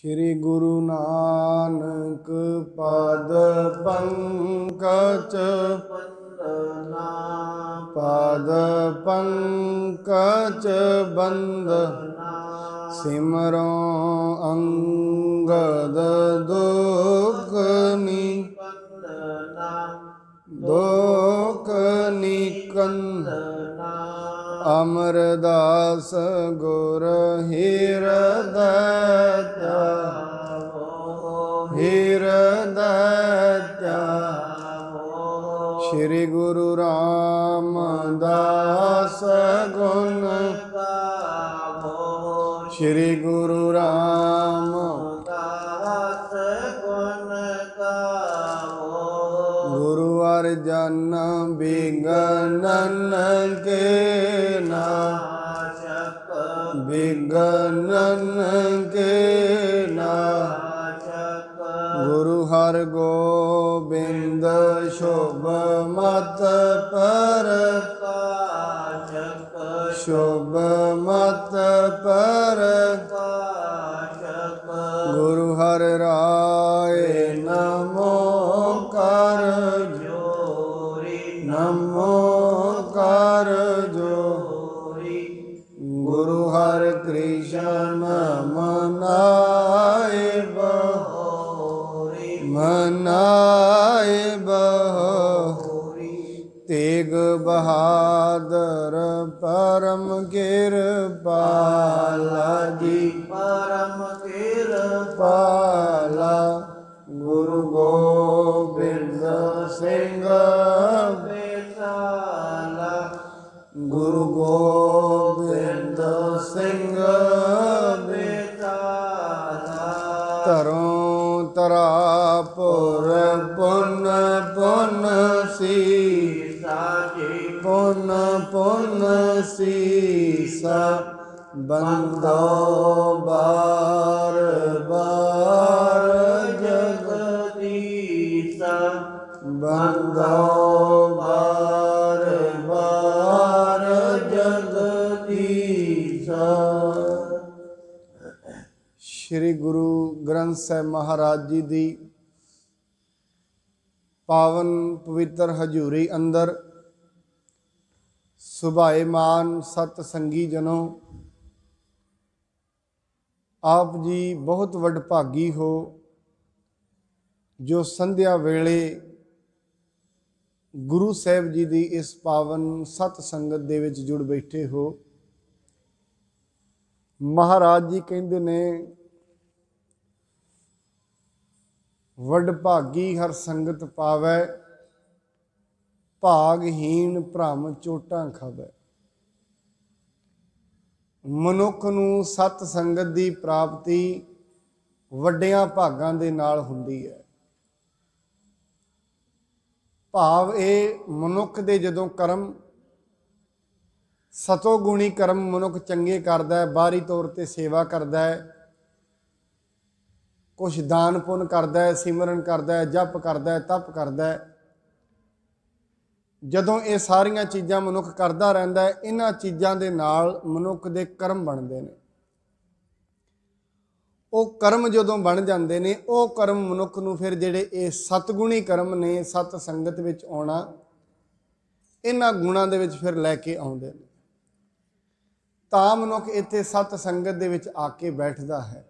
ਸ੍ਰੀ ਗੁਰੂ ਨਾਨਕ ਪਦ ਪੰਕਜ ਬੰਦਨਾ ਪਦ ਪੰਕਜ ਬੰਦ ਸਿਮਰੋ ਅੰਗਦ ਦੁਖ ਨੀ ਬੰਦਨਾ ਦੋ ਅਮਰਦਾਸ ਗੁਰ ਹਿਰਦਤਾ ਹਿਰਦਤਾ ਸ੍ਰੀ ਗੁਰੂ ਰਾਮਦਾਸ ਗੁਣ ਆਦਰ ਪਰਮ ਕਿਰਪਾਲਾ ਜੀ ਪਰਮ ਕਿਰਪਾਲਾ ਗੁਰੂ ਗੋਬਿੰਦ ਸਿੰਘ ਬੇਸਾਲਾ ਗੁਰੂ ਗੋਬਿੰਦ ਸਿੰਘ ਬੇਸਾਲਾ ਤਰੋਂ ਤਰਾਪੁਰ ਪੁਨ ਪੁਨ ਸੀ ਸ ਬੰਦੋ ਬਾਰ ਬਾਰ ਜਗਦੀਸ ਬੰਦੋ ਬਾਰ ਬਾਰ ਜਗਦੀਸ ਸ੍ਰੀ ਗੁਰੂ ਗ੍ਰੰਥ ਸਾਹਿਬ ਮਹਾਰਾਜ ਜੀ ਦੀ ਪਾਵਨ ਪਵਿੱਤਰ ਹਜ਼ੂਰੀ ਅੰਦਰ ਸੁਭਾਏ ਮਾਨ ਸਤ ਸੰਗੀ ਜਨੋ ਆਪ ਜੀ ਬਹੁਤ ਵੱਡ ਭਾਗੀ ਹੋ ਜੋ ਸੰਧਿਆ ਵੇਲੇ ਗੁਰੂ ਸਾਹਿਬ ਜੀ ਦੀ ਇਸ ਪਾਵਨ ਸਤ ਸੰਗਤ ਦੇ ਵਿੱਚ ਜੁੜ ਬੈਠੇ ਹੋ ਮਹਾਰਾਜ ਜੀ ਕਹਿੰਦੇ ਨੇ ਵੱਡ ਭਾਗੀ ਹਰ ਸੰਗਤ ਪਾਵੇ ਭਾਗਹੀਣ ਭ੍ਰਮ ਚੋਟਾਂ ਖਾਵੇ ਮਨੁੱਖ ਨੂੰ ਸਤ ਸੰਗਤ ਦੀ ਪ੍ਰਾਪਤੀ ਵੱਡਿਆਂ ਭਾਗਾਂ ਦੇ ਨਾਲ ਹੁੰਦੀ ਹੈ ਭਾਵ ਇਹ ਮਨੁੱਖ ਦੇ ਜਦੋਂ ਕਰਮ ਸਤੋ ਗੁਣੀ ਕਰਮ ਮਨੁੱਖ ਚੰਗੇ ਕਰਦਾ ਹੈ ਬਾਹਰੀ ਤੌਰ ਤੇ ਸੇਵਾ ਕਰਦਾ ਹੈ ਕੁਝ ਦਾਨ ਪੁੰਨ ਕਰਦਾ ਹੈ ਸਿਮਰਨ ਕਰਦਾ ਹੈ ਜਪ ਕਰਦਾ ਹੈ ਤਪ ਕਰਦਾ ਹੈ ਜਦੋਂ ਇਹ ਸਾਰੀਆਂ ਚੀਜ਼ਾਂ ਮਨੁੱਖ ਕਰਦਾ ਰਹਿੰਦਾ ਹੈ ਇਹਨਾਂ ਚੀਜ਼ਾਂ ਦੇ ਨਾਲ ਮਨੁੱਖ ਦੇ ਕਰਮ ਬਣਦੇ ਨੇ ਉਹ ਕਰਮ ਜਦੋਂ ਬਣ ਜਾਂਦੇ ਨੇ ਉਹ ਕਰਮ ਮਨੁੱਖ ਨੂੰ ਫਿਰ ਜਿਹੜੇ ਇਹ ਸਤਗੁਣੀ ਕਰਮ ਨੇ ਸਤ ਸੰਗਤ ਵਿੱਚ ਆਉਣਾ ਇਹਨਾਂ ਗੁਣਾਂ ਦੇ ਵਿੱਚ ਫਿਰ ਲੈ ਕੇ ਆਉਂਦੇ ਨੇ ਤਾਂ ਮਨੁੱਖ ਇੱਥੇ ਸਤ ਸੰਗਤ ਦੇ ਵਿੱਚ ਆ ਕੇ ਬੈਠਦਾ ਹੈ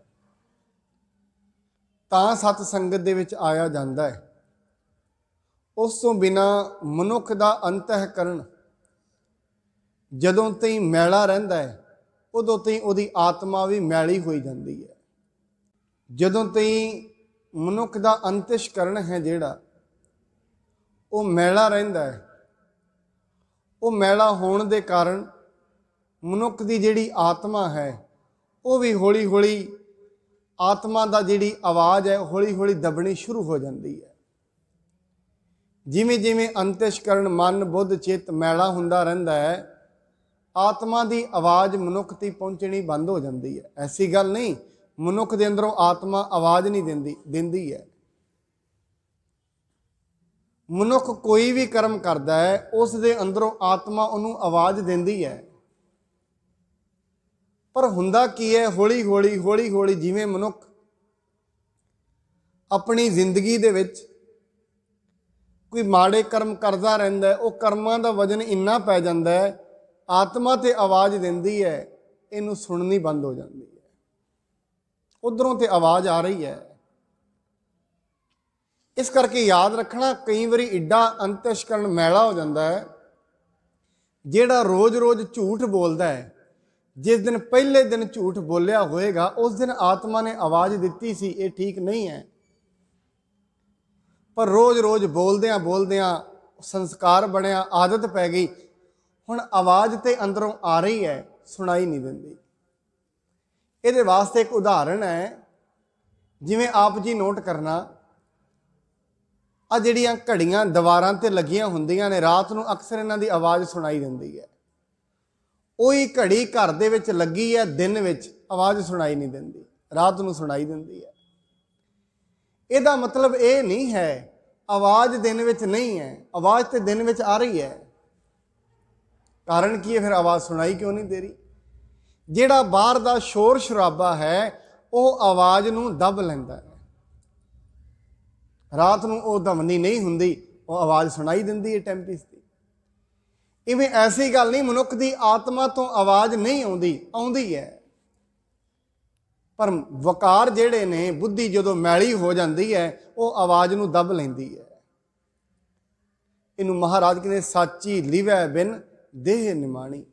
ਤਾਂ ਸਤ ਸੰਗਤ ਦੇ ਵਿੱਚ ਆਇਆ ਜਾਂਦਾ ਹੈ ਉਸ ਤੋਂ ਬਿਨਾ ਮਨੁੱਖ ਦਾ ਕਰਨ ਜਦੋਂ ਤਈ ਮੈਲਾ ਰਹਿੰਦਾ ਹੈ ਉਦੋਂ ਤਈ ਉਹਦੀ ਆਤਮਾ ਵੀ ਮੈਲੀ ਹੋਈ ਜਾਂਦੀ ਹੈ ਜਦੋਂ ਤਈ ਮਨੁੱਖ ਦਾ ਅੰਤਿਸ਼ਕਰਨ ਹੈ ਜਿਹੜਾ ਉਹ ਮੈਲਾ ਰਹਿੰਦਾ ਹੈ ਉਹ ਮੈਲਾ ਹੋਣ ਦੇ ਕਾਰਨ ਮਨੁੱਖ ਦੀ ਜਿਹੜੀ ਆਤਮਾ ਹੈ ਉਹ ਵੀ ਹੌਲੀ-ਹੌਲੀ ਆਤਮਾ ਦਾ ਜਿਹੜੀ ਆਵਾਜ਼ ਹੈ ਹੌਲੀ-ਹੌਲੀ ਦਬਣੀ ਸ਼ੁਰੂ ਹੋ ਜਾਂਦੀ ਹੈ ਜਿਵੇਂ ਜਿਵੇਂ ਅੰਤਿਸ਼ਕਰਨ ਮਨ ਬੁੱਧ ਚਿੱਤ ਮੈਲਾ ਹੁੰਦਾ ਰਹਿੰਦਾ ਹੈ ਆਤਮਾ ਦੀ ਆਵਾਜ਼ ਮਨੁੱਖ ਤੀ ਪਹੁੰਚਣੀ ਬੰਦ ਹੋ ਜਾਂਦੀ ਹੈ ਐਸੀ ਗੱਲ ਨਹੀਂ ਮਨੁੱਖ ਦੇ ਅੰਦਰੋਂ ਆਤਮਾ ਆਵਾਜ਼ ਨਹੀਂ ਦਿੰਦੀ ਦਿੰਦੀ ਹੈ ਮਨੁੱਖ ਕੋਈ ਵੀ ਕਰਮ ਕਰਦਾ ਹੈ ਉਸ ਦੇ ਅੰਦਰੋਂ ਆਤਮਾ ਉਹਨੂੰ ਆਵਾਜ਼ ਦਿੰਦੀ ਹੈ ਪਰ ਹੁੰਦਾ ਕੀ ਹੈ ਹੌਲੀ ਹੌਲੀ ਹੌਲੀ ਹੌਲੀ ਜਿਵੇਂ ਮਨੁੱਖ ਆਪਣੀ ਜ਼ਿੰਦਗੀ ਦੇ ਵਿੱਚ ਕੋਈ ਮਾੜੇ ਕਰਮ ਕਰਦਾ ਰਹਿੰਦਾ ਉਹ ਕਰਮਾਂ ਦਾ ਵਜਨ ਇੰਨਾ ਪੈ ਜਾਂਦਾ ਹੈ ਆਤਮਾ ਤੇ ਆਵਾਜ਼ ਦਿੰਦੀ ਹੈ ਇਹਨੂੰ ਸੁਣਨੀ ਬੰਦ ਹੋ ਜਾਂਦੀ ਹੈ ਉਧਰੋਂ ਤੇ ਆਵਾਜ਼ ਆ ਰਹੀ ਹੈ ਇਸ ਕਰਕੇ ਯਾਦ ਰੱਖਣਾ ਕਈ ਵਾਰੀ ਇੱਡਾ ਅੰਤਸ਼ਕਰਨ ਮੈਲਾ ਹੋ ਜਾਂਦਾ ਹੈ ਜਿਹੜਾ ਰੋਜ਼-ਰੋਜ਼ ਝੂਠ ਬੋਲਦਾ ਹੈ ਜਿਸ ਦਿਨ ਪਹਿਲੇ ਦਿਨ ਝੂਠ ਬੋਲਿਆ ਹੋਏਗਾ ਉਸ ਦਿਨ ਆਤਮਾ ਨੇ ਆਵਾਜ਼ ਦਿੱਤੀ ਸੀ ਇਹ ਠੀਕ ਨਹੀਂ ਹੈ ਪਰ ਰੋਜ਼-ਰੋਜ਼ ਬੋਲਦਿਆਂ ਬੋਲਦਿਆਂ ਸੰਸਕਾਰ ਬਣਿਆ ਆਦਤ ਪੈ ਗਈ ਹੁਣ ਆਵਾਜ਼ ਤੇ ਅੰਦਰੋਂ ਆ ਰਹੀ ਹੈ ਸੁਣਾਈ ਨਹੀਂ ਦਿੰਦੀ ਇਹਦੇ ਵਾਸਤੇ ਇੱਕ ਉਦਾਹਰਣ ਹੈ ਜਿਵੇਂ ਆਪ ਜੀ ਨੋਟ ਕਰਨਾ ਆ ਜਿਹੜੀਆਂ ਘੜੀਆਂ ਦੀਵਾਰਾਂ ਤੇ ਲੱਗੀਆਂ ਹੁੰਦੀਆਂ ਨੇ ਰਾਤ ਨੂੰ ਅਕਸਰ ਇਹਨਾਂ ਦੀ ਆਵਾਜ਼ ਸੁਣਾਈ ਦਿੰਦੀ ਹੈ ਉਹੀ ਘੜੀ ਘਰ ਦੇ ਵਿੱਚ ਲੱਗੀ ਹੈ ਦਿਨ ਵਿੱਚ ਆਵਾਜ਼ ਸੁਣਾਈ ਨਹੀਂ ਦਿੰਦੀ ਰਾਤ ਨੂੰ ਸੁਣਾਈ ਦਿੰਦੀ ਹੈ ਇਹਦਾ ਮਤਲਬ ਇਹ ਨਹੀਂ ਹੈ ਆਵਾਜ਼ ਦਿਨ ਵਿੱਚ ਨਹੀਂ ਹੈ ਆਵਾਜ਼ ਤੇ ਦਿਨ ਵਿੱਚ ਆ ਰਹੀ ਹੈ ਕਾਰਨ ਕੀ ਹੈ ਫਿਰ ਆਵਾਜ਼ ਸੁਣਾਈ ਕਿਉਂ ਨਹੀਂ ਦੇ ਰਹੀ ਜਿਹੜਾ ਬਾਹਰ ਦਾ ਸ਼ੋਰ ਸ਼ਰਾਬਾ ਹੈ ਉਹ ਆਵਾਜ਼ ਨੂੰ ਦਬ ਲੈਂਦਾ ਹੈ ਰਾਤ ਨੂੰ ਉਹ ਦਮਨੀ ਨਹੀਂ ਹੁੰਦੀ ਉਹ ਆਵਾਜ਼ ਸੁਣਾਈ ਦਿੰਦੀ ਹੈ ਟੈਂਪਿਸ ਦੀ ਇਵੇਂ ਐਸੀ ਗੱਲ ਨਹੀਂ ਮਨੁੱਖ ਦੀ ਆਤਮਾ ਤੋਂ ਆਵਾਜ਼ ਨਹੀਂ ਆਉਂਦੀ ਆਉਂਦੀ ਹੈ ਪਰ ਵਕਾਰ ਜਿਹੜੇ ਨੇ ਬੁੱਧੀ ਜਦੋਂ ਮੈਲੀ ਹੋ ਜਾਂਦੀ ਹੈ ਉਹ ਆਵਾਜ਼ ਨੂੰ ਦਬ ਲੈਂਦੀ ਹੈ ਇਹਨੂੰ ਮਹਾਰਾਜ ਕਹਿੰਦੇ ਸਾਚੀ ਲਿਵੈ ਬਿਨ ਦੇਹ ਨਿਮਾਣੀ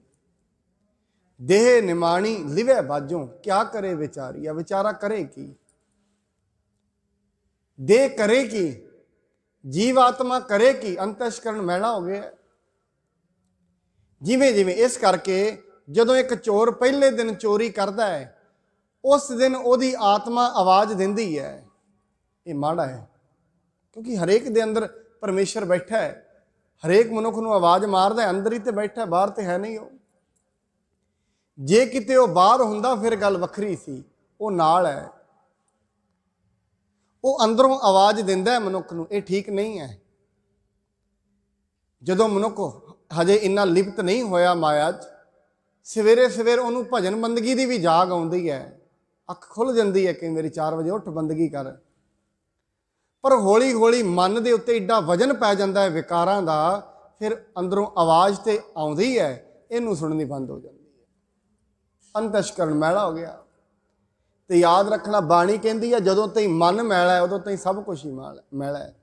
ਦੇਹ ਨਿਮਾਣੀ ਲਿਵੈ ਬਾਜੋ ਕਿਆ ਕਰੇ ਵਿਚਾਰੀਆ ਵਿਚਾਰਾ ਕਰੇ ਕੀ ਦੇਹ ਕਰੇ ਕੀ ਜੀਵ ਆਤਮਾ ਕਰੇ ਕੀ ਅੰਤਸ਼ਕਰਨ ਮੈਲਾ ਹੋ ਗਿਆ ਜਿਵੇਂ ਜਿਵੇਂ ਇਸ ਕਰਕੇ ਜਦੋਂ ਇੱਕ ਚੋਰ ਪਹਿਲੇ ਦਿਨ ਚੋਰੀ ਕਰਦਾ ਹੈ ਉਸ ਦਿਨ ਉਹਦੀ ਆਤਮਾ ਆਵਾਜ਼ ਦਿੰਦੀ ਹੈ ਇਹ ਮਾੜਾ ਹੈ ਕਿਉਂਕਿ ਹਰੇਕ ਦੇ ਅੰਦਰ ਪਰਮੇਸ਼ਰ ਬੈਠਾ ਹੈ ਹਰੇਕ ਮਨੁੱਖ ਨੂੰ ਆਵਾਜ਼ ਮਾਰਦਾ ਹੈ ਅੰਦਰ ਹੀ ਤੇ ਬੈਠਾ ਬਾਹਰ ਤੇ ਹੈ ਨਹੀਂ ਉਹ ਜੇ ਕਿਤੇ ਉਹ ਬਾਹਰ ਹੁੰਦਾ ਫਿਰ ਗੱਲ ਵੱਖਰੀ ਸੀ ਉਹ ਨਾਲ ਹੈ ਉਹ ਅੰਦਰੋਂ ਆਵਾਜ਼ ਦਿੰਦਾ ਹੈ ਮਨੁੱਖ ਨੂੰ ਇਹ ਠੀਕ ਨਹੀਂ ਹੈ ਜਦੋਂ ਮਨੁੱਖ ਹਜੇ ਇੰਨਾ ਲਿਪਤ ਨਹੀਂ ਹੋਇਆ ਮਾਇਆ 'ਚ ਸਵੇਰੇ ਸਵੇਰ ਉਹਨੂੰ ਭਜਨ ਬੰਦਗੀ ਦੀ ਵੀ ਜਾਗ ਆਉਂਦੀ ਹੈ ਅੱਖ ਖੁੱਲ ਜਾਂਦੀ ਹੈ ਕਿ ਮੇਰੀ 4 ਵਜੇ ਉੱਠ ਬੰਦਗੀ ਕਰ ਪਰ ਹੌਲੀ ਹੌਲੀ ਮਨ ਦੇ ਉੱਤੇ ਏਡਾ ਵਜਨ ਪੈ ਜਾਂਦਾ ਹੈ ਵਿਕਾਰਾਂ ਦਾ ਫਿਰ ਅੰਦਰੋਂ ਆਵਾਜ਼ ਤੇ ਆਉਂਦੀ ਹੈ ਇਹਨੂੰ ਸੁਣਨੀ ਬੰਦ ਹੋ ਜਾਂਦੀ ਹੈ ਅੰਤਸ਼ਕਰਨ ਮੈਲਾ ਹੋ ਗਿਆ ਤੇ ਯਾਦ ਰੱਖਣਾ ਬਾਣੀ ਕਹਿੰਦੀ ਹੈ ਜਦੋਂ ਤਈ ਮਨ ਮੈਲਾ ਹੈ ਉਦੋਂ ਤਈ ਸਭ ਕੁਝ ਹੀ ਮੈਲਾ ਹੈ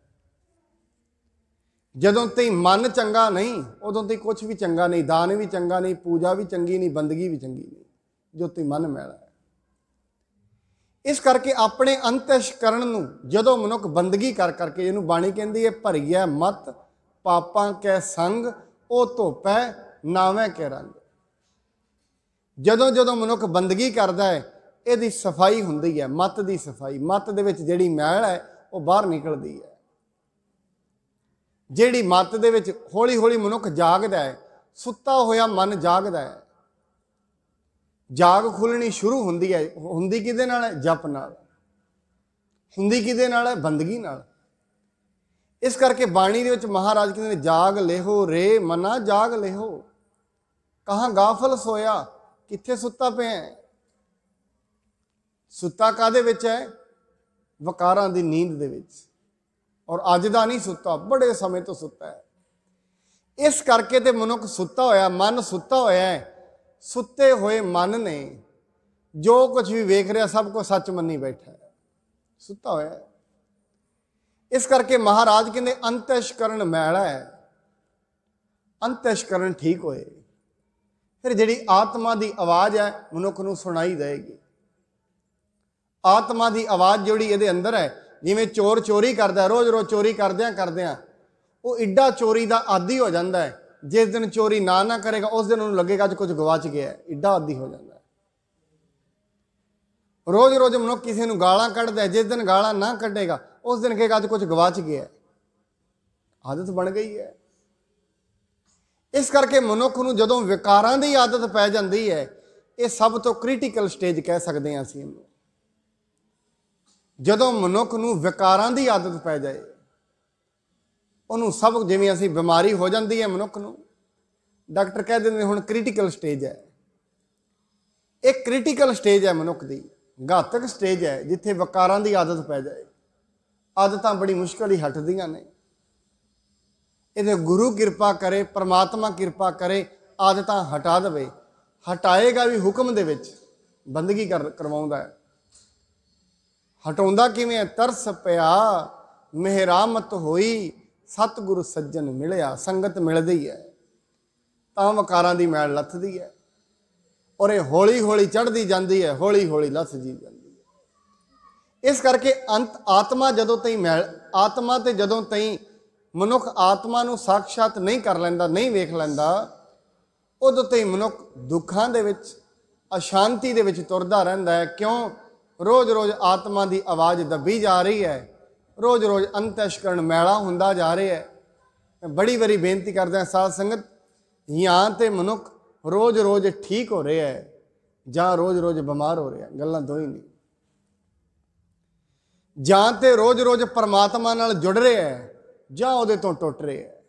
ਜਦੋਂ ਤਈ ਮਨ ਚੰਗਾ ਨਹੀਂ ਉਦੋਂ ਤਈ ਕੁਝ ਵੀ ਚੰਗਾ ਨਹੀਂ ਦਾਨ ਵੀ ਚੰਗਾ ਨਹੀਂ ਪੂਜਾ ਵੀ ਚੰਗੀ ਨਹੀਂ ਬੰਦਗੀ ਵੀ ਚੰਗੀ ਨਹੀਂ ਜੋ ਤਈ ਮਨ ਮੈਲਾ ਇਸ ਕਰਕੇ ਆਪਣੇ ਅੰਤਿਸ਼ ਕਰਨ ਨੂੰ ਜਦੋਂ ਮਨੁੱਖ ਬੰਦਗੀ ਕਰ ਕਰਕੇ ਇਹਨੂੰ ਬਾਣੀ ਕਹਿੰਦੀ ਹੈ ਭਰੀਐ ਮਤ ਪਾਪਾਂ ਕੈ ਸੰਗ ਉਹ ਧੋਪੈ ਨਾਵੇਂ ਕੈ ਰੰਗ ਜਦੋਂ ਜਦੋਂ ਮਨੁੱਖ ਬੰਦਗੀ ਕਰਦਾ ਹੈ ਇਹਦੀ ਸਫਾਈ ਹੁੰਦੀ ਹੈ ਮਤ ਦੀ ਸਫਾਈ ਮਤ ਦੇ ਵਿੱਚ ਜਿਹੜੀ ਮੈਲ ਹੈ ਉਹ ਬਾਹਰ ਨਿਕਲਦੀ ਹੈ ਜਿਹੜੀ ਮਤ ਦੇ ਵਿੱਚ ਹੌਲੀ-ਹੌਲੀ ਮਨੁੱਖ ਜਾਗਦਾ ਹੈ ਸੁੱਤਾ ਹੋਇਆ ਮਨ ਜਾਗਦਾ ਹੈ ਜਾਗ ਖੁੱਲਣੀ ਸ਼ੁਰੂ ਹੁੰਦੀ ਹੈ ਹੁੰਦੀ ਕਿਦੇ ਨਾਲ ਜਪ ਨਾਲ ਹੁੰਦੀ ਕਿਦੇ ਨਾਲ ਹੈ ਬੰਦਗੀ ਨਾਲ ਇਸ ਕਰਕੇ ਬਾਣੀ ਦੇ ਵਿੱਚ ਮਹਾਰਾਜ ਕਹਿੰਦੇ ਨੇ ਜਾਗ ਲੇਹੋ ਰੇ ਮਨਾ ਜਾਗ ਲੇਹੋ ਕਹਾ ਗਾਫਲ ਸੋਇਆ ਕਿੱਥੇ ਸੁੱਤਾ ਪਿਆ ਸੁੱਤਾ ਕਾਦੇ ਵਿੱਚ ਹੈ ਵਕਾਰਾਂ ਦੀ ਨੀਂਦ ਦੇ ਵਿੱਚ ਔਰ ਅੱਜ ਦਾ ਨਹੀਂ ਸੁੱਤਾ ਬੜੇ ਸਮੇਂ ਤੋਂ ਸੁੱਤਾ ਹੈ ਇਸ ਕਰਕੇ ਤੇ ਮਨੁੱਖ ਸੁੱਤਾ ਹੋਇਆ ਮਨ ਸੁੱਤਾ ਹੋਇਆ ਹੈ ਸੁੱਤੇ ਹੋਏ ਮਨ ਨੇ ਜੋ ਕੁਝ ਵੀ ਵੇਖ ਰਿਹਾ ਸਭ ਕੋ ਸੱਚ ਮੰਨੀ ਬੈਠਾ ਹੈ ਸੁੱਤਾ ਹੋਇਆ ਇਸ ਕਰਕੇ ਮਹਾਰਾਜ ਕਹਿੰਦੇ ਅੰਤਸ਼ਕਰਨ ਮੈਲਾ ਹੈ ਅੰਤਸ਼ਕਰਨ ਠੀਕ ਹੋਏ ਫਿਰ ਜਿਹੜੀ ਆਤਮਾ ਦੀ ਆਵਾਜ਼ ਹੈ ਮਨੁੱਖ ਨੂੰ ਸੁਣਾਈ ਦੇਗੀ ਆਤਮਾ ਦੀ ਆਵਾਜ਼ ਜਿਹੜੀ ਇਹਦੇ ਅੰਦਰ ਹੈ ਜਿਵੇਂ ਚੋਰ ਚੋਰੀ ਕਰਦਾ ਰੋਜ਼ ਰੋਜ਼ ਚੋਰੀ ਕਰਦਿਆਂ ਕਰਦਿਆਂ ਉਹ ਇੱਡਾ ਚੋਰੀ ਦਾ ਆਦੀ ਹੋ ਜਾਂਦਾ ਹੈ ਜਿਸ ਦਿਨ ਚੋਰੀ ਨਾ ਨਾ ਕਰੇਗਾ ਉਸ ਦਿਨ ਉਹਨੂੰ ਲੱਗੇਗਾ ਅੱਜ ਕੁਝ ਗਵਾਚ ਗਿਆ ਇੱਡਾ ਆਦੀ ਹੋ ਜਾਂਦਾ ਰੋਜ਼-ਰੋਜ਼ ਮਨੁੱਖ ਕਿਸੇ ਨੂੰ ਗਾਲਾਂ ਕੱਢਦਾ ਜਿਸ ਦਿਨ ਗਾਲਾਂ ਨਾ ਕੱਢੇਗਾ ਉਸ ਦਿਨ ਕਹੇਗਾ ਅੱਜ ਕੁਝ ਗਵਾਚ ਗਿਆ ਆਦਤ ਬਣ ਗਈ ਹੈ ਇਸ ਕਰਕੇ ਮਨੁੱਖ ਨੂੰ ਜਦੋਂ ਵਿਕਾਰਾਂ ਦੀ ਆਦਤ ਪੈ ਜਾਂਦੀ ਹੈ ਇਹ ਸਭ ਤੋਂ ਕ੍ਰਿਟੀਕਲ ਸਟੇਜ ਕਹਿ ਸਕਦੇ ਹਾਂ ਅਸੀਂ ਇਹਨੂੰ ਜਦੋਂ ਮਨੁੱਖ ਨੂੰ ਵਿਕਾਰਾਂ ਦੀ ਆਦਤ ਪੈ ਜਾਏ ਉਹਨੂੰ ਸਭ ਜਿਵੇਂ ਅਸੀਂ ਬਿਮਾਰੀ ਹੋ ਜਾਂਦੀ ਹੈ ਮਨੁੱਖ ਨੂੰ ਡਾਕਟਰ ਕਹਿ ਦਿੰਦੇ ਹੁਣ ਕ੍ਰਿਟੀਕਲ ਸਟੇਜ ਹੈ ਇਹ ਕ੍ਰਿਟੀਕਲ ਸਟੇਜ ਹੈ ਮਨੁੱਖ ਦੀ ਘਾਤਕ ਸਟੇਜ ਹੈ ਜਿੱਥੇ ਵਕਾਰਾਂ ਦੀ ਆਦਤ ਪੈ ਜਾਏ ਆਦਤਾਂ ਬੜੀ ਮੁਸ਼ਕਲ ਹੀ ਹਟਦੀਆਂ ਨੇ ਇਹਦੇ ਗੁਰੂ ਕਿਰਪਾ ਕਰੇ ਪ੍ਰਮਾਤਮਾ ਕਿਰਪਾ ਕਰੇ ਆਦਤਾਂ ਹਟਾ ਦੇਵੇ ਹਟਾਏਗਾ ਵੀ ਹੁਕਮ ਦੇ ਵਿੱਚ ਬੰਦਗੀ ਕਰਵਾਉਂਦਾ ਹੈ ਹਟਾਉਂਦਾ ਕਿਵੇਂ ਤਰਸ ਪਿਆ ਮਹਿਰਾਮਤ ਹੋਈ ਸਤਿਗੁਰੂ ਸੱਜਣ ਮਿਲਿਆ ਸੰਗਤ ਮਿਲਦੀ ਹੈ ਤਾਂ ਵਕਾਰਾਂ ਦੀ ਮੈਲ ਲੱਥਦੀ ਹੈ ਔਰ ਇਹ ਹੌਲੀ ਹੌਲੀ ਚੜਦੀ ਜਾਂਦੀ ਹੈ ਹੌਲੀ ਹੌਲੀ ਲੱਥ ਜੀ ਜਾਂਦੀ ਹੈ ਇਸ ਕਰਕੇ ਅੰਤ ਆਤਮਾ ਜਦੋਂ ਤਈ ਮੈਲ ਆਤਮਾ ਤੇ ਜਦੋਂ ਤਈ ਮਨੁੱਖ ਆਤਮਾ ਨੂੰ ਸਾਖਸ਼ਾਤ ਨਹੀਂ ਕਰ ਲੈਂਦਾ ਨਹੀਂ ਵੇਖ ਲੈਂਦਾ ਉਦੋਂ ਤਈ ਮਨੁੱਖ ਦੁੱਖਾਂ ਦੇ ਵਿੱਚ ਅਸ਼ਾਂਤੀ ਦੇ ਵਿੱਚ ਤੁਰਦਾ ਰਹਿੰਦਾ ਹੈ ਕਿਉਂ ਰੋਜ਼-ਰੋਜ਼ ਆਤਮਾ ਦੀ ਆਵਾਜ਼ ਦੱਬੀ ਜਾ ਰਹੀ ਹੈ ਰੋਜ਼-ਰੋਜ਼ ਅੰਤਸ਼ਕਰਨ ਮੈਲਾ ਹੁੰਦਾ ਜਾ ਰਿਹਾ ਹੈ ਮੈਂ ਬੜੀ ਵਾਰੀ ਬੇਨਤੀ ਕਰਦਾ ਸਾਧ ਸੰਗਤ ਜਾਂ ਤੇ ਮਨੁੱਖ ਰੋਜ਼-ਰੋਜ਼ ਠੀਕ ਹੋ ਰਿਹਾ ਹੈ ਜਾਂ ਰੋਜ਼-ਰੋਜ਼ ਬਿਮਾਰ ਹੋ ਰਿਹਾ ਗੱਲਾਂ ਦੋ ਹੀ ਨਹੀਂ ਜਾਂ ਤੇ ਰੋਜ਼-ਰੋਜ਼ ਪਰਮਾਤਮਾ ਨਾਲ ਜੁੜ ਰਿਹਾ ਹੈ ਜਾਂ ਉਹਦੇ ਤੋਂ ਟੁੱਟ ਰਿਹਾ ਹੈ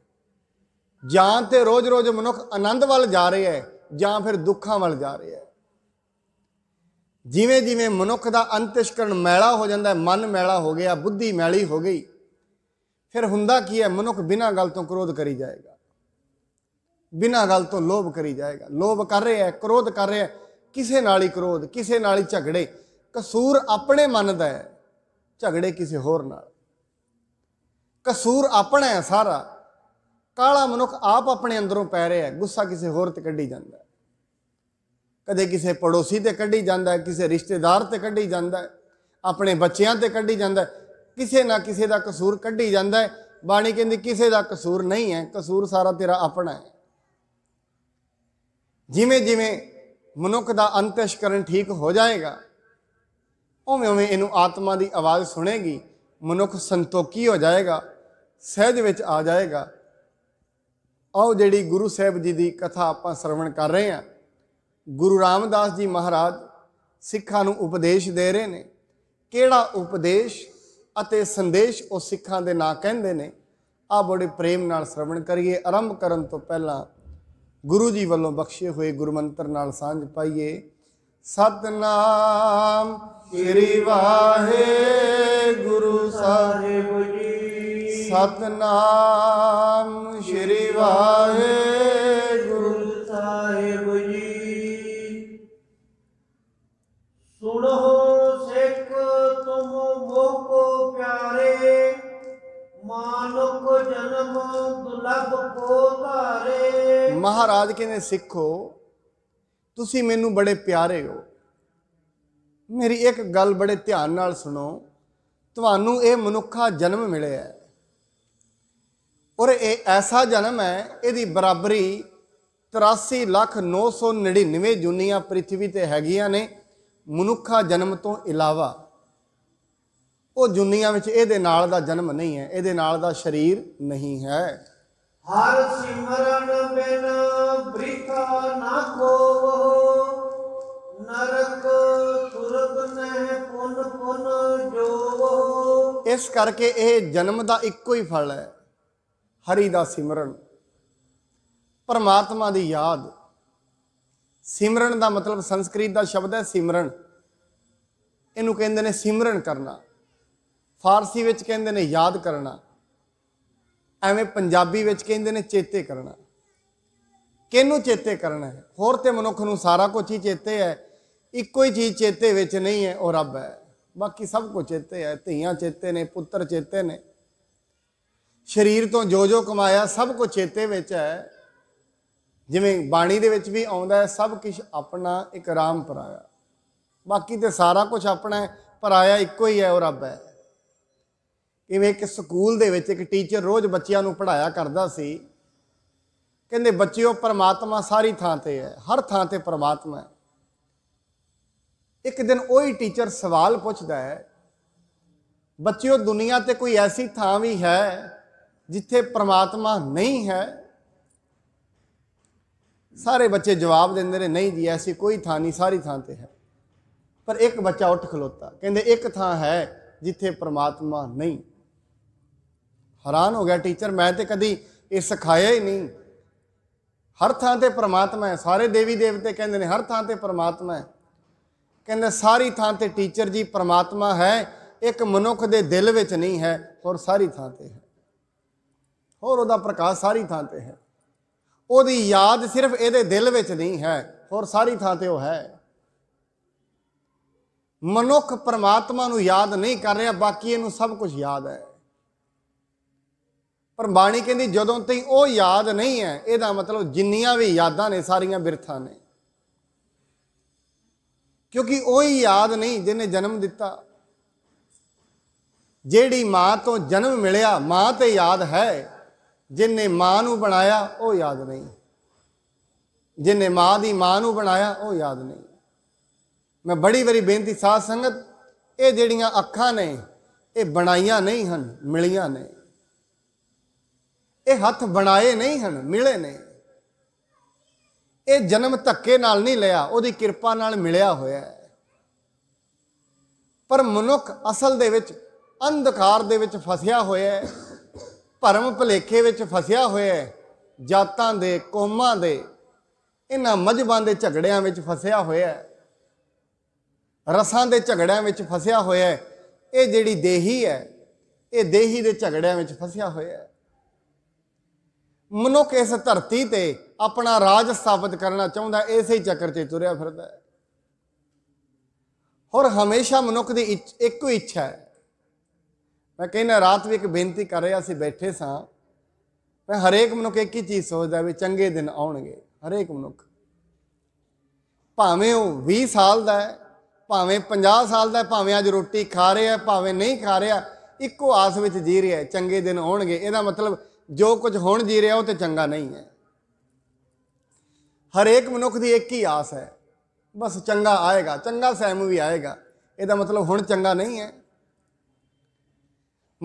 ਜਾਂ ਤੇ ਰੋਜ਼-ਰੋਜ਼ ਮਨੁੱਖ ਆਨੰਦ ਵੱਲ ਜਾ ਰਿਹਾ ਹੈ ਜਾਂ ਫਿਰ ਦੁੱਖਾਂ ਵੱਲ ਜਾ ਰਿਹਾ ਹੈ ਜਿਵੇਂ ਜਿਵੇਂ ਮਨੁੱਖ ਦਾ ਅੰਤਿਸ਼ਕਰਨ ਮੈਲਾ ਹੋ ਜਾਂਦਾ ਮਨ ਮੈਲਾ ਹੋ ਗਿਆ ਬੁੱਧੀ ਮੈਲੀ ਹੋ ਗਈ ਫਿਰ ਹੁੰਦਾ ਕੀ ਹੈ ਮਨੁੱਖ ਬਿਨਾਂ ਗੱਲ ਤੋਂ ਕ੍ਰੋਧ ਕਰੀ ਜਾਏਗਾ ਬਿਨਾਂ ਗੱਲ ਤੋਂ ਲੋਭ ਕਰੀ ਜਾਏਗਾ ਲੋਭ ਕਰ ਰਿਹਾ ਹੈ ਕ੍ਰੋਧ ਕਰ ਰਿਹਾ ਹੈ ਕਿਸੇ ਨਾਲ ਹੀ ਕ੍ਰੋਧ ਕਿਸੇ ਨਾਲ ਹੀ ਝਗੜੇ ਕਸੂਰ ਆਪਣੇ ਮਨ ਦਾ ਹੈ ਝਗੜੇ ਕਿਸੇ ਹੋਰ ਨਾਲ ਕਸੂਰ ਆਪਣਾ ਹੈ ਸਾਰਾ ਕਾਲਾ ਮਨੁੱਖ ਆਪ ਆਪਣੇ ਅੰਦਰੋਂ ਪੈ ਰਿਹਾ ਹੈ ਗੁੱਸਾ ਕਿਸੇ ਹੋਰ ਤੇ ਕੱਢੀ ਜਾਂਦਾ ਕਦੇ ਕਿਸੇ ਪੜੋਸੀ ਤੇ ਕੱਢੀ ਜਾਂਦਾ ਕਿਸੇ ਰਿਸ਼ਤੇਦਾਰ ਤੇ ਕੱਢੀ ਜਾਂਦਾ ਆਪਣੇ ਬੱਚਿਆਂ ਤੇ ਕੱਢੀ ਜਾਂਦਾ ਕਿਸੇ ਨਾ ਕਿਸੇ ਦਾ ਕਸੂਰ ਕੱਢੀ ਜਾਂਦਾ ਬਾਣੀ ਕਹਿੰਦੀ ਕਿਸੇ ਦਾ ਕਸੂਰ ਨਹੀਂ ਹੈ ਕਸੂਰ ਸਾਰਾ ਤੇਰਾ ਆਪਣਾ ਹੈ ਜਿਵੇਂ ਜਿਵੇਂ ਮਨੁੱਖ ਦਾ ਅੰਤਸ਼ਕਰਨ ਠੀਕ ਹੋ ਜਾਏਗਾ ਉਵੇਂ ਉਵੇਂ ਇਹਨੂੰ ਆਤਮਾ ਦੀ ਆਵਾਜ਼ ਸੁਣੇਗੀ ਮਨੁੱਖ ਸੰਤੋਖੀ ਹੋ ਜਾਏਗਾ ਸਹਿਜ ਵਿੱਚ ਆ ਜਾਏਗਾ ਆਓ ਜਿਹੜੀ ਗੁਰੂ ਸਾਹਿਬ ਜੀ ਦੀ ਕਥਾ ਆਪਾਂ ਸਰਵਣ ਕਰ ਰਹੇ ਹਾਂ ਗੁਰੂ ਰਾਮਦਾਸ ਜੀ ਮਹਾਰਾਜ ਸਿੱਖਾਂ ਨੂੰ ਉਪਦੇਸ਼ ਦੇ ਰਹੇ ਨੇ ਕਿਹੜਾ ਉਪਦੇਸ਼ ਅਤੇ ਸੰਦੇਸ਼ ਉਹ ਸਿੱਖਾਂ ਦੇ ਨਾਂ ਕਹਿੰਦੇ ਨੇ ਆ ਬੜੇ ਪ੍ਰੇਮ ਨਾਲ ਸ਼ਰਵਣ ਕਰੀਏ ਆਰੰਭ ਕਰਨ ਤੋਂ ਪਹਿਲਾਂ ਗੁਰੂ ਜੀ ਵੱਲੋਂ ਬਖਸ਼ੇ ਹੋਏ ਗੁਰਮੰਤਰ ਨਾਲ ਸਾਂਝ ਪਾਈਏ ਸਤਨਾਮ ਸ੍ਰੀ ਵਾਹਿਗੁਰੂ ਸਾਹਿਬ ਜੀ ਸਤਨਾਮ ਸ੍ਰੀ ਵਾਹਿਗੁਰੂ ਮਾਨੁਕ ਜਨਮ ਦੁਲਬ ਕੋ ਧਾਰੇ ਮਹਾਰਾਜ ਕਹਿੰਦੇ ਸਿੱਖੋ ਤੁਸੀਂ ਮੈਨੂੰ ਬੜੇ ਪਿਆਰੇ ਹੋ ਮੇਰੀ ਇੱਕ ਗੱਲ ਬੜੇ ਧਿਆਨ ਨਾਲ ਸੁਣੋ ਤੁਹਾਨੂੰ ਇਹ ਮਨੁੱਖਾ ਜਨਮ ਮਿਲਿਆ ਹੈ ਔਰ ਇਹ ਐਸਾ ਜਨਮ ਹੈ ਇਹਦੀ ਬਰਾਬਰੀ 83 ਲੱਖ 999 ਜੁਨੀਆਂ ਪ੍ਰithvi ਤੇ ਹੈਗੀਆਂ ਨੇ ਮਨੁੱਖਾ ਜਨਮ ਤੋਂ ਇਲਾਵਾ ਉਹ ਜੁਨੀਆਂ ਵਿੱਚ ਇਹਦੇ ਨਾਲ ਦਾ ਜਨਮ ਨਹੀਂ ਹੈ ਇਹਦੇ ਨਾਲ ਦਾ ਸਰੀਰ ਨਹੀਂ ਹੈ ਹਰ ਸਿਮਰਨ ਬਿਨ ਬ੍ਰਿਖਾ ਨਾ ਕੋ ਨਰਕ ਤੁਰਗ ਨਹਿ ਪੁਨ ਪੁਨ ਜੋ ਇਸ ਕਰਕੇ ਇਹ ਜਨਮ ਦਾ ਇੱਕੋ ਹੀ ਫਲ ਹੈ ਹਰੀ ਦਾ ਸਿਮਰਨ ਪਰਮਾਤਮਾ ਦੀ ਯਾਦ ਸਿਮਰਨ ਦਾ ਮਤਲਬ ਸੰਸਕ੍ਰਿਤ ਦਾ ਸ਼ਬਦ ਹੈ ਸਿਮਰਨ ਇਹਨੂੰ ਕਹਿੰਦੇ ਨੇ ਸਿਮਰਨ ਕਰਨਾ ਫਾਰਸੀ ਵਿੱਚ ਕਹਿੰਦੇ ਨੇ ਯਾਦ ਕਰਨਾ ਐਵੇਂ ਪੰਜਾਬੀ ਵਿੱਚ ਕਹਿੰਦੇ ਨੇ ਚੇਤੇ ਕਰਨਾ ਕਿਹਨੂੰ ਚੇਤੇ ਕਰਨਾ ਹੈ ਹੋਰ ਤੇ ਮਨੁੱਖ ਨੂੰ ਸਾਰਾ ਕੁਝ ਹੀ ਚੇਤੇ ਹੈ ਇੱਕੋ ਹੀ ਚੀਜ਼ ਚੇਤੇ ਵਿੱਚ ਨਹੀਂ ਹੈ ਉਹ ਰੱਬ ਹੈ ਬਾਕੀ ਸਭ ਕੁਝ ਚੇਤੇ ਹੈ ਧੀਆਂ ਚੇਤੇ ਨੇ ਪੁੱਤਰ ਚੇਤੇ ਨੇ ਸਰੀਰ ਤੋਂ ਜੋ ਜੋ ਕਮਾਇਆ ਸਭ ਕੁਝ ਚੇਤੇ ਵਿੱਚ ਹੈ ਜਿਵੇਂ ਬਾਣੀ ਦੇ ਵਿੱਚ ਵੀ ਆਉਂਦਾ ਹੈ ਸਭ ਕੁਝ ਆਪਣਾ ਇਕਰਾਮ ਪਰਾਇਆ ਬਾਕੀ ਤੇ ਸਾਰਾ ਕੁਝ ਆਪਣਾ ਹੈ ਪਰਾਇਆ ਇੱਕੋ ਹੀ ਹੈ ਉਹ ਰੱਬ ਹੈ ਕਿਵੇਂ ਇੱਕ ਸਕੂਲ ਦੇ ਵਿੱਚ ਇੱਕ ਟੀਚਰ ਰੋਜ਼ ਬੱਚਿਆਂ ਨੂੰ ਪੜ੍ਹਾਇਆ ਕਰਦਾ ਸੀ ਕਹਿੰਦੇ ਬੱਚਿਓ ਪਰਮਾਤਮਾ ਸਾਰੀ ਥਾਂ ਤੇ ਹੈ ਹਰ ਥਾਂ ਤੇ ਪਰਮਾਤਮਾ ਹੈ ਇੱਕ ਦਿਨ ਉਹੀ ਟੀਚਰ ਸਵਾਲ ਪੁੱਛਦਾ ਹੈ ਬੱਚਿਓ ਦੁਨੀਆ ਤੇ ਕੋਈ ਐਸੀ ਥਾਂ ਵੀ ਹੈ ਜਿੱਥੇ ਪਰਮਾਤਮਾ ਨਹੀਂ ਹੈ ਸਾਰੇ ਬੱਚੇ ਜਵਾਬ ਦਿੰਦੇ ਨੇ ਨਹੀਂ ਜੀ ਐਸੀ ਕੋਈ ਥਾਂ ਨਹੀਂ ਸਾਰੀ ਥਾਂ ਤੇ ਹੈ ਪਰ ਇੱਕ ਬੱਚਾ ਉੱਠ ਖਲੋਤਾ ਕਹਿੰਦੇ ਇੱਕ ਥਾਂ ਹੈ ਜਿੱਥੇ ਪਰਮਾਤਮਾ ਨਹੀਂ ਹੈਰਾਨ ਹੋ ਗਿਆ ਟੀਚਰ ਮੈਂ ਤੇ ਕਦੀ ਇਹ ਸਿਖਾਇਆ ਹੀ ਨਹੀਂ ਹਰ ਥਾਂ ਤੇ ਪ੍ਰਮਾਤਮਾ ਹੈ ਸਾਰੇ ਦੇਵੀ ਦੇਵਤੇ ਕਹਿੰਦੇ ਨੇ ਹਰ ਥਾਂ ਤੇ ਪ੍ਰਮਾਤਮਾ ਹੈ ਕਹਿੰਦੇ ਸਾਰੀ ਥਾਂ ਤੇ ਟੀਚਰ ਜੀ ਪ੍ਰਮਾਤਮਾ ਹੈ ਇੱਕ ਮਨੁੱਖ ਦੇ ਦਿਲ ਵਿੱਚ ਨਹੀਂ ਹੈ ਹੋਰ ਸਾਰੀ ਥਾਂ ਤੇ ਹੈ ਹੋਰ ਉਹਦਾ ਪ੍ਰਕਾਸ਼ ਸਾਰੀ ਥਾਂ ਤੇ ਹੈ ਉਹਦੀ ਯਾਦ ਸਿਰਫ ਇਹਦੇ ਦਿਲ ਵਿੱਚ ਨਹੀਂ ਹੈ ਹੋਰ ਸਾਰੀ ਥਾਂ ਤੇ ਉਹ ਹੈ ਮਨੁੱਖ ਪ੍ਰਮਾਤਮਾ ਨੂੰ ਯਾਦ ਨਹੀਂ ਕਰ ਰਿਹਾ ਬਾਕੀ ਇਹਨੂੰ ਸਭ ਕੁਝ ਯਾਦ ਹੈ ਪਰ ਬਾਣੀ ਕਹਿੰਦੀ ਜਦੋਂ ਤਈ ਉਹ ਯਾਦ ਨਹੀਂ ਹੈ ਇਹਦਾ ਮਤਲਬ ਜਿੰਨੀਆਂ ਵੀ ਯਾਦਾਂ ਨੇ ਸਾਰੀਆਂ ਬਿਰਥਾਂ ਨੇ ਕਿਉਂਕਿ ਉਹ ਹੀ ਯਾਦ ਨਹੀਂ ਜਿਹਨੇ ਜਨਮ ਦਿੱਤਾ ਜਿਹੜੀ ਮਾਂ ਤੋਂ ਜਨਮ ਮਿਲਿਆ ਮਾਂ ਤੇ ਯਾਦ ਹੈ ਜਿਨੇ ਮਾਂ ਨੂੰ ਬਣਾਇਆ ਉਹ ਯਾਦ ਨਹੀਂ ਜਿਨੇ ਮਾਂ ਦੀ ਮਾਂ ਨੂੰ ਬਣਾਇਆ ਉਹ ਯਾਦ ਨਹੀਂ ਮੈਂ ਬੜੀ ਵਾਰੀ ਬੇਨਤੀ ਸਾਧ ਸੰਗਤ ਇਹ ਜਿਹੜੀਆਂ ਅੱਖਾਂ ਨੇ ਇਹ ਬਣਾਈਆਂ ਨਹੀਂ ਹਨ ਮਿਲੀਆਂ ਨੇ ਇਹ ਹੱਥ ਬਣਾਏ ਨਹੀਂ ਹਨ ਮਿਲੇ ਨੇ ਇਹ ਜਨਮ ਧੱਕੇ ਨਾਲ ਨਹੀਂ ਲਿਆ ਉਹਦੀ ਕਿਰਪਾ ਨਾਲ ਮਿਲਿਆ ਹੋਇਆ ਹੈ ਪਰ ਮਨੁੱਖ ਅਸਲ ਦੇ ਵਿੱਚ ਅੰਧਕਾਰ ਦੇ ਵਿੱਚ ਫਸਿਆ ਹੋਇਆ ਹੈ ਭਰਮ ਭਲੇਖੇ ਵਿੱਚ ਫਸਿਆ ਹੋਇਆ ਹੈ ਜਾਤਾਂ ਦੇ ਕੌਮਾਂ ਦੇ ਇਹਨਾਂ ਮਜਬਾਂ ਦੇ ਝਗੜਿਆਂ ਵਿੱਚ ਫਸਿਆ ਹੋਇਆ ਹੈ ਰਸਾਂ ਦੇ ਝਗੜਿਆਂ ਵਿੱਚ ਫਸਿਆ ਹੋਇਆ ਹੈ ਇਹ ਜਿਹੜੀ ਦੇਹੀ ਹੈ ਇਹ ਦੇਹੀ ਦੇ ਝਗੜਿਆਂ ਵਿੱਚ ਫਸਿਆ ਹੋਇਆ ਹੈ ਮਨੁੱਖ ਇਸ ਧਰਤੀ ਤੇ ਆਪਣਾ ਰਾਜ ਸਥਾਪਿਤ ਕਰਨਾ ਚਾਹੁੰਦਾ ਇਸੇ ਚੱਕਰ 'ਚ ਤੁਰਿਆ ਫਿਰਦਾ ਹੈ ਔਰ ਹਮੇਸ਼ਾ ਮਨੁੱਖ ਦੀ ਇੱਕੋ ਇੱਛਾ ਹੈ ਮੈਂ ਕਹਿੰਦਾ ਰਾਤ ਵੀ ਇੱਕ ਬੇਨਤੀ ਕਰ ਰਿਹਾ ਸੀ ਬੈਠੇ ਸਾਂ ਮੈਂ ਹਰੇਕ ਮਨੁੱਖ ਇੱਕ ਹੀ ਚੀਜ਼ ਸੋਚਦਾ ਵੀ ਚੰਗੇ ਦਿਨ ਆਉਣਗੇ ਹਰੇਕ ਮਨੁੱਖ ਭਾਵੇਂ ਉਹ 20 ਸਾਲ ਦਾ ਹੈ ਭਾਵੇਂ 50 ਸਾਲ ਦਾ ਹੈ ਭਾਵੇਂ ਅੱਜ ਰੋਟੀ ਖਾ ਰਿਹਾ ਹੈ ਭਾਵੇਂ ਨਹੀਂ ਖਾ ਰਿਹਾ ਇੱਕੋ ਆਸ ਵਿੱਚ ਜੀ ਰਿਹਾ ਹੈ ਚੰਗੇ ਦਿਨ ਆਉਣਗੇ ਇਹਦਾ ਮਤਲਬ ਜੋ ਕੁਝ ਹੁਣ ਜੀ ਰਿਹਾ ਉਹ ਤੇ ਚੰਗਾ ਨਹੀਂ ਹੈ ਹਰੇਕ ਮਨੁੱਖ ਦੀ ਇੱਕ ਹੀ ਆਸ ਹੈ ਬਸ ਚੰਗਾ ਆਏਗਾ ਚੰਗਾ ਸਹਿਮ ਵੀ ਆਏਗਾ ਇਹਦਾ ਮਤਲਬ ਹੁਣ ਚੰਗਾ ਨਹੀਂ ਹੈ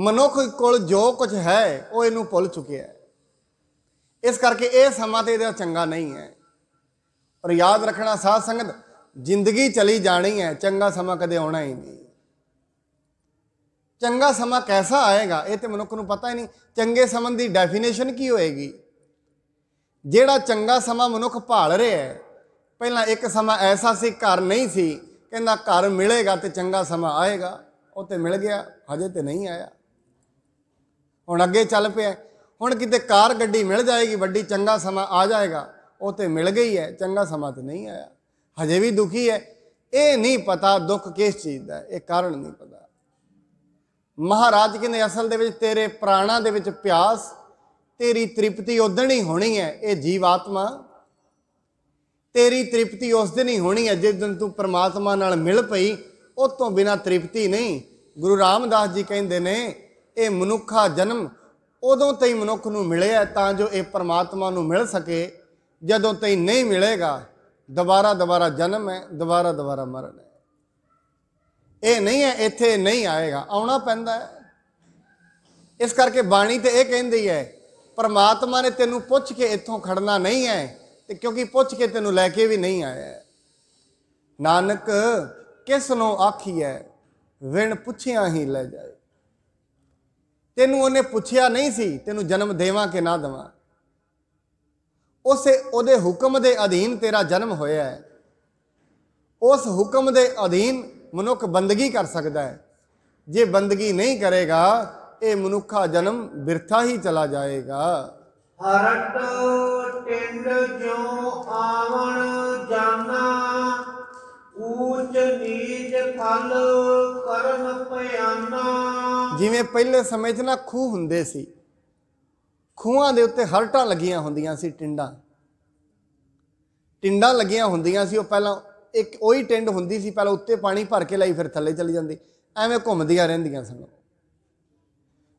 ਮਨੁੱਖ ਕੋਲ ਜੋ ਕੁਝ ਹੈ ਉਹ ਇਹਨੂੰ ਭੁੱਲ ਚੁੱਕਿਆ ਹੈ ਇਸ ਕਰਕੇ ਇਹ ਸਮਾਂ ਤੇ ਇਹਦਾ ਚੰਗਾ ਨਹੀਂ ਹੈ ਔਰ ਯਾਦ ਰੱਖਣਾ ਸਾਧ ਸੰਗਤ ਜ਼ਿੰਦਗੀ ਚਲੀ ਜਾਣੀ ਹੈ ਚੰਗਾ ਸਮਾਂ ਕਦੇ ਆਉਣਾ ਹੀ ਨਹੀਂ ਚੰਗਾ ਸਮਾਂ ਕੈਸਾ ਆਏਗਾ ਇਹ ਤੇ ਮਨੁੱਖ ਨੂੰ ਪਤਾ ਹੀ ਨਹੀਂ ਚੰਗੇ ਸਮਾਂ ਦੀ ਡੈਫੀਨੇਸ਼ਨ ਕੀ ਹੋਏਗੀ ਜਿਹੜਾ ਚੰਗਾ ਸਮਾਂ ਮਨੁੱਖ ਭਾਲ ਰਿਹਾ ਹੈ ਪਹਿਲਾਂ ਇੱਕ ਸਮਾਂ ਐਸਾ ਸੀ ਘਰ ਨਹੀਂ ਸੀ ਕਹਿੰਦਾ ਘਰ ਮਿਲੇਗਾ ਤੇ ਚੰਗਾ ਸਮਾਂ ਆਏਗਾ ਉਹ ਤੇ ਮਿਲ ਗਿਆ ਹਜੇ ਤੇ ਨਹੀਂ ਆਇਆ ਹੁਣ ਅੱਗੇ ਚੱਲ ਪਿਆ ਹੁਣ ਕਿਤੇ ਕਾਰ ਗੱਡੀ ਮਿਲ ਜਾਏਗੀ ਵੱਡੀ ਚੰਗਾ ਸਮਾਂ ਆ ਜਾਏਗਾ ਉਹ ਤੇ ਮਿਲ ਗਈ ਹੈ ਚੰਗਾ ਸਮਾਂ ਤੇ ਨਹੀਂ ਆਇਆ ਹਜੇ ਵੀ ਦੁਖੀ ਹੈ ਇਹ ਨਹੀਂ ਪਤਾ ਦੁੱਖ ਕਿਸ ਚੀਜ਼ ਦਾ ਇਹ ਕਾਰਨ ਨਹੀਂ ਪਤਾ ਮਹਾਰਾਜ ਕਹਿੰਦੇ ਅਸਲ ਦੇ ਵਿੱਚ ਤੇਰੇ ਪ੍ਰਾਣਾ ਦੇ ਵਿੱਚ ਪਿਆਸ ਤੇਰੀ ਤ੍ਰਿਪਤੀ ਉਦਣ ਹੀ ਹੋਣੀ ਹੈ ਇਹ ਜੀਵਾਤਮਾ ਤੇਰੀ ਤ੍ਰਿਪਤੀ ਉਸ ਦਿਨ ਹੀ ਹੋਣੀ ਹੈ ਜਿਸ ਦਿਨ ਤੂੰ ਪ੍ਰਮਾਤਮਾ ਨਾਲ ਮਿਲ ਪਈ ਉਸ ਤੋਂ ਬਿਨਾ ਤ੍ਰਿਪਤੀ ਨਹੀਂ ਗੁਰੂ ਰਾਮਦਾਸ ਜੀ ਕਹਿੰਦੇ ਨੇ ਇਹ ਮਨੁੱਖਾ ਜਨਮ ਉਦੋਂ ਤਈ ਮਨੁੱਖ ਨੂੰ ਮਿਲਿਆ ਤਾਂ ਜੋ ਇਹ ਪ੍ਰਮਾਤਮਾ ਨੂੰ ਮਿਲ ਸਕੇ ਜਦੋਂ ਤਈ ਨਹੀਂ ਮਿਲੇਗਾ ਦੁਬਾਰਾ ਦੁਬਾਰਾ ਜਨਮ ਹੈ ਦੁਬਾਰਾ ਦੁਬਾਰਾ ਮਰਨ ਹੈ ਇਹ ਨਹੀਂ ਹੈ ਇੱਥੇ ਨਹੀਂ ਆਏਗਾ ਆਉਣਾ ਪੈਂਦਾ ਹੈ ਇਸ ਕਰਕੇ ਬਾਣੀ ਤੇ ਇਹ ਕਹਿੰਦੀ ਹੈ ਪਰਮਾਤਮਾ ਨੇ ਤੈਨੂੰ ਪੁੱਛ ਕੇ ਇੱਥੋਂ ਖੜਨਾ ਨਹੀਂ ਹੈ ਤੇ ਕਿਉਂਕਿ ਪੁੱਛ ਕੇ ਤੈਨੂੰ ਲੈ ਕੇ ਵੀ ਨਹੀਂ ਆਇਆ ਨਾਨਕ ਕਿਸ ਨੂੰ ਆਖੀਐ ਵਿਣ ਪੁੱਛਿਆ ਹੀ ਲੈ ਜਾਏ ਤੈਨੂੰ ਉਹਨੇ ਪੁੱਛਿਆ ਨਹੀਂ ਸੀ ਤੈਨੂੰ ਜਨਮ ਦੇਵਾਂ ਕਿ ਨਾ ਦਵਾਂ ਉਸੇ ਉਹਦੇ ਹੁਕਮ ਦੇ ਅਧੀਨ ਤੇਰਾ ਜਨਮ ਹੋਇਆ ਹੈ ਉਸ ਹੁਕਮ ਦੇ ਅਧੀਨ ਮਨੁੱਖ ਬੰਦਗੀ ਕਰ ਸਕਦਾ ਹੈ ਜੇ ਬੰਦਗੀ ਨਹੀਂ ਕਰੇਗਾ ਇਹ ਮਨੁੱਖਾ ਜਨਮ ਬਿਰਥਾ ਹੀ ਚਲਾ ਜਾਏਗਾ ਹਰਟ ਟਿੰਡ ਜੋ ਆਵਣ ਜਾਣਾ ਉੱਚ ਨੀਚ ਫਲ ਕਰਮ ਭਿਆਨਾ ਜਿਵੇਂ ਪਹਿਲੇ ਸਮੇਂ 'ਚ ਨਾ ਖੂਹ ਹੁੰਦੇ ਸੀ ਖੂਹਾਂ ਦੇ ਉੱਤੇ ਹਰਟਾਂ ਲੱਗੀਆਂ ਹੁੰਦੀਆਂ ਸੀ ਟਿੰਡਾਂ ਟਿੰਡਾਂ ਲੱਗੀਆਂ ਹੁੰਦੀਆਂ ਸੀ ਉਹ ਪਹਿਲਾਂ ਇੱਕ ਉਹੀ ਟਿੰਡ ਹੁੰਦੀ ਸੀ ਪਹਿਲਾਂ ਉੱਤੇ ਪਾਣੀ ਭਰ ਕੇ ਲਈ ਫਿਰ ਥੱਲੇ ਚਲੀ ਜਾਂਦੀ ਐਵੇਂ ਘੁੰਮਦੀਆਂ ਰਹਿੰਦੀਆਂ ਸਨ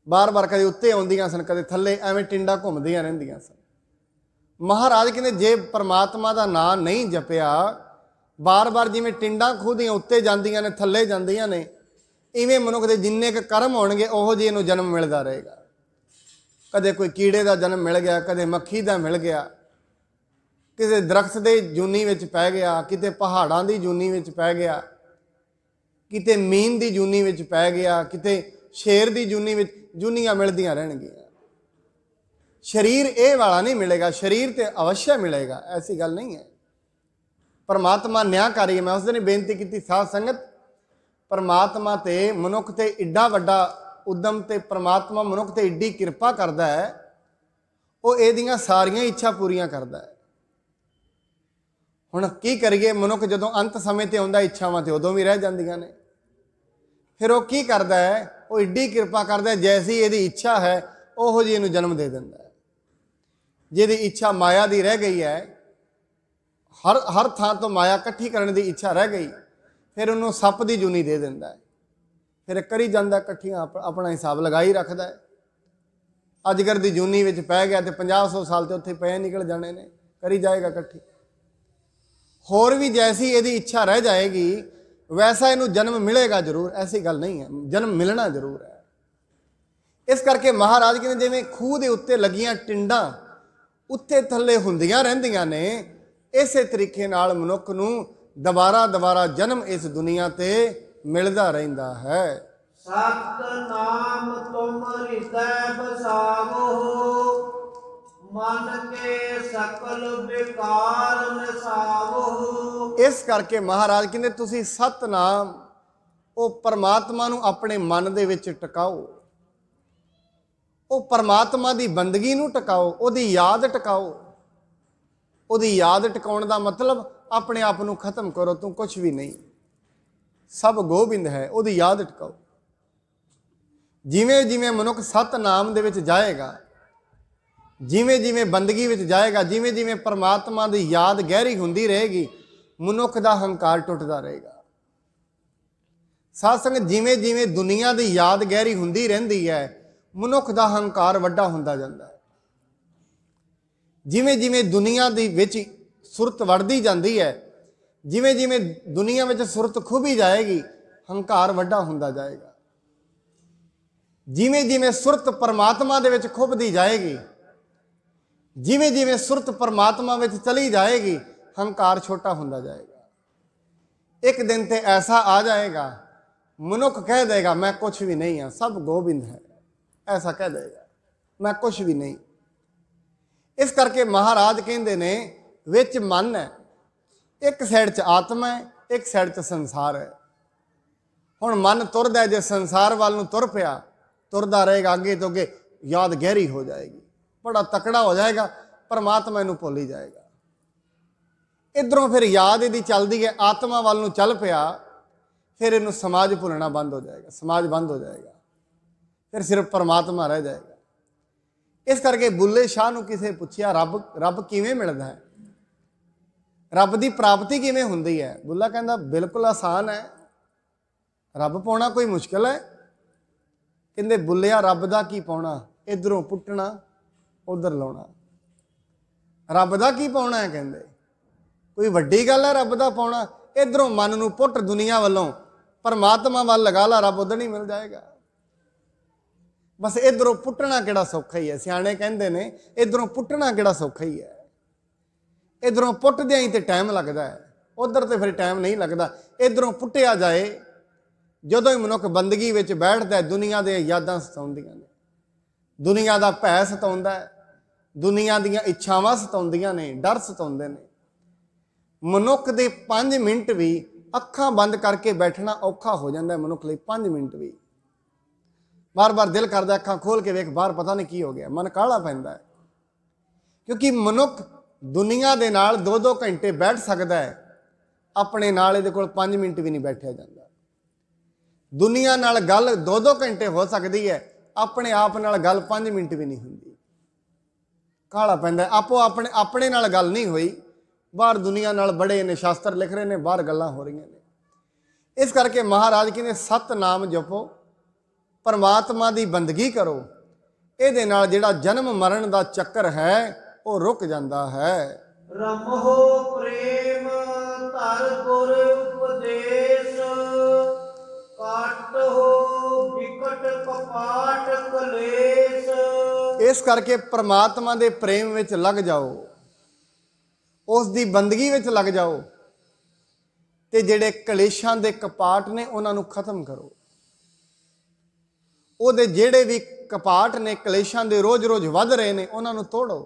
ਬਾਰ-ਬਾਰ ਕਦੇ ਉੱਤੇ ਆਉਂਦੀਆਂ ਸਨ ਕਦੇ ਥੱਲੇ ਐਵੇਂ ਟਿੰਡਾ ਘੁੰਮਦੀਆਂ ਰਹਿੰਦੀਆਂ ਸਨ ਮਹਾਰਾਜ ਕਹਿੰਦੇ ਜੇ ਪਰਮਾਤਮਾ ਦਾ ਨਾਮ ਨਹੀਂ ਜਪਿਆ ਬਾਰ-ਬਾਰ ਜਿਵੇਂ ਟਿੰਡਾਂ ਖੁਦੀਆਂ ਉੱਤੇ ਜਾਂਦੀਆਂ ਨੇ ਥੱਲੇ ਜਾਂਦੀਆਂ ਨੇ ਇਵੇਂ ਮਨੁੱਖ ਦੇ ਜਿੰਨੇ ਕ ਕਰਮ ਹੋਣਗੇ ਉਹੋ ਜਿਹੇ ਨੂੰ ਜਨਮ ਮਿਲਦਾ ਰਹੇਗਾ ਕਦੇ ਕੋਈ ਕੀੜੇ ਦਾ ਜਨਮ ਮਿਲ ਗਿਆ ਕਦੇ ਮੱਖੀ ਦਾ ਮਿਲ ਗਿਆ ਕਿਸੇ ਦਰਖਤ ਦੇ ਜੂਨੀ ਵਿੱਚ ਪੈ ਗਿਆ ਕਿਤੇ ਪਹਾੜਾਂ ਦੀ ਜੂਨੀ ਵਿੱਚ ਪੈ ਗਿਆ ਕਿਤੇ ਮੀਨ ਦੀ ਜੂਨੀ ਵਿੱਚ ਪੈ ਗਿਆ ਕਿਤੇ ਸ਼ੇਰ ਦੀ ਜੂਨੀ ਵਿੱਚ ਜੂਨੀਆਂ ਮਿਲਦੀਆਂ ਰਹਿਣਗੀਆਂ ਸਰੀਰ ਇਹ ਵਾਲਾ ਨਹੀਂ ਮਿਲੇਗਾ ਸਰੀਰ ਤੇ ਅਵਸ਼ਯ ਮਿਲੇਗਾ ਐਸੀ ਗੱਲ ਨਹੀਂ ਹੈ ਪਰਮਾਤਮਾ ਨਿਆਂਕਾਰੀ ਕਰੀ ਮੈਂ ਉਸ ਦਿਨ ਬੇਨਤੀ ਕੀਤੀ ਸਾਧ ਸੰਗਤ ਪਰਮਾਤਮਾ ਤੇ ਮਨੁੱਖ ਤੇ ਏਡਾ ਵੱਡਾ ਉਦਮ ਤੇ ਪਰਮਾਤਮਾ ਮਨੁੱਖ ਤੇ ਏਡੀ ਕਿਰਪਾ ਕਰਦਾ ਹੈ ਉਹ ਇਹਦੀਆਂ ਸਾਰੀਆਂ ਇੱਛਾ ਪੂਰੀਆਂ ਕਰਦਾ ਹੈ ਹੁਣ ਕੀ ਕਰੀਏ ਮਨੁੱਖ ਜਦੋਂ ਅੰਤ ਸਮੇਂ ਤੇ ਆਉਂਦਾ ਇੱਛਾਵਾਂ ਤੇ ਉਦੋਂ ਵੀ ਰਹਿ ਜਾਂਦੀਆਂ ਨੇ ਫਿਰ ਉਹ ਕੀ ਕਰਦਾ ਹੈ ਉਹ ਏਡੀ ਕਿਰਪਾ ਕਰਦਾ ਜੈਸੀ ਇਹਦੀ ਇੱਛਾ ਹੈ ਉਹੋ ਜੀ ਇਹਨੂੰ ਜਨਮ ਦੇ ਦਿੰਦਾ ਹੈ ਜਿਹਦੀ ਇੱਛਾ ਮਾਇਆ ਦੀ ਰਹਿ ਗਈ ਹੈ ਹਰ ਹਰ ਥਾਂ ਤੋਂ ਮਾਇਆ ਇਕੱਠੀ ਕਰਨ ਦੀ ਇੱਛਾ ਰਹਿ ਗਈ ਫਿਰ ਉਹਨੂੰ ਸੱਪ ਦੀ ਜੁਨੀ ਦੇ ਦਿੰਦਾ ਹੈ ਫਿਰ ਕਰੀ ਜਾਂਦਾ ਇਕੱਠੀਆਂ ਆਪਣਾ ਹਿਸਾਬ ਲਗਾਈ ਰੱਖਦਾ ਹੈ ਅਜਗਰ ਦੀ ਜੁਨੀ ਵਿੱਚ ਪੈ ਗਿਆ ਤੇ 500 ਸਾਲ ਤੇ ਉੱਥੇ ਪਏ ਨਿਕਲ ਜਾਣੇ ਨੇ ਕਰੀ ਜਾਏਗਾ ਇਕੱਠੀ ਹੋਰ ਵੀ ਜੈਸੀ ਇਹਦੀ ਇੱਛਾ ਰਹਿ ਜਾਏਗੀ ਵੈਸਾ ਇਹਨੂੰ ਜਨਮ ਮਿਲੇਗਾ ਜ਼ਰੂਰ ਐਸੀ ਗੱਲ ਨਹੀਂ ਹੈ ਜਨਮ ਮਿਲਣਾ ਜ਼ਰੂਰ ਹੈ ਇਸ ਕਰਕੇ ਮਹਾਰਾਜ ਕਹਿੰਦੇ ਜਿਵੇਂ ਖੂਹ ਦੇ ਉੱਤੇ ਲੱਗੀਆਂ ਟਿੰਡਾਂ ਉੱਤੇ ਥੱਲੇ ਹੁੰਦੀਆਂ ਰਹਿੰਦੀਆਂ ਨੇ ਇਸੇ ਤਰੀਕੇ ਨਾਲ ਮਨੁੱਖ ਨੂੰ ਦੁਬਾਰਾ ਦੁਬਾਰਾ ਜਨਮ ਇਸ ਦੁਨੀਆ ਤੇ ਮਿਲਦਾ ਰਹਿੰਦਾ ਹੈ ਸਤ ਨਾਮ ਤੁਮ ਹਿਰਦੈ ਬਸਾਵੋ ਮਨ ਕੇ ਸਕਲ ਵਿਕਾਰ ਨਸਾਵੋ ਇਸ ਕਰਕੇ ਮਹਾਰਾਜ ਕਹਿੰਦੇ ਤੁਸੀਂ ਸਤਨਾਮ ਉਹ ਪਰਮਾਤਮਾ ਨੂੰ ਆਪਣੇ ਮਨ ਦੇ ਵਿੱਚ ਟਿਕਾਓ ਉਹ ਪਰਮਾਤਮਾ ਦੀ ਬੰਦਗੀ ਨੂੰ ਟਿਕਾਓ ਉਹਦੀ ਯਾਦ ਟਿਕਾਓ ਉਹਦੀ ਯਾਦ ਟਿਕਾਉਣ ਦਾ ਮਤਲਬ ਆਪਣੇ ਆਪ ਨੂੰ ਖਤਮ ਕਰੋ ਤੂੰ ਕੁਝ ਵੀ ਨਹੀਂ ਸਭ ਗੋਬਿੰਦ ਹੈ ਉਹਦੀ ਯਾਦ ਟਿਕਾਓ ਜਿਵੇਂ ਜਿਵੇਂ ਮਨੁੱਖ ਸਤਨਾਮ ਦੇ ਵਿੱਚ ਜਾਏਗਾ ਜਿਵੇਂ ਜਿਵੇਂ ਬੰਦਗੀ ਵਿੱਚ ਜਾਏਗਾ ਜਿਵੇਂ ਜਿਵੇਂ ਪਰਮਾਤਮਾ ਦੀ ਯਾਦ ਗਹਿਰੀ ਹੁੰਦੀ ਰਹੇਗੀ ਮਨੁੱਖ ਦਾ ਹੰਕਾਰ ਟੁੱਟਦਾ ਰਹੇਗਾ ਸਾਧ ਸੰਗਤ ਜਿਵੇਂ ਜਿਵੇਂ ਦੁਨੀਆ ਦੀ ਯਾਦ ਗਹਿਰੀ ਹੁੰਦੀ ਰਹਿੰਦੀ ਹੈ ਮਨੁੱਖ ਦਾ ਹੰਕਾਰ ਵੱਡਾ ਹੁੰਦਾ ਜਾਂਦਾ ਹੈ ਜਿਵੇਂ ਜਿਵੇਂ ਦੁਨੀਆ ਦੀ ਵਿੱਚ ਸੁਰਤ ਵੜਦੀ ਜਾਂਦੀ ਹੈ ਜਿਵੇਂ ਜਿਵੇਂ ਦੁਨੀਆ ਵਿੱਚ ਸੁਰਤ ਖੁੱਭੀ ਜਾਏਗੀ ਹੰਕਾਰ ਵੱਡਾ ਹੁੰਦਾ ਜਾਏਗਾ ਜਿਵੇਂ ਜਿਵੇਂ ਸੁਰਤ ਪਰਮਾਤਮਾ ਦੇ ਵਿੱਚ ਖੁੱਭਦੀ ਜਾਏਗੀ ਜਿਵੇਂ ਜਿਵੇਂ ਸੁਰਤ ਪਰਮਾਤਮਾ ਵਿੱਚ ਚਲੀ ਜਾਏਗੀ ਹੰਕਾਰ ਛੋਟਾ ਹੁੰਦਾ ਜਾਏਗਾ ਇੱਕ ਦਿਨ ਤੇ ਐਸਾ ਆ ਜਾਏਗਾ ਮਨੁੱਖ ਕਹਿ ਦੇਗਾ ਮੈਂ ਕੁਝ ਵੀ ਨਹੀਂ ਹਾਂ ਸਭ ਗੋਬਿੰਦ ਹੈ ਐਸਾ ਕਹਿ ਦੇਗਾ ਮੈਂ ਕੁਝ ਵੀ ਨਹੀਂ ਇਸ ਕਰਕੇ ਮਹਾਰਾਜ ਕਹਿੰਦੇ ਨੇ ਵਿੱਚ ਮਨ ਹੈ ਇੱਕ ਸਾਈਡ 'ਚ ਆਤਮਾ ਹੈ ਇੱਕ ਸਾਈਡ 'ਚ ਸੰਸਾਰ ਹੈ ਹੁਣ ਮਨ ਤੁਰਦਾ ਜੇ ਸੰਸਾਰ ਵੱਲ ਨੂੰ ਤੁਰ ਪਿਆ ਤੁਰਦਾ ਰਹੇਗਾ ਅੱਗੇ ਤੋਂ ਅੱਗੇ ਯਾਦ ਗਹਿਰੀ ਹੋ ਜਾਏਗੀ ਬੜਾ ਤਕੜਾ ਹੋ ਜਾਏਗਾ ਪਰਮਾਤਮਾ ਇਹਨੂੰ ਭੁੱਲ ਹੀ ਜਾਏਗਾ ਇਧਰੋਂ ਫਿਰ ਯਾਦ ਇਹਦੀ ਚੱਲਦੀ ਹੈ ਆਤਮਾ ਵੱਲ ਨੂੰ ਚੱਲ ਪਿਆ ਫਿਰ ਇਹਨੂੰ ਸਮਾਜ ਭੁੱਲਣਾ ਬੰਦ ਹੋ ਜਾਏਗਾ ਸਮਾਜ ਬੰਦ ਹੋ ਜਾਏਗਾ ਫਿਰ ਸਿਰਫ ਪਰਮਾਤਮਾ ਰਹਿ ਜਾਏਗਾ ਇਸ ਕਰਕੇ ਬੁੱਲੇ ਸ਼ਾਹ ਨੂੰ ਕਿਸੇ ਪੁੱਛਿਆ ਰੱਬ ਰੱਬ ਕਿਵੇਂ ਮਿਲਦਾ ਹੈ ਰੱਬ ਦੀ ਪ੍ਰਾਪਤੀ ਕਿਵੇਂ ਹੁੰਦੀ ਹੈ ਬੁੱਲਾ ਕਹਿੰਦਾ ਬਿਲਕੁਲ ਆਸਾਨ ਹੈ ਰੱਬ ਪਾਉਣਾ ਕੋਈ ਮੁਸ਼ਕਲ ਹੈ ਕਹਿੰਦੇ ਬੁੱਲਿਆ ਰੱਬ ਦਾ ਕੀ ਪਾਉਣਾ ਇਧਰੋਂ ਪੁੱਟਣਾ ਉਧਰ ਲਾਉਣਾ ਰੱਬ ਦਾ ਕੀ ਪਾਉਣਾ ਹੈ ਕਹਿੰਦੇ ਕੋਈ ਵੱਡੀ ਗੱਲ ਹੈ ਰੱਬ ਦਾ ਪਾਉਣਾ ਇਧਰੋਂ ਮਨ ਨੂੰ ਪੁੱਟ ਦੁਨੀਆ ਵੱਲੋਂ ਪਰਮਾਤਮਾ ਵੱਲ ਲਗਾ ਲਾ ਰੱਬ ਉਧਰ ਨਹੀਂ ਮਿਲ ਜਾਏਗਾ ਬਸ ਇਧਰੋਂ ਪੁੱਟਣਾ ਕਿਹੜਾ ਸੌਖਾ ਹੀ ਹੈ ਸਿਆਣੇ ਕਹਿੰਦੇ ਨੇ ਇਧਰੋਂ ਪੁੱਟਣਾ ਕਿਹੜਾ ਸੌਖਾ ਹੀ ਹੈ ਇਧਰੋਂ ਪੁੱਟਦਿਆਂ ਹੀ ਤੇ ਟਾਈਮ ਲੱਗਦਾ ਹੈ ਉਧਰ ਤੇ ਫਿਰ ਟਾਈਮ ਨਹੀਂ ਲੱਗਦਾ ਇਧਰੋਂ ਪੁੱਟਿਆ ਜਾਏ ਜਦੋਂ ਹੀ ਮਨੁੱਖ ਬੰਦਗੀ ਵਿੱਚ ਬੈਠਦਾ ਹੈ ਦੁਨੀਆ ਦੇ ਯਾਦਾਂ ਸਤਾਉਂਦੀਆਂ ਨੇ ਦੁਨੀਆ ਦਾ ਭੈ ਸਤਾਉਂਦਾ ਹੈ ਦੁਨੀਆ ਦੀਆਂ ਇੱਛਾਵਾਂ ਸਤਾਉਂਦੀਆਂ ਨੇ ਡਰ ਸਤਾਉਂਦੇ ਨੇ ਮਨੁੱਖ ਦੇ 5 ਮਿੰਟ ਵੀ ਅੱਖਾਂ ਬੰਦ ਕਰਕੇ ਬੈਠਣਾ ਔਖਾ ਹੋ ਜਾਂਦਾ ਹੈ ਮਨੁੱਖ ਲਈ 5 ਮਿੰਟ ਵੀ ਬਾਰ-ਬਾਰ ਦਿਲ ਕਰਦਾ ਅੱਖਾਂ ਖੋਲ ਕੇ ਵੇਖ ਬਾਹਰ ਪਤਾ ਨਹੀਂ ਕੀ ਹੋ ਗਿਆ ਮਨ ਕਾਲਾ ਪੈਂਦਾ ਹੈ ਕਿਉਂਕਿ ਮਨੁੱਖ ਦੁਨੀਆ ਦੇ ਨਾਲ 2-2 ਘੰਟੇ ਬੈਠ ਸਕਦਾ ਹੈ ਆਪਣੇ ਨਾਲ ਇਹਦੇ ਕੋਲ 5 ਮਿੰਟ ਵੀ ਨਹੀਂ ਬੈਠਿਆ ਜਾਂਦਾ ਦੁਨੀਆ ਨਾਲ ਗੱਲ 2-2 ਘੰਟੇ ਹੋ ਸਕਦੀ ਹੈ ਆਪਣੇ ਆਪ ਨਾਲ ਗੱਲ 5 ਮਿੰਟ ਵੀ ਨਹੀਂ ਹੁੰਦੀ ਕਾਲਾ ਪੈਂਦਾ ਆਪੋ ਆਪਣੇ ਆਪਣੇ ਨਾਲ ਗੱਲ ਨਹੀਂ ਹੋਈ ਬਾਹਰ ਦੁਨੀਆ ਨਾਲ ਬੜੇ ਨੇ ਸ਼ਾਸਤਰ ਲਿਖ ਰਹੇ ਨੇ ਬਾਹਰ ਗੱਲਾਂ ਹੋ ਰਹੀਆਂ ਨੇ ਇਸ ਕਰਕੇ ਮਹਾਰਾਜ ਕਹਿੰਦੇ ਸਤ ਨਾਮ ਜਪੋ ਪਰਮਾਤਮਾ ਦੀ ਬੰਦਗੀ ਕਰੋ ਇਹਦੇ ਨਾਲ ਜਿਹੜਾ ਜਨਮ ਮਰਨ ਦਾ ਚੱਕਰ ਹੈ ਉਹ ਰੁਕ ਜਾਂਦਾ ਹੈ ਰਮ ਹੋ ਪ੍ਰੇਮ ਧਰ ਗੁਰ ਉਪਦੇਸ਼ ਕਾਟ ਹੋ ਵਿਕਟ ਕਪਾਟ ਕਲੇਸ਼ ਇਸ ਕਰਕੇ ਪ੍ਰਮਾਤਮਾ ਦੇ ਪ੍ਰੇਮ ਵਿੱਚ ਲੱਗ ਜਾਓ ਉਸ ਦੀ ਬੰਦਗੀ ਵਿੱਚ ਲੱਗ ਜਾਓ ਤੇ ਜਿਹੜੇ ਕਲੇਸ਼ਾਂ ਦੇ ਕਪਾਟ ਨੇ ਉਹਨਾਂ ਨੂੰ ਖਤਮ ਕਰੋ ਉਹਦੇ ਜਿਹੜੇ ਵੀ ਕਪਾਟ ਨੇ ਕਲੇਸ਼ਾਂ ਦੇ ਰੋਜ਼-ਰੋਜ਼ ਵੱਧ ਰਹੇ ਨੇ ਉਹਨਾਂ ਨੂੰ ਤੋੜੋ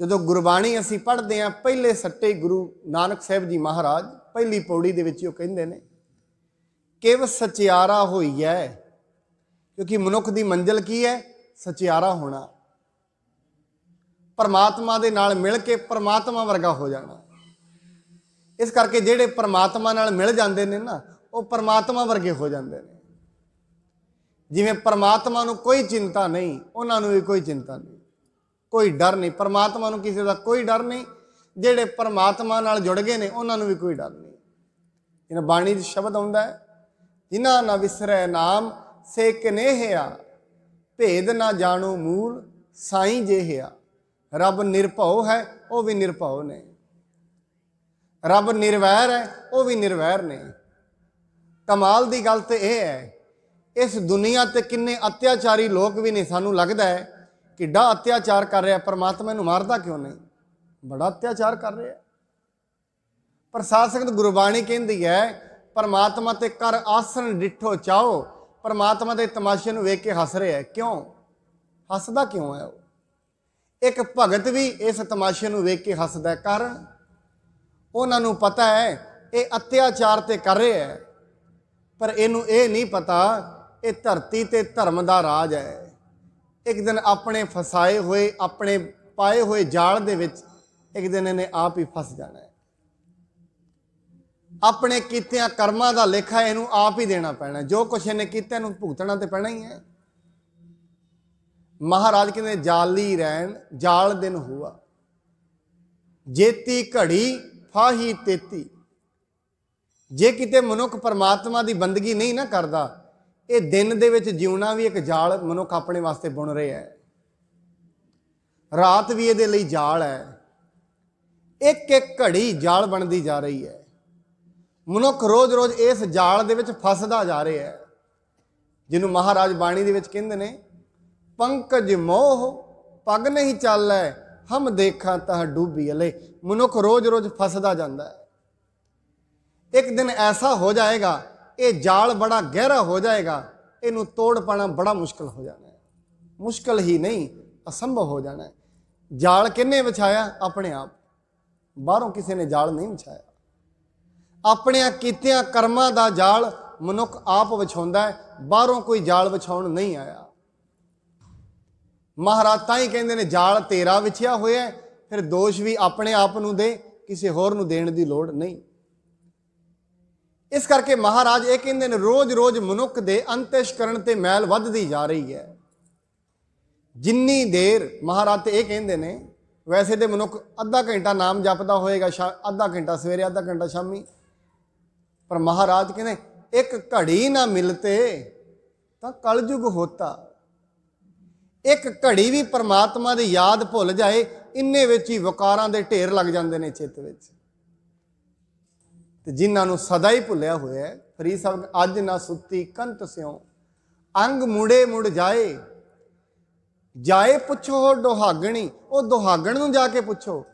ਜਦੋਂ ਗੁਰਬਾਣੀ ਅਸੀਂ ਪੜ੍ਹਦੇ ਆਂ ਪਹਿਲੇ ਸੱਟੇ ਗੁਰੂ ਨਾਨਕ ਸਾਹਿਬ ਜੀ ਮਹਾਰਾਜ ਪਹਿਲੀ ਪੌੜੀ ਦੇ ਵਿੱਚ ਉਹ ਕਹਿੰਦੇ ਨੇ ਕਿਵ ਸਚਿਆਰਾ ਹੋਈ ਹੈ ਕਿਉਂਕਿ ਮਨੁੱਖ ਦੀ ਮੰਜ਼ਲ ਕੀ ਹੈ ਸਚਿਆਰਾ ਹੋਣਾ ਪਰਮਾਤਮਾ ਦੇ ਨਾਲ ਮਿਲ ਕੇ ਪਰਮਾਤਮਾ ਵਰਗਾ ਹੋ ਜਾਣਾ ਇਸ ਕਰਕੇ ਜਿਹੜੇ ਪਰਮਾਤਮਾ ਨਾਲ ਮਿਲ ਜਾਂਦੇ ਨੇ ਨਾ ਉਹ ਪਰਮਾਤਮਾ ਵਰਗੇ ਹੋ ਜਾਂਦੇ ਨੇ ਜਿਵੇਂ ਪਰਮਾਤਮਾ ਨੂੰ ਕੋਈ ਚਿੰਤਾ ਨਹੀਂ ਉਹਨਾਂ ਨੂੰ ਵੀ ਕੋਈ ਚਿੰਤਾ ਨਹੀਂ ਕੋਈ ਡਰ ਨਹੀਂ ਪਰਮਾਤਮਾ ਨੂੰ ਕਿਸੇ ਦਾ ਕੋਈ ਡਰ ਨਹੀਂ ਜਿਹੜੇ ਪਰਮਾਤਮਾ ਨਾਲ ਜੁੜ ਗਏ ਨੇ ਉਹਨਾਂ ਨੂੰ ਵੀ ਕੋਈ ਡਰ ਨਹੀਂ ਇਹਨਾਂ ਬਾਣੀ ਦੇ ਸ਼ਬਦ ਆਉਂਦਾ ਹੈ ਜਿਨ੍ਹਾਂ ਨਾ ਵਿਸਰੈ ਨਾਮ ਸੇ ਕਨੇਹਿਆ ਭੇਦ ਨਾ ਜਾਣੋ ਮੂਲ ਸਾਈ ਜਿਹਿਆ ਰੱਬ ਨਿਰਭਉ ਹੈ ਉਹ ਵੀ ਨਿਰਭਉ ਨੇ ਰੱਬ ਨਿਰਵੈਰ ਹੈ ਉਹ ਵੀ ਨਿਰਵੈਰ ਨੇ ਕਮਾਲ ਦੀ ਗੱਲ ਤੇ ਇਹ ਹੈ ਇਸ ਦੁਨੀਆ ਤੇ ਕਿੰਨੇ ਅਤਿਆਚਾਰੀ ਲੋਕ ਵੀ ਨੇ ਸਾਨੂੰ ਲੱਗਦਾ ਹੈ ਕਿੱਡਾ ਅਤਿਆਚਾਰ ਕਰ ਰਿਹਾ ਪਰਮਾਤਮਾ ਨੂੰ ਮਾਰਦਾ ਕਿਉਂ ਨਹੀਂ ਬੜਾ ਅਤਿਆਚਾਰ ਕਰ ਰਿਹਾ ਪਰ ਸਾਧ ਸੰਗਤ ਗੁਰਬਾਣੀ ਕਹਿੰਦੀ ਹੈ ਪਰਮਾਤਮਾ ਤੇ ਕਰ ਆਸਣ ਡਿਠੋ ਚਾਓ ਪਰਮਾਤਮਾ ਦੇ ਤਮਾਸ਼ੇ ਨੂੰ ਵੇਖ ਕੇ ਹੱਸ ਰਿਹਾ ਹੈ ਕਿਉਂ ਹੱਸਦਾ ਕਿਉਂ ਹੈ ਉਹ ਇੱਕ ਭਗਤ ਵੀ ਇਸ ਤਮਾਸ਼ੇ ਨੂੰ ਵੇਖ ਕੇ ਹੱਸਦਾ ਕਾਰਨ ਉਹਨਾਂ ਨੂੰ ਪਤਾ ਹੈ ਇਹ ਅਤਿਆਚਾਰ ਤੇ ਕਰ ਰਿਹਾ ਹੈ ਪਰ ਇਹਨੂੰ ਇਹ ਨਹੀਂ ਪਤਾ ਇਹ ਧਰਤੀ ਤੇ ਧਰਮ ਦਾ ਰਾਜ ਹੈ ਇੱਕ ਦਿਨ ਆਪਣੇ ਫਸਾਏ ਹੋਏ ਆਪਣੇ ਪਾਏ ਹੋਏ ਜਾਲ ਦੇ ਵਿੱਚ ਇੱਕ ਦਿਨ ਇਹਨੇ ਆਪ ਹੀ ਫਸ ਜਾਣਾ ਹੈ ਆਪਣੇ ਕੀਤਿਆਂ ਕਰਮਾਂ ਦਾ ਲੇਖਾ ਇਹਨੂੰ ਆਪ ਹੀ ਦੇਣਾ ਪੈਣਾ ਜੋ ਕੁਛ ਇਹਨੇ ਕੀਤਾ ਇਹਨੂੰ ਭੁਗਤਣਾ ਤੇ ਪੈਣਾ ਹੀ ਹੈ ਮਹਾਰਾਜ ਕਹਿੰਦੇ ਜਾਲੀ ਰਹਿਣ ਜਾਲ ਦਿਨ ਹੋਆ ਜੇਤੀ ਘੜੀ ਫਾਹੀ ਤੇਤੀ ਜੇ ਕਿਤੇ ਮਨੁੱਖ ਪਰਮਾਤਮਾ ਦੀ ਬੰਦਗੀ ਨਹੀਂ ਨਾ ਕਰਦਾ ਇਹ ਦਿਨ ਦੇ ਵਿੱਚ ਜਿਉਣਾ ਵੀ ਇੱਕ ਜਾਲ ਮਨੁੱਖ ਆਪਣੇ ਵਾਸਤੇ ਬੁਣ ਰਿਹਾ ਹੈ ਰਾਤ ਵੀ ਇਹਦੇ ਲਈ ਜਾਲ ਹੈ ਇੱਕ ਇੱਕ ਘੜੀ ਜਾਲ ਬਣਦੀ ਜਾ ਰਹੀ ਹੈ ਮਨੁੱਖ ਰੋਜ਼-ਰੋਜ਼ ਇਸ ਜਾਲ ਦੇ ਵਿੱਚ ਫਸਦਾ ਜਾ ਰਿਹਾ ਹੈ ਜਿਹਨੂੰ ਮਹਾਰਾਜ ਬਾਣੀ ਦੇ ਵਿੱਚ ਕਹਿੰਦੇ ਨੇ ਪੰਕਜ ਮੋਹ ਪਗ ਨਹੀਂ ਚੱਲੈ ਹਮ ਦੇਖਾਂ ਤਹ ਡੂਬੀ ਅਲੇ ਮਨੁੱਖ ਰੋਜ਼-ਰੋਜ਼ ਫਸਦਾ ਜਾਂਦਾ ਹੈ ਇੱਕ ਦਿਨ ਐਸਾ ਹੋ ਜਾਏਗਾ ਇਹ ਜਾਲ ਬੜਾ ਗਹਿਰਾ ਹੋ ਜਾਏਗਾ ਇਹਨੂੰ ਤੋੜ ਪਾਣਾ ਬੜਾ ਮੁਸ਼ਕਲ ਹੋ ਜਾਣਾ ਹੈ ਮੁਸ਼ਕਲ ਹੀ ਨਹੀਂ ਅਸੰਭਵ ਹੋ ਜਾਣਾ ਹੈ ਜਾਲ ਕਿੰਨੇ ਵਿਛਾਇਆ ਆਪਣੇ ਆਪ ਬਾਹਰੋਂ ਕਿਸੇ ਨੇ ਜਾਲ ਨਹੀਂ ਵਿਛਾਇਆ ਆਪਣਿਆਂ ਕੀਤਿਆਂ ਕਰਮਾਂ ਦਾ ਜਾਲ ਮਨੁੱਖ ਆਪ ਵਿਛਾਉਂਦਾ ਹੈ ਬਾਹਰੋਂ ਕੋਈ ਜਾਲ ਵਿਛਾਉਣ ਨਹੀਂ ਆਇਆ ਮਹਾਰਾਜ ਤਾਂ ਹੀ ਕਹਿੰਦੇ ਨੇ ਜਾਲ ਤੇਰਾ ਵਿਛਿਆ ਹੋਇਆ ਫਿਰ ਦੋਸ਼ ਵੀ ਆਪਣੇ ਆਪ ਨੂੰ ਦੇ ਕਿਸੇ ਹੋਰ ਨੂੰ ਦੇਣ ਦੀ ਲੋੜ ਨਹੀਂ ਇਸ ਕਰਕੇ ਮਹਾਰਾਜ ਇਹ ਕਹਿੰਦੇ ਨੇ ਰੋਜ਼-ਰੋਜ਼ ਮਨੁੱਖ ਦੇ ਅੰਤਿਸ਼ ਕਰਨ ਤੇ ਮੈਲ ਵੱਧਦੀ ਜਾ ਰਹੀ ਹੈ ਜਿੰਨੀ ਦੇਰ ਮਹਾਰਾਜ ਤੇ ਇਹ ਕਹਿੰਦੇ ਨੇ ਵੈਸੇ ਤੇ ਮਨੁੱਖ ਅੱਧਾ ਘੰਟਾ ਨਾਮ ਜਪਦਾ ਹੋਏਗਾ ਅੱਧਾ ਘੰਟਾ ਸਵੇਰੇ ਅੱਧਾ ਘੰਟਾ ਸ਼ਾਮੀ ਪਰ ਮਹਾਰਾਜ ਕਹਿੰਦੇ ਇੱਕ ਘੜੀ ਨਾ ਮਿਲਤੇ ਤਾਂ ਕਲਯੁਗ ਹੋਤਾ ਇੱਕ ਘੜੀ ਵੀ ਪਰਮਾਤਮਾ ਦੀ ਯਾਦ ਭੁੱਲ ਜਾਏ ਇੰਨੇ ਵਿੱਚ ਹੀ ਵਕਾਰਾਂ ਦੇ ਢੇਰ ਲੱਗ ਜਾਂਦੇ ਨੇ ਚਿੱਤ ਵਿੱਚ ਤੇ ਜਿਨ੍ਹਾਂ ਨੂੰ ਸਦਾ ਹੀ ਭੁੱਲਿਆ ਹੋਇਆ ਹੈ ਫਰੀ ਸਾਹਿਬ ਅੱਜ ਨਾ ਸੁੱਤੀ ਕੰਤ ਸਿਉ ਅੰਗ ਮੁੜੇ ਮੁੜ ਜਾਏ ਜਾਏ ਪੁੱਛੋ ਦੁਹਾਗਣੀ ਉਹ ਦੁਹਾਗਣ ਨੂੰ ਜਾ ਕੇ ਪੁੱਛੋ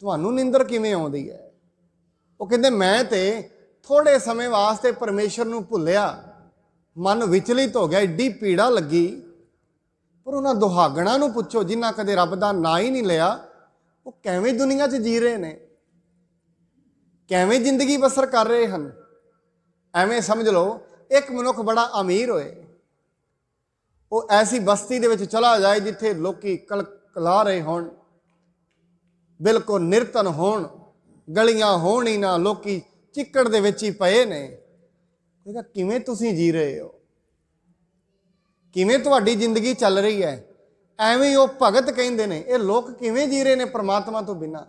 ਤੁਹਾਨੂੰ ਨਿੰਦਰ ਕਿਵੇਂ ਆਉਂਦੀ ਹੈ ਉਹ ਕਹਿੰਦੇ ਮੈਂ ਤੇ ਥੋੜੇ ਸਮੇਂ ਵਾਸਤੇ ਪਰਮੇਸ਼ਰ ਨੂੰ ਭੁੱਲਿਆ ਮਨ ਵਿਚਲਿਤ ਹੋ ਗਿਆ ਏਡੀ ਪੀੜਾ ਲੱਗੀ ਪਰ ਉਹਨਾਂ ਦੁਹਾਗਣਾ ਨੂੰ ਪੁੱਛੋ ਜਿਨ੍ਹਾਂ ਕਦੇ ਰੱਬ ਦਾ ਨਾਂ ਹੀ ਨਹੀਂ ਲਿਆ ਉਹ ਕਿਵੇਂ ਦੁਨੀਆ 'ਚ ਜੀ ਰਹੇ ਨੇ ਕਿਵੇਂ ਜ਼ਿੰਦਗੀ ਬਸਰ ਕਰ ਰਹੇ ਹਨ ਐਵੇਂ ਸਮਝ ਲਓ ਇੱਕ ਮਨੁੱਖ ਬੜਾ ਅਮੀਰ ਹੋਏ ਉਹ ਐਸੀ ਬਸਤੀ ਦੇ ਵਿੱਚ ਚਲਾ ਜਾਏ ਜਿੱਥੇ ਲੋਕੀ ਕਲਕਲਾ ਰਹੇ ਹੋਣ ਬਿਲਕੁਲ ਨਿਰਤਨ ਹੋਣ ਗਲੀਆਂ ਹੋਣ ਹੀ ਨਾ ਲੋਕੀ ਚਿੱਕੜ ਦੇ ਵਿੱਚ ਹੀ ਪਏ ਨੇ ਕਹੇਗਾ ਕਿਵੇਂ ਤੁਸੀਂ ਜੀ ਰਹੇ ਹੋ ਕਿਵੇਂ ਤੁਹਾਡੀ ਜ਼ਿੰਦਗੀ ਚੱਲ ਰਹੀ ਹੈ ਐਵੇਂ ਉਹ ਭਗਤ ਕਹਿੰਦੇ ਨੇ ਇਹ ਲੋਕ ਕਿਵੇਂ ਜੀ ਰਹੇ ਨੇ ਪ੍ਰਮਾਤਮਾ ਤੋਂ ਬਿਨਾ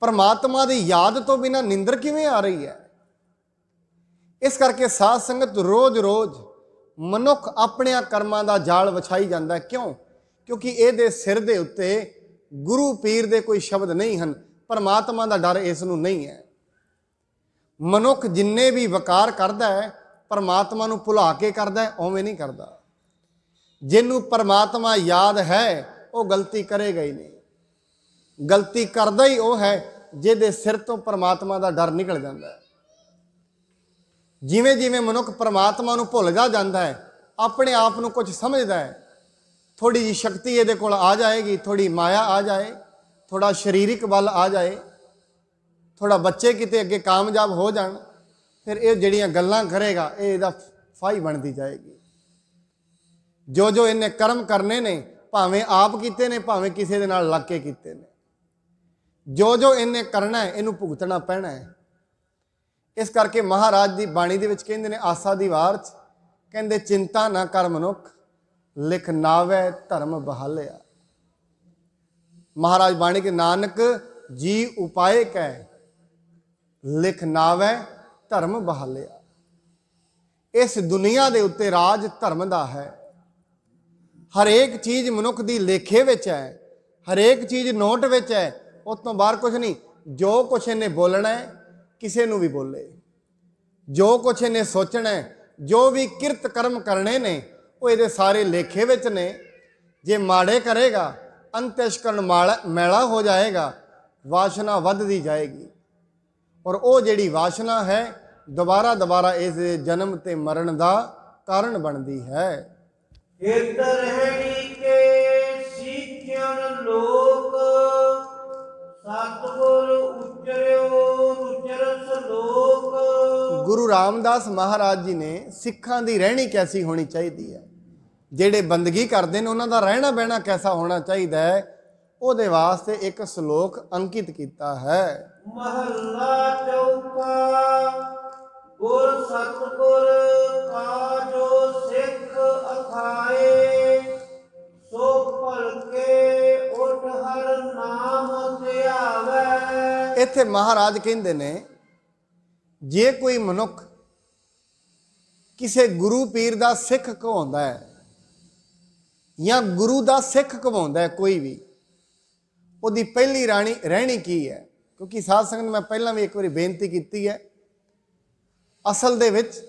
ਪ੍ਰਮਾਤਮਾ ਦੀ ਯਾਦ ਤੋਂ ਬਿਨਾ ਨਿੰਦਰ ਕਿਵੇਂ ਆ ਰਹੀ ਹੈ ਇਸ ਕਰਕੇ ਸਾਧ ਸੰਗਤ ਰੋਜ਼-ਰੋਜ਼ ਮਨੁੱਖ ਆਪਣੇ ਕਰਮਾਂ ਦਾ ਜਾਲ ਵਿਛਾਈ ਜਾਂਦਾ ਕਿਉਂ ਕਿਉਂਕਿ ਇਹਦੇ ਸਿਰ ਦੇ ਉੱਤੇ ਗੁਰੂ ਪੀਰ ਦੇ ਕੋਈ ਸ਼ਬਦ ਨਹੀਂ ਹਨ ਪ੍ਰਮਾਤਮਾ ਦਾ ਡਰ ਇਸ ਨੂੰ ਨਹੀਂ ਹੈ ਮਨੁੱਖ ਜਿੰਨੇ ਵੀ ਵਕਾਰ ਕਰਦਾ ਹੈ ਪਰਮਾਤਮਾ ਨੂੰ ਭੁਲਾ ਕੇ ਕਰਦਾ ਹੈ ਉਵੇਂ ਨਹੀਂ ਕਰਦਾ ਜਿਹਨੂੰ ਪਰਮਾਤਮਾ ਯਾਦ ਹੈ ਉਹ ਗਲਤੀ ਕਰੇਗਾ ਹੀ ਨਹੀਂ ਗਲਤੀ ਕਰਦਾ ਹੀ ਉਹ ਹੈ ਜਿਹਦੇ ਸਿਰ ਤੋਂ ਪਰਮਾਤਮਾ ਦਾ ਡਰ ਨਿਕਲ ਜਾਂਦਾ ਹੈ ਜਿਵੇਂ ਜਿਵੇਂ ਮਨੁੱਖ ਪਰਮਾਤਮਾ ਨੂੰ ਭੁੱਲ ਜਾਂਦਾ ਹੈ ਆਪਣੇ ਆਪ ਨੂੰ ਕੁਝ ਸਮਝਦਾ ਹੈ ਥੋੜੀ ਜੀ ਸ਼ਕਤੀ ਇਹਦੇ ਕੋਲ ਆ ਜਾਏਗੀ ਥੋੜੀ ਮਾਇਆ ਆ ਜਾਏ ਥੋੜਾ ਸਰੀਰਿਕ ਬਲ ਆ ਜਾਏ ਥੋੜਾ ਬੱਚੇ ਕਿਤੇ ਅੱਗੇ ਕਾਮਯਾਬ ਹੋ ਜਾਣ ਫਿਰ ਇਹ ਜਿਹੜੀਆਂ ਗੱਲਾਂ ਕਰੇਗਾ ਇਹ ਇਹਦਾ ਫਾਈ ਬਣਦੀ ਜਾਏਗੀ ਜੋ ਜੋ ਇਹਨੇ ਕਰਮ ਕਰਨੇ ਨੇ ਭਾਵੇਂ ਆਪ ਕੀਤੇ ਨੇ ਭਾਵੇਂ ਕਿਸੇ ਦੇ ਨਾਲ ਲੱਗ ਕੇ ਕੀਤੇ ਨੇ ਜੋ ਜੋ ਇਹਨੇ ਕਰਨਾ ਹੈ ਇਹਨੂੰ ਭੁਗਤਣਾ ਪੈਣਾ ਹੈ ਇਸ ਕਰਕੇ ਮਹਾਰਾਜ ਦੀ ਬਾਣੀ ਦੇ ਵਿੱਚ ਕਹਿੰਦੇ ਨੇ ਆਸਾ ਦੀ ਵਾਰ ਚ ਕਹਿੰਦੇ ਚਿੰਤਾ ਨਾ ਕਰ ਮਨੁੱਖ ਲਿਖ ਨਾਵੇ ਧਰਮ ਬਹਾਲਿਆ ਮਹਾਰਾਜ ਬਾਣੀ ਕੇ ਨਾਨਕ ਜੀ ਉਪਾਏ ਕੈ ਲਿਖਨਾਵੇ ਧਰਮ ਬਹਾਲਿਆ ਇਸ ਦੁਨੀਆ ਦੇ ਉੱਤੇ ਰਾਜ ਧਰਮ ਦਾ ਹੈ ਹਰੇਕ ਚੀਜ਼ ਮਨੁੱਖ ਦੀ ਲੇਖੇ ਵਿੱਚ ਹੈ ਹਰੇਕ ਚੀਜ਼ ਨੋਟ ਵਿੱਚ ਹੈ ਉਸ ਤੋਂ ਬਾਹਰ ਕੁਝ ਨਹੀਂ ਜੋ ਕੁਛ ਇਹਨੇ ਬੋਲਣਾ ਹੈ ਕਿਸੇ ਨੂੰ ਵੀ ਬੋਲੇ ਜੋ ਕੁਛ ਇਹਨੇ ਸੋਚਣਾ ਹੈ ਜੋ ਵੀ ਕਿਰਤ ਕਰਮ ਕਰਨੇ ਨੇ ਉਹ ਇਹਦੇ ਸਾਰੇ ਲੇਖੇ ਵਿੱਚ ਨੇ ਜੇ ਮਾੜੇ ਕਰੇਗਾ ਅੰਤਿਸ਼ਕਰਨ ਮੈਲਾ ਹੋ ਜਾਏਗਾ ਵਾਸ਼ਨਾ ਵੱਧਦੀ ਜਾਏਗੀ ਔਰ ਉਹ ਜਿਹੜੀ ਵਾਸ਼ਨਾ ਹੈ ਦੁਬਾਰਾ ਦੁਬਾਰਾ ਇਸ ਜਨਮ ਤੇ ਮਰਨ ਦਾ ਕਾਰਨ ਬਣਦੀ ਹੈ ਇਤ ਰਹਿਣੀ ਕੇ ਸਿੱਖਿਆਨ ਲੋਕ ਸਤਗੁਰ ਉਚਰਿਓ ਉਚਰਸ ਲੋਕ ਗੁਰੂ ਰਾਮਦਾਸ ਮਹਾਰਾਜ ਜੀ ਨੇ ਸਿੱਖਾਂ ਦੀ ਰਹਿਣੀ ਕੈਸੀ ਹੋਣੀ ਚਾਹੀਦੀ ਹੈ ਜਿਹੜੇ ਬੰਦਗੀ ਕਰਦੇ ਨੇ ਉਹਨਾਂ ਦਾ ਰਹਿਣਾ ਬਹਿਣਾ ਕੈਸਾ ਹੋਣਾ ਚਾਹੀਦਾ ਹੈ ਉਹਦੇ ਵਾਸਤੇ ਇੱਕ ਸ਼ਲੋਕ ਅੰਕਿਤ ਕੀਤਾ ਹੈ ਮਹੱਲਾ ਚੌਥਾ ਗੁਰ ਸਤਗੁਰ ਕਾ ਜੋ ਸਿੱਖ ਅਖਾਏ ਸੋ ਭਲਕੇ ਉਠ ਹਰ ਨਾਮ ਧਿਆਵੇ ਇੱਥੇ ਮਹਾਰਾਜ ਕਹਿੰਦੇ ਨੇ ਜੇ ਕੋਈ ਮਨੁੱਖ ਕਿਸੇ ਗੁਰੂ ਪੀਰ ਦਾ ਸਿੱਖ ਕਹਾਉਂਦਾ ਹੈ ਜਾਂ ਗੁਰੂ ਦਾ ਸਿੱਖ ਕਹਾਉਂਦਾ ਹੈ ਕੋਈ ਵੀ ਉਹਦੀ ਪਹਿਲੀ ਰਾਣੀ ਰਹਿਣੀ ਕੀ ਹੈ ਕਿਉਂਕਿ ਸਾਧ ਸੰਗਤ ਮੈਂ ਪਹਿਲਾਂ ਵੀ ਇੱਕ ਵਾਰੀ ਬੇਨਤੀ ਕੀਤੀ ਹੈ ਅਸਲ ਦੇ ਵਿੱਚ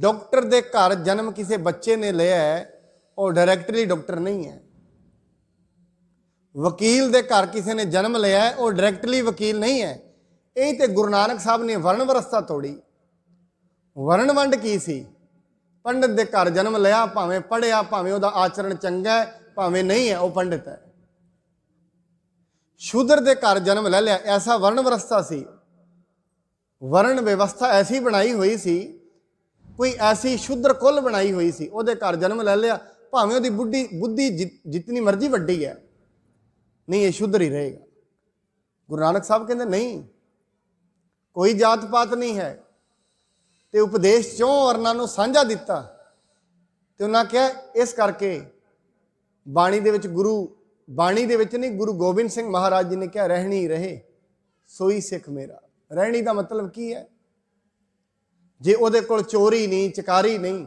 ਡਾਕਟਰ ਦੇ ਘਰ ਜਨਮ ਕਿਸੇ ਬੱਚੇ ਨੇ ਲਿਆ ਹੈ ਉਹ ਡਾਇਰੈਕਟਲੀ ਡਾਕਟਰ ਨਹੀਂ ਹੈ ਵਕੀਲ ਦੇ ਘਰ ਕਿਸੇ ਨੇ ਜਨਮ ਲਿਆ ਹੈ ਉਹ ਡਾਇਰੈਕਟਲੀ ਵਕੀਲ ਨਹੀਂ ਹੈ ਇਹ ਤੇ ਗੁਰੂ ਨਾਨਕ ਸਾਹਿਬ ਨੇ ਵਰਣ ਵਰਸਤਾ ਤੋੜੀ ਵਰਣ ਵੰਡ ਕੀ ਸੀ ਪੰਡਤ ਦੇ ਘਰ ਜਨਮ ਲਿਆ ਭਾਵੇਂ ਪੜਿਆ ਭਾਵੇਂ ਉਹਦਾ ਆਚਰਣ ਚੰਗਾ ਹੈ ਭਾਵੇਂ ਨਹੀਂ ਹੈ ਉਹ ਪੰਡਤ ਹੈ ਸ਼ੂਦਰ ਦੇ ਘਰ ਜਨਮ ਲੈ ਲਿਆ ਐਸਾ ਵਰਣ ਵਿਵਸਥਾ ਸੀ ਵਰਣ ਵਿਵਸਥਾ ਐਸੀ ਬਣਾਈ ਹੋਈ ਸੀ ਕੋਈ ਐਸੀ ਸ਼ੂਦਰ ਕੁੱਲ ਬਣਾਈ ਹੋਈ ਸੀ ਉਹਦੇ ਘਰ ਜਨਮ ਲੈ ਲਿਆ ਭਾਵੇਂ ਉਹਦੀ ਬੁੱਢੀ ਬੁੱਧੀ ਜਿੰਨੀ ਮਰਜ਼ੀ ਵੱਡੀ ਹੈ ਨਹੀਂ ਇਹ ਸ਼ੂਦਰ ਹੀ ਰਹੇਗਾ ਗੁਰੂ ਨਾਨਕ ਸਾਹਿਬ ਕਹਿੰਦੇ ਨਹੀਂ ਕੋਈ ਜਾਤ ਪਾਤ ਨਹੀਂ ਹੈ ਤੇ ਉਪਦੇਸ਼ ਚੋਂ ਔਰਨਾਂ ਨੂੰ ਸਾਂਝਾ ਦਿੱਤਾ ਤੇ ਉਹਨਾਂ ਕਿਹਾ ਇਸ ਕਰਕੇ ਬਾਣੀ ਦੇ ਵਿੱਚ ਗੁਰੂ ਬਾਣੀ ਦੇ ਵਿੱਚ ਨਹੀਂ ਗੁਰੂ ਗੋਬਿੰਦ ਸਿੰਘ ਮਹਾਰਾਜ ਜੀ ਨੇ ਕਿਹਾ ਰਹਿਣੀ ਰਹੇ ਸੋਈ ਸਿੱਖ ਮੇਰਾ ਰਹਿਣੀ ਦਾ ਮਤਲਬ ਕੀ ਹੈ ਜੇ ਉਹਦੇ ਕੋਲ ਚੋਰੀ ਨਹੀਂ ਚਕਾਰੀ ਨਹੀਂ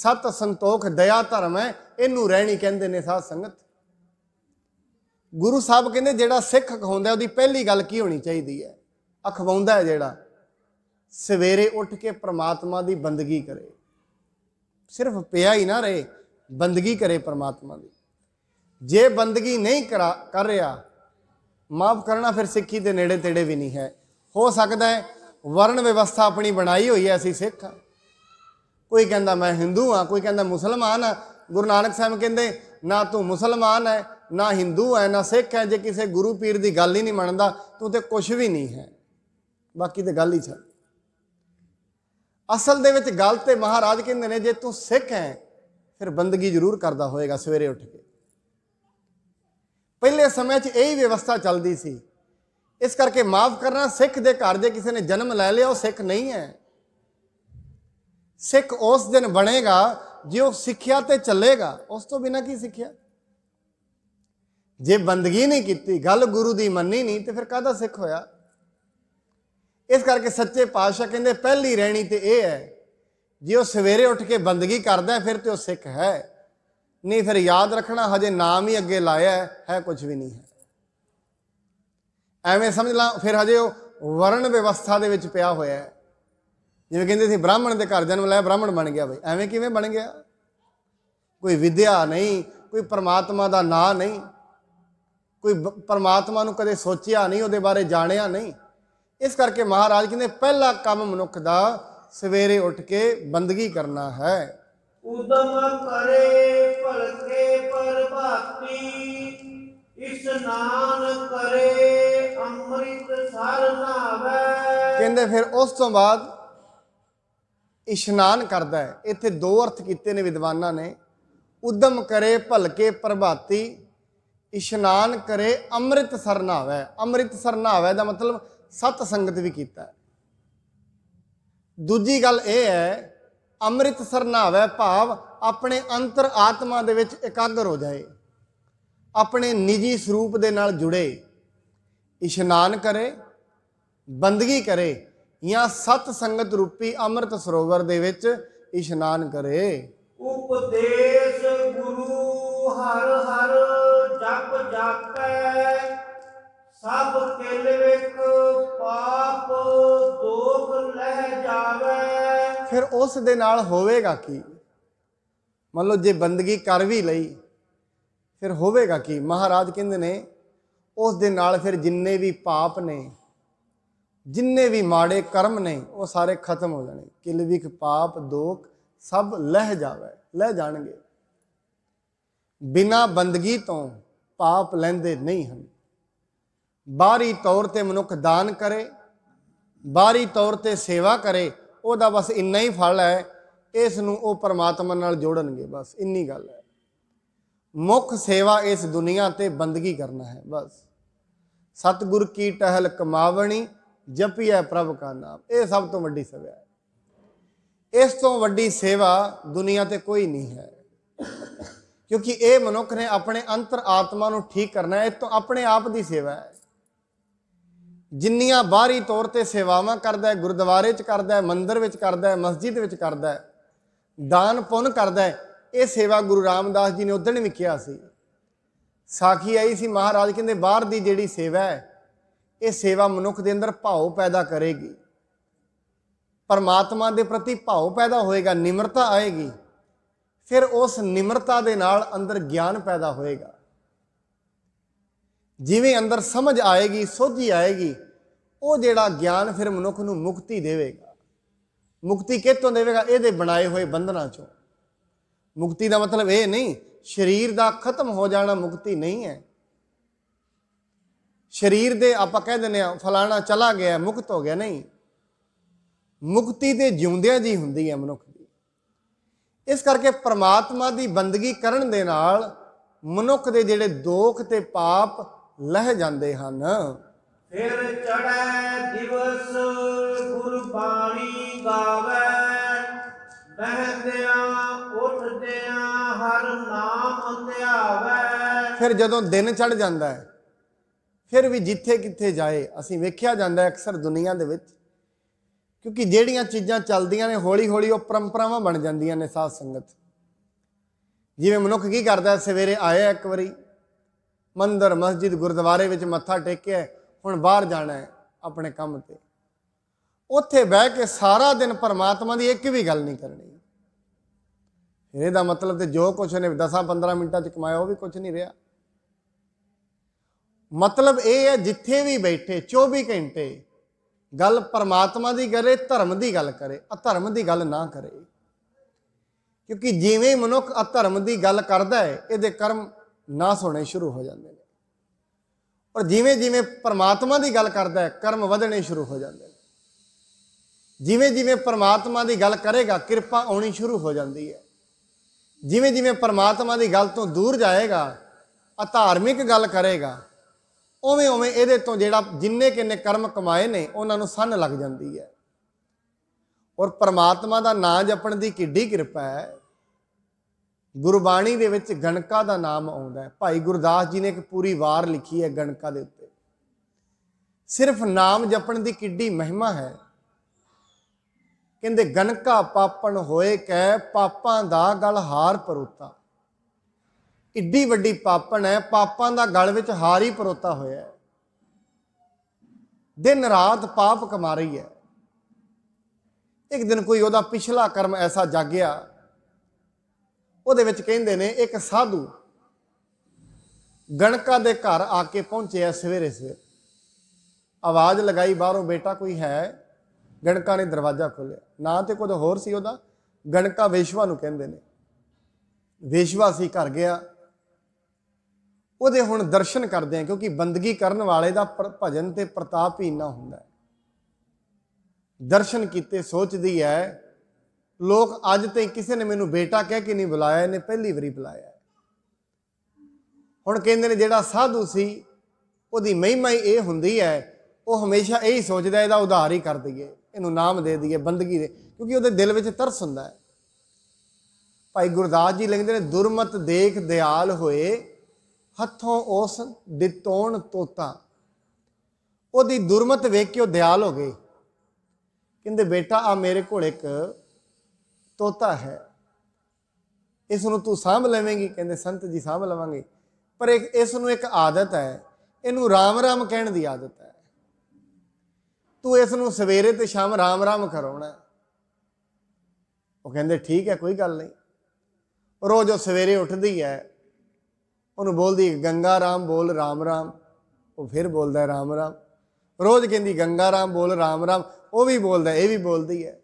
ਸਤ ਸੰਤੋਖ ਦਇਆ ਧਰਮ ਹੈ ਇਹਨੂੰ ਰਹਿਣੀ ਕਹਿੰਦੇ ਨੇ ਸਾਧ ਸੰਗਤ ਗੁਰੂ ਸਾਹਿਬ ਕਹਿੰਦੇ ਜਿਹੜਾ ਸਿੱਖ ਹੁੰਦਾ ਉਹਦੀ ਪਹਿਲੀ ਗੱਲ ਕੀ ਹੋਣੀ ਚਾਹੀਦੀ ਹੈ ਅਖਵਾਉਂਦਾ ਹੈ ਜਿਹੜਾ ਸਵੇਰੇ ਉੱਠ ਕੇ ਪ੍ਰਮਾਤਮਾ ਦੀ ਬੰਦਗੀ ਕਰੇ ਸਿਰਫ ਪਿਆ ਹੀ ਨਾ ਰਹੇ ਬੰਦਗੀ ਕਰੇ ਪ੍ਰਮਾਤਮਾ ਦੀ ਜੇ ਬੰਦਗੀ ਨਹੀਂ ਕਰ ਰਿਹਾ ਮਾਫ ਕਰਨਾ ਫਿਰ ਸਿੱਖੀ ਦੇ ਨੇੜੇ ਤੇੜੇ ਵੀ ਨਹੀਂ ਹੈ ਹੋ ਸਕਦਾ ਹੈ ਵਰਣ ਵਿਵਸਥਾ ਆਪਣੀ ਬਣਾਈ ਹੋਈ ਹੈ ਅਸੀਂ ਸਿੱਖ ਕੋਈ ਕਹਿੰਦਾ ਮੈਂ ਹਿੰਦੂ ਆ ਕੋਈ ਕਹਿੰਦਾ ਮੁਸਲਮਾਨ ਆ ਗੁਰੂ ਨਾਨਕ ਸਾਹਿਬ ਕਹਿੰਦੇ ਨਾ ਤੂੰ ਮੁਸਲਮਾਨ ਹੈ ਨਾ ਹਿੰਦੂ ਹੈ ਨਾ ਸਿੱਖ ਹੈ ਜੇ ਕਿਸੇ ਗੁਰੂ ਪੀਰ ਦੀ ਗੱਲ ਹੀ ਨਹੀਂ ਮੰਨਦਾ ਤੂੰ ਤੇ ਕੁਝ ਵੀ ਨਹੀਂ ਹੈ ਬਾਕੀ ਤੇ ਗੱਲ ਹੀ ਛੱਡ ਅਸਲ ਦੇ ਵਿੱਚ ਗੱਲ ਤੇ ਮਹਾਰਾਜ ਕਹਿੰਦੇ ਨੇ ਜੇ ਤੂੰ ਸਿੱਖ ਹੈ ਫਿਰ ਬੰਦਗੀ ਜ਼ਰੂਰ ਕਰਦਾ ਹੋਏਗਾ ਸਵੇਰੇ ਉੱਠ ਕੇ ਪਹਿਲੇ ਸਮੇਂ 'ਚ ਇਹ ਹੀ ਵਿਵਸਥਾ ਚੱਲਦੀ ਸੀ ਇਸ ਕਰਕੇ ਮਾਫ ਕਰਨਾ ਸਿੱਖ ਦੇ ਘਰ ਦੇ ਕਿਸੇ ਨੇ ਜਨਮ ਲੈ ਲਿਆ ਉਹ ਸਿੱਖ ਨਹੀਂ ਹੈ ਸਿੱਖ ਉਸ ਦਿਨ ਬਣੇਗਾ ਜੇ ਉਹ ਸਿੱਖਿਆ ਤੇ ਚੱਲੇਗਾ ਉਸ ਤੋਂ ਬਿਨਾ ਕੀ ਸਿੱਖਿਆ ਜੇ ਬੰਦਗੀ ਨਹੀਂ ਕੀਤੀ ਗੱਲ ਗੁਰੂ ਦੀ ਮੰਨੀ ਨਹੀਂ ਤੇ ਫਿਰ ਕਾਹਦਾ ਸਿੱਖ ਹੋਇਆ ਇਸ ਕਰਕੇ ਸੱਚੇ ਪਾਤਸ਼ਾਹ ਕਹਿੰਦੇ ਪਹਿਲੀ ਰਹਿਣੀ ਤੇ ਇਹ ਹੈ ਜੇ ਉਹ ਸਵੇਰੇ ਉੱਠ ਕੇ ਬੰਦਗੀ ਕਰਦਾ ਫਿਰ ਤੇ ਉਹ ਸਿੱਖ ਹੈ ਨਹੀਂ ਫਿਰ ਯਾਦ ਰੱਖਣਾ ਹਜੇ ਨਾਮ ਹੀ ਅੱਗੇ ਲਾਇਆ ਹੈ ਕੁਝ ਵੀ ਨਹੀਂ ਹੈ ਐਵੇਂ ਸਮਝ ਲਾ ਫਿਰ ਹਜੇ ਉਹ ਵਰਣ ਵਿਵਸਥਾ ਦੇ ਵਿੱਚ ਪਿਆ ਹੋਇਆ ਹੈ ਜਿਵੇਂ ਕਹਿੰਦੇ ਸੀ ਬ੍ਰਾਹਮਣ ਦੇ ਘਰ ਜਨਮ ਲਿਆ ਬ੍ਰਾਹਮਣ ਬਣ ਗਿਆ ਬਈ ਐਵੇਂ ਕਿਵੇਂ ਬਣ ਗਿਆ ਕੋਈ ਵਿਦਿਆ ਨਹੀਂ ਕੋਈ ਪਰਮਾਤਮਾ ਦਾ ਨਾਂ ਨਹੀਂ ਕੋਈ ਪਰਮਾਤਮਾ ਨੂੰ ਕਦੇ ਸੋਚਿਆ ਨਹੀਂ ਉਹਦੇ ਬਾਰੇ ਜਾਣਿਆ ਨਹੀਂ ਇਸ ਕਰਕੇ ਮਹਾਰਾਜ ਕਹਿੰਦੇ ਪਹਿਲਾ ਕੰਮ ਮਨੁੱਖ ਦਾ ਸਵੇਰੇ ਉੱਠ ਕੇ ਬੰਦਗੀ ਕਰਨਾ ਹੈ ਉਦਮ ਕਰੇ ਭਲਕੇ ਇਸ ਇਸ਼ਨਾਨ ਕਰੇ ਅੰਮ੍ਰਿਤ ਸਰ ਨਾਵੇ ਕਹਿੰਦੇ ਫਿਰ ਉਸ ਤੋਂ ਬਾਅਦ ਇਸ਼ਨਾਨ ਕਰਦਾ ਹੈ ਇੱਥੇ ਦੋ ਅਰਥ ਕੀਤੇ ਨੇ ਵਿਦਵਾਨਾਂ ਨੇ ਉਦਮ ਕਰੇ ਭਲਕੇ ਪ੍ਰਭਾਤੀ ਇਸ਼ਨਾਨ ਕਰੇ ਅੰਮ੍ਰਿਤ ਸਰਨਾਵੇ ਅੰਮ੍ਰਿਤ ਸਰਨਾਵੇ ਦਾ ਮਤਲਬ ਸਤ ਸੰਗਤ ਵੀ ਕੀਤਾ ਦੂਜੀ ਗੱਲ ਇਹ ਹੈ ਅੰਮ੍ਰਿਤ ਸਰਨਾਵੇ ਭਾਵ ਆਪਣੇ ਅੰਤਰ ਆਤਮਾ ਦੇ ਵਿੱਚ ਇਕਾਗਰ ਹੋ ਜਾਏ ਆਪਣੇ ਨਿੱਜੀ ਸਰੂਪ ਦੇ ਨਾਲ ਜੁੜੇ ਇਸ਼ਨਾਨ ਕਰੇ ਬੰਦਗੀ ਕਰੇ ਜਾਂ ਸਤ ਸੰਗਤ ਰੂਪੀ ਅੰਮ੍ਰਿਤ ਸਰੋਵਰ ਦੇ ਵਿੱਚ ਇਸ਼ਨਾਨ ਕਰੇ ਉਪਦੇਸ਼ ਗੁਰੂ ਹਰ ਹਰ ਜਪ ਜਾਪੈ ਸਭ ਕੇਲੇ ਵਿੱਚ ਪਾਪ ਦੋਖ ਲਹਿ ਜਾਵੇ ਫਿਰ ਉਸ ਦੇ ਨਾਲ ਹੋਵੇਗਾ ਕੀ ਮੰਨ ਲਓ ਜੇ ਬੰਦਗੀ ਕਰ ਵੀ ਲਈ ਫਿਰ ਹੋਵੇਗਾ ਕੀ ਮਹਾਰਾਜ ਕਹਿੰਦੇ ਨੇ ਉਸ ਦੇ ਨਾਲ ਫਿਰ ਜਿੰਨੇ ਵੀ ਪਾਪ ਨੇ ਜਿੰਨੇ ਵੀ ਮਾੜੇ ਕਰਮ ਨੇ ਉਹ ਸਾਰੇ ਖਤਮ ਹੋ ਜਾਣੇ ਇੱਕ ਪਾਪ ਦੋਖ ਸਭ ਲਹਿ ਜਾਵੇ ਲੈ ਜਾਣਗੇ ਬਿਨਾ ਬੰਦਗੀ ਤੋਂ ਪਾਪ ਲੈਂਦੇ ਨਹੀਂ ਹਨ ਬਾਹਰੀ ਤੌਰ ਤੇ ਮਨੁੱਖ ਦਾਨ ਕਰੇ ਬਾਹਰੀ ਤੌਰ ਤੇ ਸੇਵਾ ਕਰੇ ਉਹਦਾ ਬਸ ਇੰਨਾ ਹੀ ਫਲ ਹੈ ਇਸ ਨੂੰ ਉਹ ਪਰਮਾਤਮਾ ਨਾਲ ਜੋੜਨਗੇ ਬਸ ਇੰਨੀ ਗੱਲ ਹੈ ਮੁੱਖ ਸੇਵਾ ਇਸ ਦੁਨੀਆ ਤੇ ਬੰਦਗੀ ਕਰਨਾ ਹੈ ਬਸ ਸਤਗੁਰ ਕੀ ਟਹਿਲ ਕਮਾਵਣੀ ਜਪੀਐ ਪ੍ਰਭ ਕਾ ਨਾਮ ਇਹ ਸਭ ਤੋਂ ਵੱਡੀ ਸੇਵਾ ਹੈ ਇਸ ਤੋਂ ਵੱਡੀ ਸੇਵਾ ਦੁਨੀਆ ਤੇ ਕੋਈ ਨਹੀਂ ਹੈ ਕਿਉਂਕਿ ਇਹ ਮਨੁੱਖ ਨੇ ਆਪਣੇ ਅੰਤਰ ਆਤਮਾ ਨੂੰ ਠੀਕ ਕਰਨਾ ਹੈ ਇਹ ਤੋਂ ਆਪਣੇ ਆਪ ਦੀ ਸੇਵਾ ਹੈ ਜਿੰਨੀਆਂ ਬਾਹਰੀ ਤੌਰ ਤੇ ਸੇਵਾਵਾਂ ਕਰਦਾ ਹੈ ਗੁਰਦੁਆਰੇ 'ਚ ਕਰਦਾ ਹੈ ਮੰਦਿਰ ਵਿੱਚ ਕਰਦਾ ਹੈ ਮਸਜਿਦ ਵਿੱਚ ਕਰਦਾ ਹੈ ਦਾਨ ਪੁੰਨ ਕਰਦਾ ਹੈ ਇਹ ਸੇਵਾ ਗੁਰੂ ਰਾਮਦਾਸ ਜੀ ਨੇ ਉਦੋਂ ਵੀ ਕਿਹਾ ਸੀ ਸਾਖੀ ਆਈ ਸੀ ਮਹਾਰਾਜ ਕਹਿੰਦੇ ਬਾਹਰ ਦੀ ਜਿਹੜੀ ਸੇਵਾ ਹੈ ਇਹ ਸੇਵਾ ਮਨੁੱਖ ਦੇ ਅੰਦਰ ਭਾਉ ਪੈਦਾ ਕਰੇਗੀ ਪਰਮਾਤਮਾ ਦੇ ਪ੍ਰਤੀ ਭਾਉ ਪੈਦਾ ਹੋਏਗਾ ਨਿਮਰਤਾ ਆਏਗੀ ਫਿਰ ਉਸ ਨਿਮਰਤਾ ਦੇ ਨਾਲ ਅੰਦਰ ਗਿਆਨ ਪੈਦਾ ਹੋਏਗਾ ਜਿਵੇਂ ਅੰਦਰ ਸਮਝ ਆਏਗੀ ਸੋਝੀ ਆਏਗੀ ਉਹ ਜਿਹੜਾ ਗਿਆਨ ਫਿਰ ਮਨੁੱਖ ਨੂੰ ਮੁਕਤੀ ਦੇਵੇਗਾ ਮੁਕਤੀ ਕਿਤੋਂ ਦੇਵੇਗਾ ਇਹਦੇ ਬਣਾਏ ਹੋਏ ਬੰਧਨਾਂ ਚੋਂ ਮੁਕਤੀ ਦਾ ਮਤਲਬ ਇਹ ਨਹੀਂ ਸਰੀਰ ਦਾ ਖਤਮ ਹੋ ਜਾਣਾ ਮੁਕਤੀ ਨਹੀਂ ਹੈ ਸਰੀਰ ਦੇ ਆਪਾਂ ਕਹਿ ਦਿੰਦੇ ਆ ਫਲਾਣਾ ਚਲਾ ਗਿਆ ਮੁਕਤ ਹੋ ਗਿਆ ਨਹੀਂ ਮੁਕਤੀ ਤੇ ਜਿਉਂਦਿਆਂ ਜੀ ਹੁੰਦੀ ਹੈ ਮਨੁੱਖ ਦੀ ਇਸ ਕਰਕੇ ਪ੍ਰਮਾਤਮਾ ਦੀ ਬੰਦਗੀ ਕਰਨ ਦੇ ਨਾਲ ਮਨੁੱਖ ਦੇ ਜਿਹੜੇ ਦੋਖ ਤੇ ਪਾਪ ਲਹਿ ਜਾਂਦੇ ਹਨ ਫਿਰ ਚੜੈ ਦਿਵਸ ਗੁਰਬਾਣੀ ਗਾਵੇ ਬਹਿਦਿਆ ਉੱਠਦਿਆ ਹਰ ਨਾਮ ਧਿਆਵੇ ਫਿਰ ਜਦੋਂ ਦਿਨ ਚੜ ਜਾਂਦਾ ਹੈ ਫਿਰ ਵੀ ਜਿੱਥੇ ਕਿੱਥੇ ਜਾਏ ਅਸੀਂ ਵੇਖਿਆ ਜਾਂਦਾ ਅਕਸਰ ਦੁਨੀਆ ਦੇ ਵਿੱਚ ਕਿਉਂਕਿ ਜਿਹੜੀਆਂ ਚੀਜ਼ਾਂ ਚੱਲਦੀਆਂ ਨੇ ਹੌਲੀ-ਹੌਲੀ ਉਹ ਪਰੰਪਰਾਵਾਂ ਬਣ ਜਾਂਦੀਆਂ ਨੇ ਸਾਧ ਸੰਗਤ ਜਿਵੇਂ ਮਨੁੱਖ ਕੀ ਕਰਦਾ ਸਵੇਰੇ ਆਇਆ ਇੱਕ ਵਾਰੀ ਮੰਦਰ ਮਸਜਿਦ ਗੁਰਦੁਆਰੇ ਵਿੱਚ ਮੱਥਾ ਟੇਕਿਆ ਹੁਣ ਬਾਹਰ ਜਾਣਾ ਹੈ ਆਪਣੇ ਕੰਮ ਤੇ ਉੱਥੇ ਬਹਿ ਕੇ ਸਾਰਾ ਦਿਨ ਪਰਮਾਤਮਾ ਦੀ ਇੱਕ ਵੀ ਗੱਲ ਨਹੀਂ ਕਰਨੀ ਇਹਦਾ ਮਤਲਬ ਤੇ ਜੋ ਕੁਛ ਨੇ 10-15 ਮਿੰਟਾਂ ਚ ਕਮਾਇਆ ਉਹ ਵੀ ਕੁਝ ਨਹੀਂ ਰਿਹਾ ਮਤਲਬ ਇਹ ਹੈ ਜਿੱਥੇ ਵੀ ਬੈਠੇ 24 ਘੰਟੇ ਗੱਲ ਪਰਮਾਤਮਾ ਦੀ ਕਰੇ ਧਰਮ ਦੀ ਗੱਲ ਕਰੇ ਅਧਰਮ ਦੀ ਗੱਲ ਨਾ ਕਰੇ ਕਿਉਂਕਿ ਜਿਵੇਂ ਮਨੁੱਖ ਅਧਰਮ ਦੀ ਗੱਲ ਕਰਦਾ ਹੈ ਇਹਦੇ ਕਰਮ ਨਾ ਸੁਣੇ ਸ਼ੁਰੂ ਹੋ ਜਾਂਦੇ ਨੇ ਔਰ ਜਿਵੇਂ ਜਿਵੇਂ ਪਰਮਾਤਮਾ ਦੀ ਗੱਲ ਕਰਦਾ ਹੈ ਕਰਮ ਵਧਣੇ ਸ਼ੁਰੂ ਹੋ ਜਾਂਦੇ ਨੇ ਜਿਵੇਂ ਜਿਵੇਂ ਪਰਮਾਤਮਾ ਦੀ ਗੱਲ ਕਰੇਗਾ ਕਿਰਪਾ ਆਉਣੀ ਸ਼ੁਰੂ ਹੋ ਜਾਂਦੀ ਹੈ ਜਿਵੇਂ ਜਿਵੇਂ ਪਰਮਾਤਮਾ ਦੀ ਗੱਲ ਤੋਂ ਦੂਰ ਜਾਏਗਾ ਆਧਾਰਮਿਕ ਗੱਲ ਕਰੇਗਾ ਉਵੇਂ ਉਵੇਂ ਇਹਦੇ ਤੋਂ ਜਿਹੜਾ ਜਿੰਨੇ ਕਿੰਨੇ ਕਰਮ ਕਮਾਏ ਨੇ ਉਹਨਾਂ ਨੂੰ ਸੰਨ ਲੱਗ ਜਾਂਦੀ ਹੈ ਔਰ ਪਰਮਾਤਮਾ ਦਾ ਨਾਮ ਜਪਣ ਦੀ ਕਿੱਡੀ ਕਿਰਪਾ ਹੈ ਗੁਰਬਾਣੀ ਦੇ ਵਿੱਚ ਗਣਕਾ ਦਾ ਨਾਮ ਆਉਂਦਾ ਹੈ ਭਾਈ ਗੁਰਦਾਸ ਜੀ ਨੇ ਇੱਕ ਪੂਰੀ ਵਾਰ ਲਿਖੀ ਹੈ ਗਣਕਾ ਦੇ ਉੱਤੇ ਸਿਰਫ ਨਾਮ ਜਪਣ ਦੀ ਕਿੱਡੀ ਮਹਿਮਾ ਹੈ ਕਹਿੰਦੇ ਗਣਕਾ ਪਾਪਣ ਹੋਏ ਕੈ ਪਾਪਾਂ ਦਾ ਗਲ ਹਾਰ ਪਰੋਤਾ ਇੱਡੀ ਵੱਡੀ ਪਾਪਣ ਹੈ ਪਾਪਾਂ ਦਾ ਗਲ ਵਿੱਚ ਹਾਰ ਹੀ ਪਰੋਤਾ ਹੋਇਆ ਹੈ ਦਿਨ ਰਾਤ ਪਾਪ ਕਮਾ ਰਹੀ ਹੈ ਇੱਕ ਦਿਨ ਕੋਈ ਉਹਦਾ ਪਿਛਲਾ ਕਰਮ ਐਸਾ ਜਾਗਿਆ ਉਹਦੇ ਵਿੱਚ ਕਹਿੰਦੇ ਨੇ ਇੱਕ ਸਾਧੂ ਗਣਕਾ ਦੇ ਘਰ ਆ ਕੇ ਪਹੁੰਚਿਆ ਸਵੇਰੇ ਸਵੇਰ ਆਵਾਜ਼ ਲਗਾਈ ਬਾਹਰੋਂ ਬੇਟਾ ਕੋਈ ਹੈ ਗਣਕਾ ਨੇ ਦਰਵਾਜ਼ਾ ਖੋਲ੍ਹਿਆ ਨਾ ਤੇ ਕੋਈ ਹੋਰ ਸੀ ਉਹਦਾ ਗਣਕਾ ਵੇਸ਼ਵਾ ਨੂੰ ਕਹਿੰਦੇ ਨੇ ਵੇਸ਼ਵਾ ਸੀ ਘਰ ਗਿਆ ਉਹਦੇ ਹੁਣ ਦਰਸ਼ਨ ਕਰਦੇ ਆ ਕਿਉਂਕਿ ਬੰਦਗੀ ਕਰਨ ਵਾਲੇ ਦਾ ਭਜਨ ਤੇ ਪ੍ਰਤਾਪ ਹੀ ਨਾ ਹੁੰਦਾ ਦਰਸ਼ਨ ਕੀਤੇ ਸੋਚਦੀ ਹੈ ਲੋਕ ਅੱਜ ਤੇ ਕਿਸੇ ਨੇ ਮੈਨੂੰ ਬੇਟਾ ਕਹਿ ਕੇ ਨਹੀਂ ਬੁਲਾਇਆ ਇਹਨੇ ਪਹਿਲੀ ਵਾਰੀ ਬੁਲਾਇਆ ਹੁਣ ਕਹਿੰਦੇ ਨੇ ਜਿਹੜਾ ਸਾਧੂ ਸੀ ਉਹਦੀ ਮਹਿਮਾ ਇਹ ਹੁੰਦੀ ਹੈ ਉਹ ਹਮੇਸ਼ਾ ਇਹ ਹੀ ਸੋਚਦਾ ਇਹਦਾ ਉਧਾਰ ਹੀ ਕਰ ਦਈਏ ਇਹਨੂੰ ਨਾਮ ਦੇ ਦਈਏ ਬੰਦਗੀ ਦੇ ਕਿਉਂਕਿ ਉਹਦੇ ਦਿਲ ਵਿੱਚ ਤਰਸ ਹੁੰਦਾ ਹੈ ਭਾਈ ਗੁਰਦਾਸ ਜੀ ਲਿਖਦੇ ਨੇ ਦੁਰਮਤ ਦੇਖ ਦਿਆਲ ਹੋਏ ਹੱਥੋਂ ਉਸ ਦਿੱਤੋਂ ਤੋਤਾ ਉਹਦੀ ਦੁਰਮਤ ਵੇਖ ਕੇ ਉਹ ਦਿਆਲ ਹੋ ਗਏ ਕਹਿੰਦੇ ਬੇਟਾ ਆ ਮੇਰੇ ਕੋਲ ਇੱਕ ਤੋਤਾ ਹੈ ਇਸ ਨੂੰ ਤੂੰ ਸਾਂਭ ਲਵੇਂਗੀ ਕਹਿੰਦੇ ਸੰਤ ਜੀ ਸਾਂਭ ਲਵਾਂਗੇ ਪਰ ਇੱਕ ਇਸ ਨੂੰ ਇੱਕ ਆਦਤ ਹੈ ਇਹਨੂੰ ਰਾਮ ਰਾਮ ਕਹਿਣ ਦੀ ਆਦਤ ਹੈ ਤੂੰ ਇਸ ਨੂੰ ਸਵੇਰੇ ਤੇ ਸ਼ਾਮ ਰਾਮ ਰਾਮ ਕਰਾਉਣਾ ਉਹ ਕਹਿੰਦੇ ਠੀਕ ਹੈ ਕੋਈ ਗੱਲ ਨਹੀਂ ਰੋਜ਼ ਉਹ ਸਵੇਰੇ ਉੱਠਦੀ ਹੈ ਉਹਨੂੰ ਬੋਲਦੀ ਗੰਗਾ ਰਾਮ ਬੋਲ ਰਾਮ ਰਾਮ ਉਹ ਫਿਰ ਬੋਲਦਾ ਰਾਮ ਰਾਮ ਰੋਜ਼ ਕਹਿੰਦੀ ਗੰਗਾ ਰਾਮ ਬੋਲ ਰਾਮ ਰਾਮ ਉਹ ਵੀ ਬੋਲਦਾ ਇਹ ਵੀ ਬੋਲਦੀ ਹੈ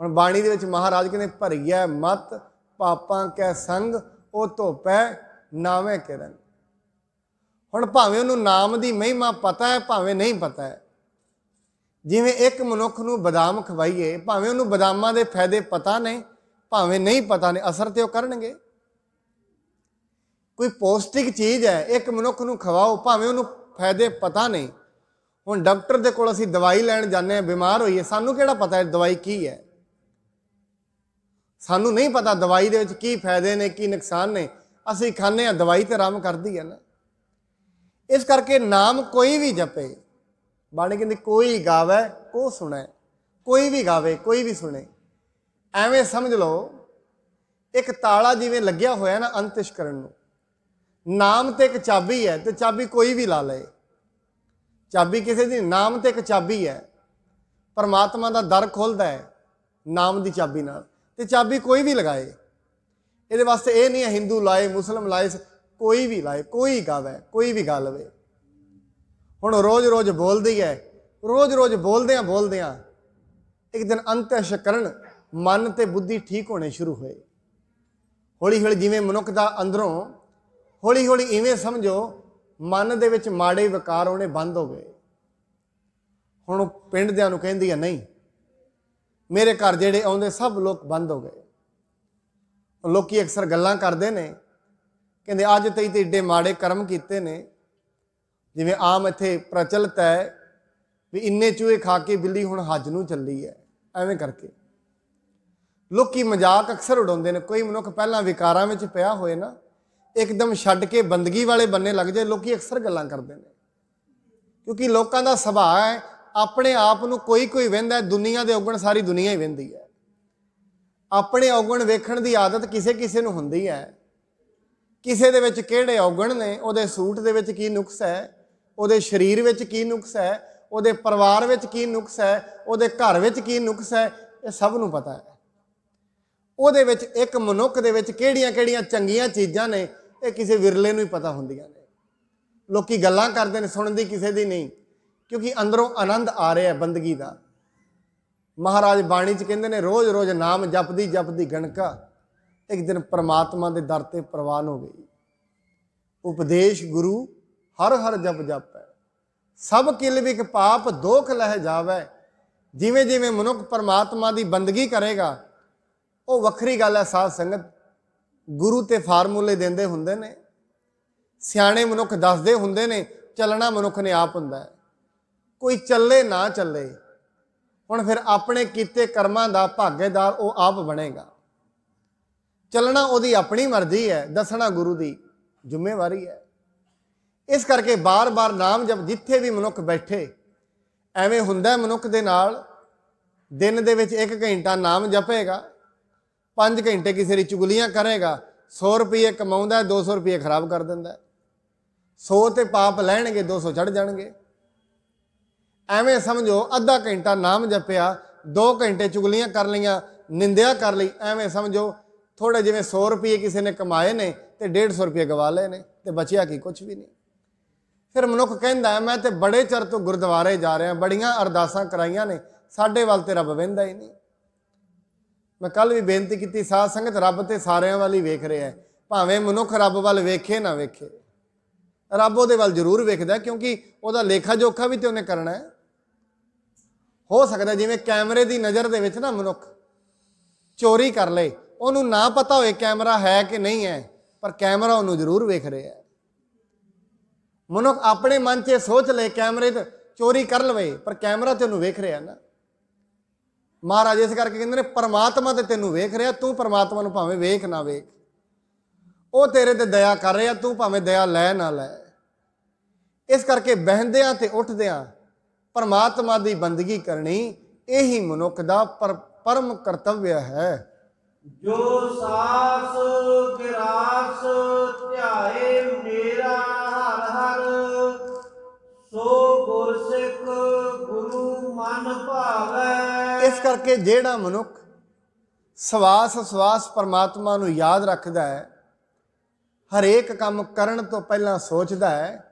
ਹੁਣ ਬਾਣੀ ਦੇ ਵਿੱਚ ਮਹਾਰਾਜ ਕਹਿੰਦੇ ਭਰੀਐ ਮਤ ਪਾਪਾਂ ਕੈ ਸੰਗ ਉਹ ਧੋਪੈ ਨਾਵੇਂ ਕਿਰਨ ਹੁਣ ਭਾਵੇਂ ਉਹਨੂੰ ਨਾਮ ਦੀ ਮਹਿਮਾ ਪਤਾ ਹੈ ਭਾਵੇਂ ਨਹੀਂ ਪਤਾ ਹੈ ਜਿਵੇਂ ਇੱਕ ਮਨੁੱਖ ਨੂੰ ਬਦਾਮ ਖਵਾਈਏ ਭਾਵੇਂ ਉਹਨੂੰ ਬਦਾਮਾਂ ਦੇ ਫਾਇਦੇ ਪਤਾ ਨੇ ਭਾਵੇਂ ਨਹੀਂ ਪਤਾ ਨੇ ਅਸਰ ਤੇ ਉਹ ਕਰਨਗੇ ਕੋਈ ਪੌਸ਼ਟਿਕ ਚੀਜ਼ ਹੈ ਇੱਕ ਮਨੁੱਖ ਨੂੰ ਖਵਾਓ ਭਾਵੇਂ ਉਹਨੂੰ ਫਾਇਦੇ ਪਤਾ ਨਹੀਂ ਹੁਣ ਡਾਕਟਰ ਦੇ ਕੋਲ ਅਸੀਂ ਦਵਾਈ ਲੈਣ ਜਾਂਦੇ ਆ ਬਿਮਾਰ ਹੋਈਏ ਸਾਨੂੰ ਕਿਹੜਾ ਪਤਾ ਹੈ ਦਵਾਈ ਕੀ ਹੈ ਸਾਨੂੰ ਨਹੀਂ ਪਤਾ ਦਵਾਈ ਦੇ ਵਿੱਚ ਕੀ ਫਾਇਦੇ ਨੇ ਕੀ ਨੁਕਸਾਨ ਨੇ ਅਸੀਂ ਖਾਂਦੇ ਆ ਦਵਾਈ ਤੇ ਆਰਾਮ ਕਰਦੀ ਹੈ ਨਾ ਇਸ ਕਰਕੇ ਨਾਮ ਕੋਈ ਵੀ ਜਪੇ ਬਾਣੀ ਕਹਿੰਦੀ ਕੋਈ ਗਾਵੇ ਕੋ ਸੁਣੇ ਕੋਈ ਵੀ ਗਾਵੇ ਕੋਈ ਵੀ ਸੁਣੇ ਐਵੇਂ ਸਮਝ ਲਓ ਇੱਕ ਤਾਲਾ ਜਿਵੇਂ ਲੱਗਿਆ ਹੋਇਆ ਨਾ ਅੰਤਿਸ਼ ਕਰਨ ਨੂੰ ਨਾਮ ਤੇ ਇੱਕ ਚਾਬੀ ਹੈ ਤੇ ਚਾਬੀ ਕੋਈ ਵੀ ਲਾ ਲਏ ਚਾਬੀ ਕਿਸੇ ਦੀ ਨਾਮ ਤੇ ਇੱਕ ਚਾਬੀ ਹੈ ਪਰਮਾਤਮਾ ਦਾ ਦਰ ਖੁੱਲਦਾ ਹੈ ਨਾਮ ਦੀ ਚਾਬੀ ਨਾਲ ਤੇ ਚਾਬੀ ਕੋਈ ਵੀ ਲਗਾਏ ਇਹਦੇ ਵਾਸਤੇ ਇਹ ਨਹੀਂ ਹੈ ਹਿੰਦੂ ਲਾਏ ਮੁਸਲਮ ਲਾਏ ਕੋਈ ਵੀ ਲਾਏ ਕੋਈ ਗਾਵੇ ਕੋਈ ਵੀ ਗੱਲ ਵੇ ਹੁਣ ਰੋਜ਼-ਰੋਜ਼ ਬੋਲਦੀ ਹੈ ਰੋਜ਼-ਰੋਜ਼ ਬੋਲਦਿਆਂ ਬੋਲਦਿਆਂ ਇੱਕ ਦਿਨ ਅੰਤਿਸ਼ ਕਰਨ ਮਨ ਤੇ ਬੁੱਧੀ ਠੀਕ ਹੋਣੇ ਸ਼ੁਰੂ ਹੋਏ ਹੌਲੀ-ਹੌਲੀ ਜਿਵੇਂ ਮਨੁੱਖ ਦਾ ਅੰਦਰੋਂ ਹੌਲੀ-ਹੌਲੀ ਇਵੇਂ ਸਮਝੋ ਮਨ ਦੇ ਵਿੱਚ ਮਾੜੇ ਵਿਕਾਰ ਹੋਣੇ ਬੰਦ ਹੋ ਗਏ ਹੁਣ ਪਿੰਡ ਦਿਆਂ ਨੂੰ ਕਹਿੰਦੀ ਆ ਨਹੀਂ ਮੇਰੇ ਘਰ ਜਿਹੜੇ ਆਉਂਦੇ ਸਭ ਲੋਕ ਬੰਦ ਹੋ ਗਏ ਲੋਕੀ ਅਕਸਰ ਗੱਲਾਂ ਕਰਦੇ ਨੇ ਕਹਿੰਦੇ ਅੱਜ ਤਈ ਤੇ ਏਡੇ ਮਾੜੇ ਕਰਮ ਕੀਤੇ ਨੇ ਜਿਵੇਂ ਆਮ ਇੱਥੇ ਪ੍ਰਚਲਿਤ ਹੈ ਵੀ ਇੰਨੇ ਚੂਹੇ ਖਾ ਕੇ ਬਿੱਲੀ ਹੁਣ ਹੱਜ ਨੂੰ ਚੱਲੀ ਹੈ ਐਵੇਂ ਕਰਕੇ ਲੋਕੀ ਮਜ਼ਾਕ ਅਕਸਰ ਉਡਾਉਂਦੇ ਨੇ ਕੋਈ ਮਨੁੱਖ ਪਹਿਲਾਂ ਵਿਕਾਰਾਂ ਵਿੱਚ ਪਿਆ ਹੋਏ ਨਾ ਇੱਕਦਮ ਛੱਡ ਕੇ ਬੰਦਗੀ ਵਾਲੇ ਬੰਨੇ ਲੱਗ ਜਾਏ ਲੋਕੀ ਅਕਸਰ ਗੱਲਾਂ ਕਰਦੇ ਨੇ ਕਿਉਂਕਿ ਲੋਕਾਂ ਦਾ ਸੁਭਾਅ ਹੈ ਆਪਣੇ ਆਪ ਨੂੰ ਕੋਈ ਕੋਈ ਵਹਿੰਦਾ ਦੁਨੀਆ ਦੇ ਔਗਣ ਸਾਰੀ ਦੁਨੀਆ ਹੀ ਵਹਿੰਦੀ ਹੈ ਆਪਣੇ ਔਗਣ ਵੇਖਣ ਦੀ ਆਦਤ ਕਿਸੇ ਕਿਸੇ ਨੂੰ ਹੁੰਦੀ ਹੈ ਕਿਸੇ ਦੇ ਵਿੱਚ ਕਿਹੜੇ ਔਗਣ ਨੇ ਉਹਦੇ ਸੂਟ ਦੇ ਵਿੱਚ ਕੀ ਨੁਕਸ ਹੈ ਉਹਦੇ ਸਰੀਰ ਵਿੱਚ ਕੀ ਨੁਕਸ ਹੈ ਉਹਦੇ ਪਰਿਵਾਰ ਵਿੱਚ ਕੀ ਨੁਕਸ ਹੈ ਉਹਦੇ ਘਰ ਵਿੱਚ ਕੀ ਨੁਕਸ ਹੈ ਇਹ ਸਭ ਨੂੰ ਪਤਾ ਹੈ ਉਹਦੇ ਵਿੱਚ ਇੱਕ ਮਨੁੱਖ ਦੇ ਵਿੱਚ ਕਿਹੜੀਆਂ-ਕਿਹੜੀਆਂ ਚੰਗੀਆਂ ਚੀਜ਼ਾਂ ਨੇ ਇਹ ਕਿਸੇ ਵਿਰਲੇ ਨੂੰ ਹੀ ਪਤਾ ਹੁੰਦੀਆਂ ਨੇ ਲੋਕੀ ਗੱਲਾਂ ਕਰਦੇ ਨੇ ਸੁਣਨ ਦੀ ਕਿਸੇ ਦੀ ਨਹੀਂ ਕਿਉਂਕਿ ਅੰਦਰੋਂ ਆਨੰਦ ਆ ਰਿਹਾ ਹੈ ਬੰਦਗੀ ਦਾ ਮਹਾਰਾਜ ਬਾਣੀ ਚ ਕਹਿੰਦੇ ਨੇ ਰੋਜ਼-ਰੋਜ਼ ਨਾਮ ਜਪਦੀ ਜਪਦੀ ਗਣਕਾ ਇੱਕ ਦਿਨ ਪ੍ਰਮਾਤਮਾ ਦੇ ਦਰ ਤੇ ਪ੍ਰਵਾਨ ਹੋ ਗਈ ਉਪਦੇਸ਼ ਗੁਰੂ ਹਰ ਹਰ ਜਪ ਜਪੈ ਸਭ ਕਿਲ ਵਿਕ ਪਾਪ ਦੋਖ ਲਹਿ ਜਾਵੇ ਜਿਵੇਂ ਜਿਵੇਂ ਮਨੁੱਖ ਪ੍ਰਮਾਤਮਾ ਦੀ ਬੰਦਗੀ ਕਰੇਗਾ ਉਹ ਵੱਖਰੀ ਗੱਲ ਹੈ ਸਾਧ ਸੰਗਤ ਗੁਰੂ ਤੇ ਫਾਰਮੂਲੇ ਦਿੰਦੇ ਹੁੰਦੇ ਨੇ ਸਿਆਣੇ ਮਨੁੱਖ ਦੱਸਦੇ ਹੁੰਦੇ ਨੇ ਚੱਲਣਾ ਮਨੁੱਖ ਨੇ ਆਪ ਹੁੰਦਾ ਹੈ ਕੋਈ ਚੱਲੇ ਨਾ ਚੱਲੇ ਹੁਣ ਫਿਰ ਆਪਣੇ ਕੀਤੇ ਕਰਮਾਂ ਦਾ ਭਾਗੇਦਾਰ ਉਹ ਆਪ ਬਣੇਗਾ ਚੱਲਣਾ ਉਹਦੀ ਆਪਣੀ ਮਰਜ਼ੀ ਹੈ ਦੱਸਣਾ ਗੁਰੂ ਦੀ ਜ਼ਿੰਮੇਵਾਰੀ ਹੈ ਇਸ ਕਰਕੇ ਬਾਰ-ਬਾਰ ਨਾਮ ਜਪ ਜਿੱਥੇ ਵੀ ਮਨੁੱਖ ਬੈਠੇ ਐਵੇਂ ਹੁੰਦਾ ਮਨੁੱਖ ਦੇ ਨਾਲ ਦਿਨ ਦੇ ਵਿੱਚ 1 ਘੰਟਾ ਨਾਮ ਜਪੇਗਾ 5 ਘੰਟੇ ਕਿਸੇ ਦੀ ਚੁਗਲੀਆਂ ਕਰੇਗਾ 100 ਰੁਪਏ ਕਮਾਉਂਦਾ 200 ਰੁਪਏ ਖਰਾਬ ਕਰ ਦਿੰਦਾ 100 ਤੇ ਪਾਪ ਲੈਣਗੇ 200 ਚੜ ਜਾਣਗੇ ਐਵੇਂ ਸਮਝੋ ਅੱਧਾ ਘੰਟਾ ਨਾਮ ਜਪਿਆ 2 ਘੰਟੇ ਚੁਗਲੀਆਂ ਕਰ ਲਈਆਂ ਨਿੰਦਿਆ ਕਰ ਲਈ ਐਵੇਂ ਸਮਝੋ ਥੋੜੇ ਜਿਵੇਂ 100 ਰੁਪਏ ਕਿਸੇ ਨੇ ਕਮਾਏ ਨੇ ਤੇ 150 ਰੁਪਏ ਗਵਾ ਲਏ ਨੇ ਤੇ ਬਚਿਆ ਕੀ ਕੁਝ ਵੀ ਨਹੀਂ ਫਿਰ ਮਨੁੱਖ ਕਹਿੰਦਾ ਮੈਂ ਤੇ ਬੜੇ ਚਰ ਤੋਂ ਗੁਰਦੁਆਰੇ ਜਾ ਰਿਹਾ ਬੜੀਆਂ ਅਰਦਾਸਾਂ ਕਰਾਈਆਂ ਨੇ ਸਾਡੇ ਵੱਲ ਤੇ ਰੱਬ ਵਹਿੰਦਾ ਹੀ ਨਹੀਂ ਮੈਂ ਕੱਲ ਵੀ ਬੇਨਤੀ ਕੀਤੀ ਸਾਧ ਸੰਗਤ ਰੱਬ ਤੇ ਸਾਰਿਆਂ ਵਾਲੀ ਵੇਖ ਰਿਹਾ ਭਾਵੇਂ ਮਨੁੱਖ ਰੱਬ ਵੱਲ ਵੇਖੇ ਨਾ ਵੇਖੇ ਰੱਬ ਉਹਦੇ ਵੱਲ ਜ਼ਰੂਰ ਵੇਖਦਾ ਕਿਉਂਕਿ ਉਹਦਾ ਲੇਖਾ ਜੋਖਾ ਵੀ ਤੇ ਉਹਨੇ ਕਰਨਾ ਹੈ ਹੋ ਸਕਦਾ ਜਿਵੇਂ ਕੈਮਰੇ ਦੀ ਨਜ਼ਰ ਦੇ ਵਿੱਚ ਨਾ ਮਨੁੱਖ ਚੋਰੀ ਕਰ ਲੇ ਉਹਨੂੰ ਨਾ ਪਤਾ ਹੋਵੇ ਕੈਮਰਾ ਹੈ ਕਿ ਨਹੀਂ ਹੈ ਪਰ ਕੈਮਰਾ ਉਹਨੂੰ ਜ਼ਰੂਰ ਵੇਖ ਰਿਹਾ ਹੈ ਮਨੁੱਖ ਆਪਣੇ ਮਨ 'ਚ ਸੋਚ ਲੇ ਕੈਮਰੇ ਤੇ ਚੋਰੀ ਕਰ ਲਵੇ ਪਰ ਕੈਮਰਾ ਤੇ ਉਹਨੂੰ ਵੇਖ ਰਿਹਾ ਨਾ ਮਹਾਰਾਜ ਇਸ ਕਰਕੇ ਕਹਿੰਦੇ ਨੇ ਪਰਮਾਤਮਾ ਤੇ ਤੈਨੂੰ ਵੇਖ ਰਿਹਾ ਤੂੰ ਪਰਮਾਤਮਾ ਨੂੰ ਭਾਵੇਂ ਵੇਖ ਨਾ ਵੇਖ ਉਹ ਤੇਰੇ ਤੇ ਦਇਆ ਕਰ ਰਿਹਾ ਤੂੰ ਭਾਵੇਂ ਦਇਆ ਲੈ ਨਾ ਲੈ ਇਸ ਕਰਕੇ ਬਹਿੰਦਿਆਂ ਤੇ ਉੱਠਦਿਆਂ ਪਰਮਾਤਮਾ ਦੀ ਬੰਦਗੀ ਕਰਨੀ ਇਹੀ ਮਨੁੱਖ ਦਾ ਪਰਮ ਕਰਤਵਯ ਹੈ ਜੋ ਸਾਸ ਗਿਰਾਸ ਧਿਆਏ ਮੇਰਾ ਹਰ ਹਰ ਸੋ ਗੁਰ ਸਿੱਖ ਗੁਰੂ ਮਨ ਭਾਵੈ ਇਸ ਕਰਕੇ ਜਿਹੜਾ ਮਨੁੱਖ ਸਵਾਸ ਸਵਾਸ ਪਰਮਾਤਮਾ ਨੂੰ ਯਾਦ ਰੱਖਦਾ ਹੈ ਹਰੇਕ ਕੰਮ ਕਰਨ ਤੋਂ ਪਹਿਲਾਂ ਸੋਚਦਾ ਹੈ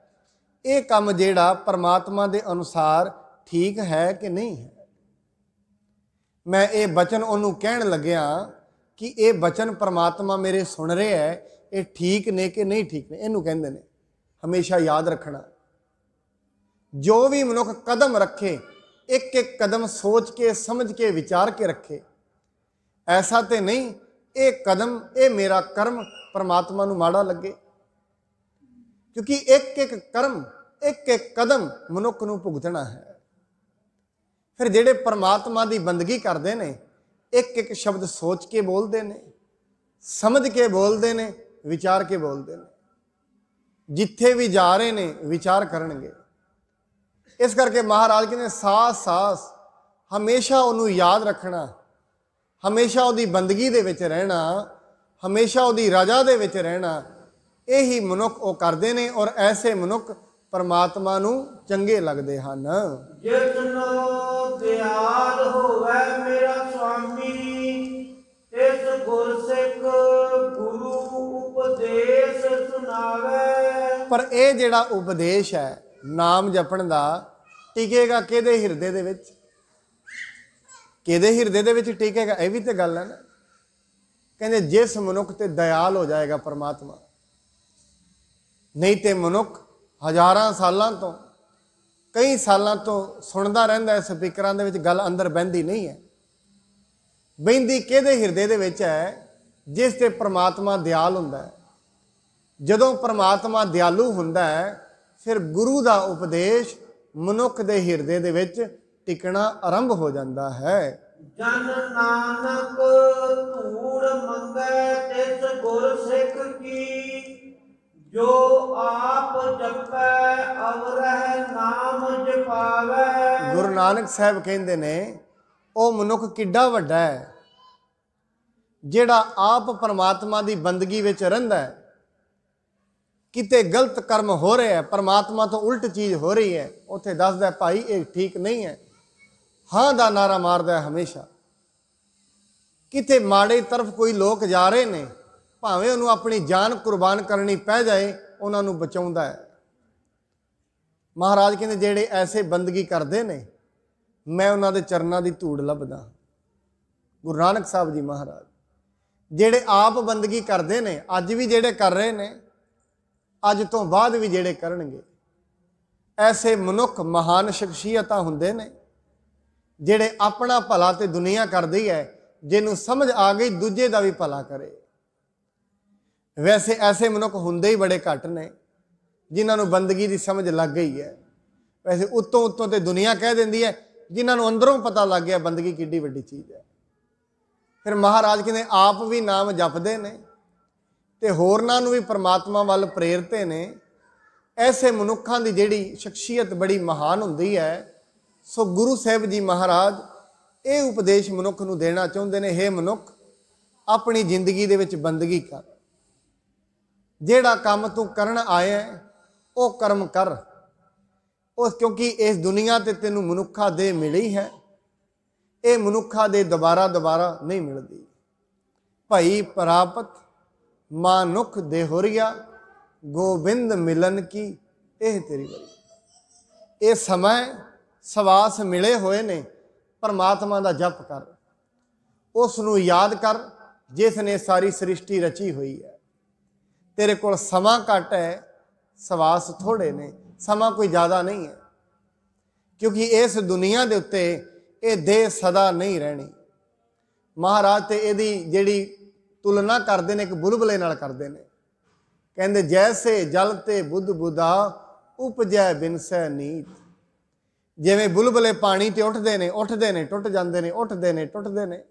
ਇਹ ਕੰਮ ਜਿਹੜਾ ਪਰਮਾਤਮਾ ਦੇ ਅਨੁਸਾਰ ਠੀਕ ਹੈ ਕਿ ਨਹੀਂ ਹੈ ਮੈਂ ਇਹ ਬਚਨ ਉਹਨੂੰ ਕਹਿਣ ਲੱਗਿਆ ਕਿ ਇਹ ਬਚਨ ਪਰਮਾਤਮਾ ਮੇਰੇ ਸੁਣ ਰਿਹਾ ਹੈ ਇਹ ਠੀਕ ਨੇ ਕਿ ਨਹੀਂ ਠੀਕ ਨੇ ਇਹਨੂੰ ਕਹਿੰਦੇ ਨੇ ਹਮੇਸ਼ਾ ਯਾਦ ਰੱਖਣਾ ਜੋ ਵੀ ਮਨੁੱਖ ਕਦਮ ਰੱਖੇ ਇੱਕ ਇੱਕ ਕਦਮ ਸੋਚ ਕੇ ਸਮਝ ਕੇ ਵਿਚਾਰ ਕੇ ਰੱਖੇ ਐਸਾ ਤੇ ਨਹੀਂ ਇਹ ਕਦਮ ਇਹ ਮੇਰਾ ਕਰਮ ਪਰਮਾਤਮਾ ਨੂੰ ਮਾੜਾ ਲੱਗੇ ਕਿਉਂਕਿ ਇੱਕ ਇੱਕ ਕਰਮ ਇੱਕ ਇੱਕ ਕਦਮ ਮਨੁੱਖ ਨੂੰ ਭੁਗਤਣਾ ਹੈ ਫਿਰ ਜਿਹੜੇ ਪਰਮਾਤਮਾ ਦੀ ਬੰਦਗੀ ਕਰਦੇ ਨੇ ਇੱਕ ਇੱਕ ਸ਼ਬਦ ਸੋਚ ਕੇ ਬੋਲਦੇ ਨੇ ਸਮਝ ਕੇ ਬੋਲਦੇ ਨੇ ਵਿਚਾਰ ਕੇ ਬੋਲਦੇ ਨੇ ਜਿੱਥੇ ਵੀ ਜਾ ਰਹੇ ਨੇ ਵਿਚਾਰ ਕਰਨਗੇ ਇਸ ਕਰਕੇ ਮਹਾਰਾਜ ਕਹਿੰਦੇ ਸਾਸ ਸਾਸ ਹਮੇਸ਼ਾ ਉਹਨੂੰ ਯਾਦ ਰੱਖਣਾ ਹਮੇਸ਼ਾ ਉਹਦੀ ਬੰਦਗੀ ਦੇ ਵਿੱਚ ਰਹਿਣਾ ਹਮੇਸ਼ਾ ਉਹਦੀ ਰਜਾ ਦੇ ਵਿੱਚ ਰਹਿਣਾ ਇਹੀ ਮਨੁੱਖ ਉਹ ਕਰਦੇ ਨੇ ਔਰ ਐਸੇ ਮਨੁੱਖ ਪਰਮਾਤਮਾ ਨੂੰ ਚੰਗੇ ਲੱਗਦੇ ਹਨ ਜਿਤਨੋ ਦਿਆਲ ਹੋਵੇ ਮੇਰਾ ਸੁਆਮੀ ਇਸ ਗੁਰਸਿੱਖ ਗੁਰੂ ਉਪਦੇਸ਼ ਸੁਣਾਵੇ ਪਰ ਇਹ ਜਿਹੜਾ ਉਪਦੇਸ਼ ਹੈ ਨਾਮ ਜਪਣ ਦਾ ਟਿਕੇਗਾ ਕਿਹਦੇ ਹਿਰਦੇ ਦੇ ਵਿੱਚ ਕਿਹਦੇ ਹਿਰਦੇ ਦੇ ਵਿੱਚ ਟਿਕੇਗਾ ਇਹ ਵੀ ਤੇ ਗੱਲ ਹੈ ਨਾ ਕਹਿੰਦੇ ਜਿਸ ਮਨੁੱਖ ਤੇ ਦਿਆਲ ਹੋ ਜਾਏਗਾ ਪਰਮਾਤਮਾ ਨਹੀਂ ਤੇ ਮਨੁੱਖ ਹਜ਼ਾਰਾਂ ਸਾਲਾਂ ਤੋਂ ਕਈ ਸਾਲਾਂ ਤੋਂ ਸੁਣਦਾ ਰਹਿੰਦਾ ਹੈ ਸਪੀਕਰਾਂ ਦੇ ਵਿੱਚ ਗੱਲ ਅੰਦਰ ਬੈੰਦੀ ਨਹੀਂ ਹੈ ਬੈੰਦੀ ਕਿਹਦੇ ਹਿਰਦੇ ਦੇ ਵਿੱਚ ਹੈ ਜਿਸ ਤੇ ਪ੍ਰਮਾਤਮਾ ਦਿਆਲ ਹੁੰਦਾ ਹੈ ਜਦੋਂ ਪ੍ਰਮਾਤਮਾ ਦਿਆਲੂ ਹੁੰਦਾ ਹੈ ਫਿਰ ਗੁਰੂ ਦਾ ਉਪਦੇਸ਼ ਮਨੁੱਖ ਦੇ ਹਿਰਦੇ ਦੇ ਵਿੱਚ ਟਿਕਣਾ ਆਰੰਭ ਹੋ ਜਾਂਦਾ ਹੈ ਜਨ ਨਾਨਕ ਧੂੜ ਮੰਗੈ ਤਿਸ ਗੁਰ ਸਿੱਖ ਕੀ ਜੋ ਆਪ ਜਪੈ ਅਵਰਹ ਨਾਮ ਜਪਾਵੇ ਗੁਰੂ ਨਾਨਕ ਸਾਹਿਬ ਕਹਿੰਦੇ ਨੇ ਉਹ ਮਨੁੱਖ ਕਿੱਡਾ ਵੱਡਾ ਹੈ ਜਿਹੜਾ ਆਪ ਪਰਮਾਤਮਾ ਦੀ ਬੰਦਗੀ ਵਿੱਚ ਰਹਿੰਦਾ ਹੈ ਕਿਤੇ ਗਲਤ ਕਰਮ ਹੋ ਰਿਹਾ ਹੈ ਪਰਮਾਤਮਾ ਤੋਂ ਉਲਟ ਚੀਜ਼ ਹੋ ਰਹੀ ਹੈ ਉੱਥੇ ਦੱਸਦਾ ਭਾਈ ਇਹ ਠੀਕ ਨਹੀਂ ਹੈ ਹਾਂ ਦਾ ਨਾਰਾ ਮਾਰਦਾ ਹੈ ਹਮੇਸ਼ਾ ਕਿਤੇ ਮਾੜੇ ਤਰਫ ਕੋਈ ਲੋਕ ਜਾ ਰਹੇ ਨੇ ਭਾਵੇਂ ਉਹਨੂੰ ਆਪਣੀ ਜਾਨ ਕੁਰਬਾਨ ਕਰਨੀ ਪੈ ਜਾਏ ਉਹਨਾਂ ਨੂੰ ਬਚਾਉਂਦਾ ਹੈ ਮਹਾਰਾਜ ਕਹਿੰਦੇ ਜਿਹੜੇ ਐਸੇ ਬੰਦਗੀ ਕਰਦੇ ਨੇ ਮੈਂ ਉਹਨਾਂ ਦੇ ਚਰਨਾਂ ਦੀ ਧੂੜ ਲੱਭਦਾ ਗੁਰੂ ਨਾਨਕ ਸਾਹਿਬ ਜੀ ਮਹਾਰਾਜ ਜਿਹੜੇ ਆਪ ਬੰਦਗੀ ਕਰਦੇ ਨੇ ਅੱਜ ਵੀ ਜਿਹੜੇ ਕਰ ਰਹੇ ਨੇ ਅੱਜ ਤੋਂ ਬਾਅਦ ਵੀ ਜਿਹੜੇ ਕਰਨਗੇ ਐਸੇ ਮਨੁੱਖ ਮਹਾਨ ਸ਼ਖਸੀਅਤਾਂ ਹੁੰਦੇ ਨੇ ਜਿਹੜੇ ਆਪਣਾ ਭਲਾ ਤੇ ਦੁਨੀਆ ਕਰਦੀ ਹੈ ਜਿਹਨੂੰ ਸਮਝ ਆ ਗਈ ਦੂਜੇ ਦਾ ਵੀ ਭਲਾ ਕਰੇ ਵੈਸੇ ਐਸੇ ਮਨੁੱਖ ਹੁੰਦੇ ਹੀ ਬੜੇ ਘੱਟ ਨੇ ਜਿਨ੍ਹਾਂ ਨੂੰ ਬੰਦਗੀ ਦੀ ਸਮਝ ਲੱਗ ਗਈ ਹੈ ਵੈਸੇ ਉਤੋਂ ਉਤੋਂ ਤੇ ਦੁਨੀਆ ਕਹਿ ਦਿੰਦੀ ਹੈ ਜਿਨ੍ਹਾਂ ਨੂੰ ਅੰਦਰੋਂ ਪਤਾ ਲੱਗ ਗਿਆ ਬੰਦਗੀ ਕਿੱਡੀ ਵੱਡੀ ਚੀਜ਼ ਹੈ ਫਿਰ ਮਹਾਰਾਜ ਕਹਿੰਦੇ ਆਪ ਵੀ ਨਾਮ ਜਪਦੇ ਨੇ ਤੇ ਹੋਰਨਾਂ ਨੂੰ ਵੀ ਪ੍ਰਮਾਤਮਾ ਵੱਲ ਪ੍ਰੇਰਤੇ ਨੇ ਐਸੇ ਮਨੁੱਖਾਂ ਦੀ ਜਿਹੜੀ ਸ਼ਖਸੀਅਤ ਬੜੀ ਮਹਾਨ ਹੁੰਦੀ ਹੈ ਸੋ ਗੁਰੂ ਸਾਹਿਬ ਜੀ ਮਹਾਰਾਜ ਇਹ ਉਪਦੇਸ਼ ਮਨੁੱਖ ਨੂੰ ਦੇਣਾ ਚਾਹੁੰਦੇ ਨੇ हे ਮਨੁੱਖ ਆਪਣੀ ਜ਼ਿੰਦਗੀ ਦੇ ਵਿੱਚ ਬੰਦਗੀ ਕਰ ਜਿਹੜਾ ਕੰਮ ਤੂੰ ਕਰਨ ਆਇਆ ਉਹ ਕਰਮ ਕਰ ਉਸ ਕਿਉਂਕਿ ਇਸ ਦੁਨੀਆ ਤੇ ਤੈਨੂੰ ਮਨੁੱਖਾ ਦੇ ਮਿਲੀ ਹੈ ਇਹ ਮਨੁੱਖਾ ਦੇ ਦੁਬਾਰਾ ਦੁਬਾਰਾ ਨਹੀਂ ਮਿਲਦੀ ਭਈ ਪ੍ਰਾਪਤ ਮਾਨੁਖ ਦੇਹੁਰੀਆ ਗੋਬਿੰਦ ਮਿਲਨ ਕੀ ਇਹ ਤੇਰੀ ਵਾਰੀ ਇਹ ਸਮਾਂ ਸਵਾਸ ਮਿਲੇ ਹੋਏ ਨੇ ਪਰਮਾਤਮਾ ਦਾ ਜਪ ਕਰ ਉਸ ਨੂੰ ਯਾਦ ਕਰ ਜਿਸ ਨੇ ਸਾਰੀ ਸ੍ਰਿਸ਼ਟੀ ਰਚੀ ਹੋਈ ਹੈ ਤੇਰੇ ਕੋਲ ਸਮਾਂ ਘੱਟ ਹੈ ਸਵਾਸ ਥੋੜੇ ਨੇ ਸਮਾਂ ਕੋਈ ਜ਼ਿਆਦਾ ਨਹੀਂ ਹੈ ਕਿਉਂਕਿ ਇਸ ਦੁਨੀਆ ਦੇ ਉੱਤੇ ਇਹ ਦੇਹ ਸਦਾ ਨਹੀਂ ਰਹਿਣੀ ਮਹਾਰਾਜ ਤੇ ਇਹਦੀ ਜਿਹੜੀ ਤੁਲਨਾ ਕਰਦੇ ਨੇ ਇੱਕ ਬੁਲਬਲੇ ਨਾਲ ਕਰਦੇ ਨੇ ਕਹਿੰਦੇ ਜੈਸੇ ਜਲ ਤੇ ਬੁੱਧ ਬੁਦਾ ਉਪਜੈ ਬਿਨਸੈ ਨੀਤ ਜਿਵੇਂ ਬੁਲਬਲੇ ਪਾਣੀ ਤੇ ਉੱਠਦੇ ਨੇ ਉੱਠਦੇ ਨੇ ਟੁੱਟ ਜਾਂਦੇ ਨੇ ਉੱਠਦੇ ਨੇ ਟੁੱਟਦੇ ਨੇ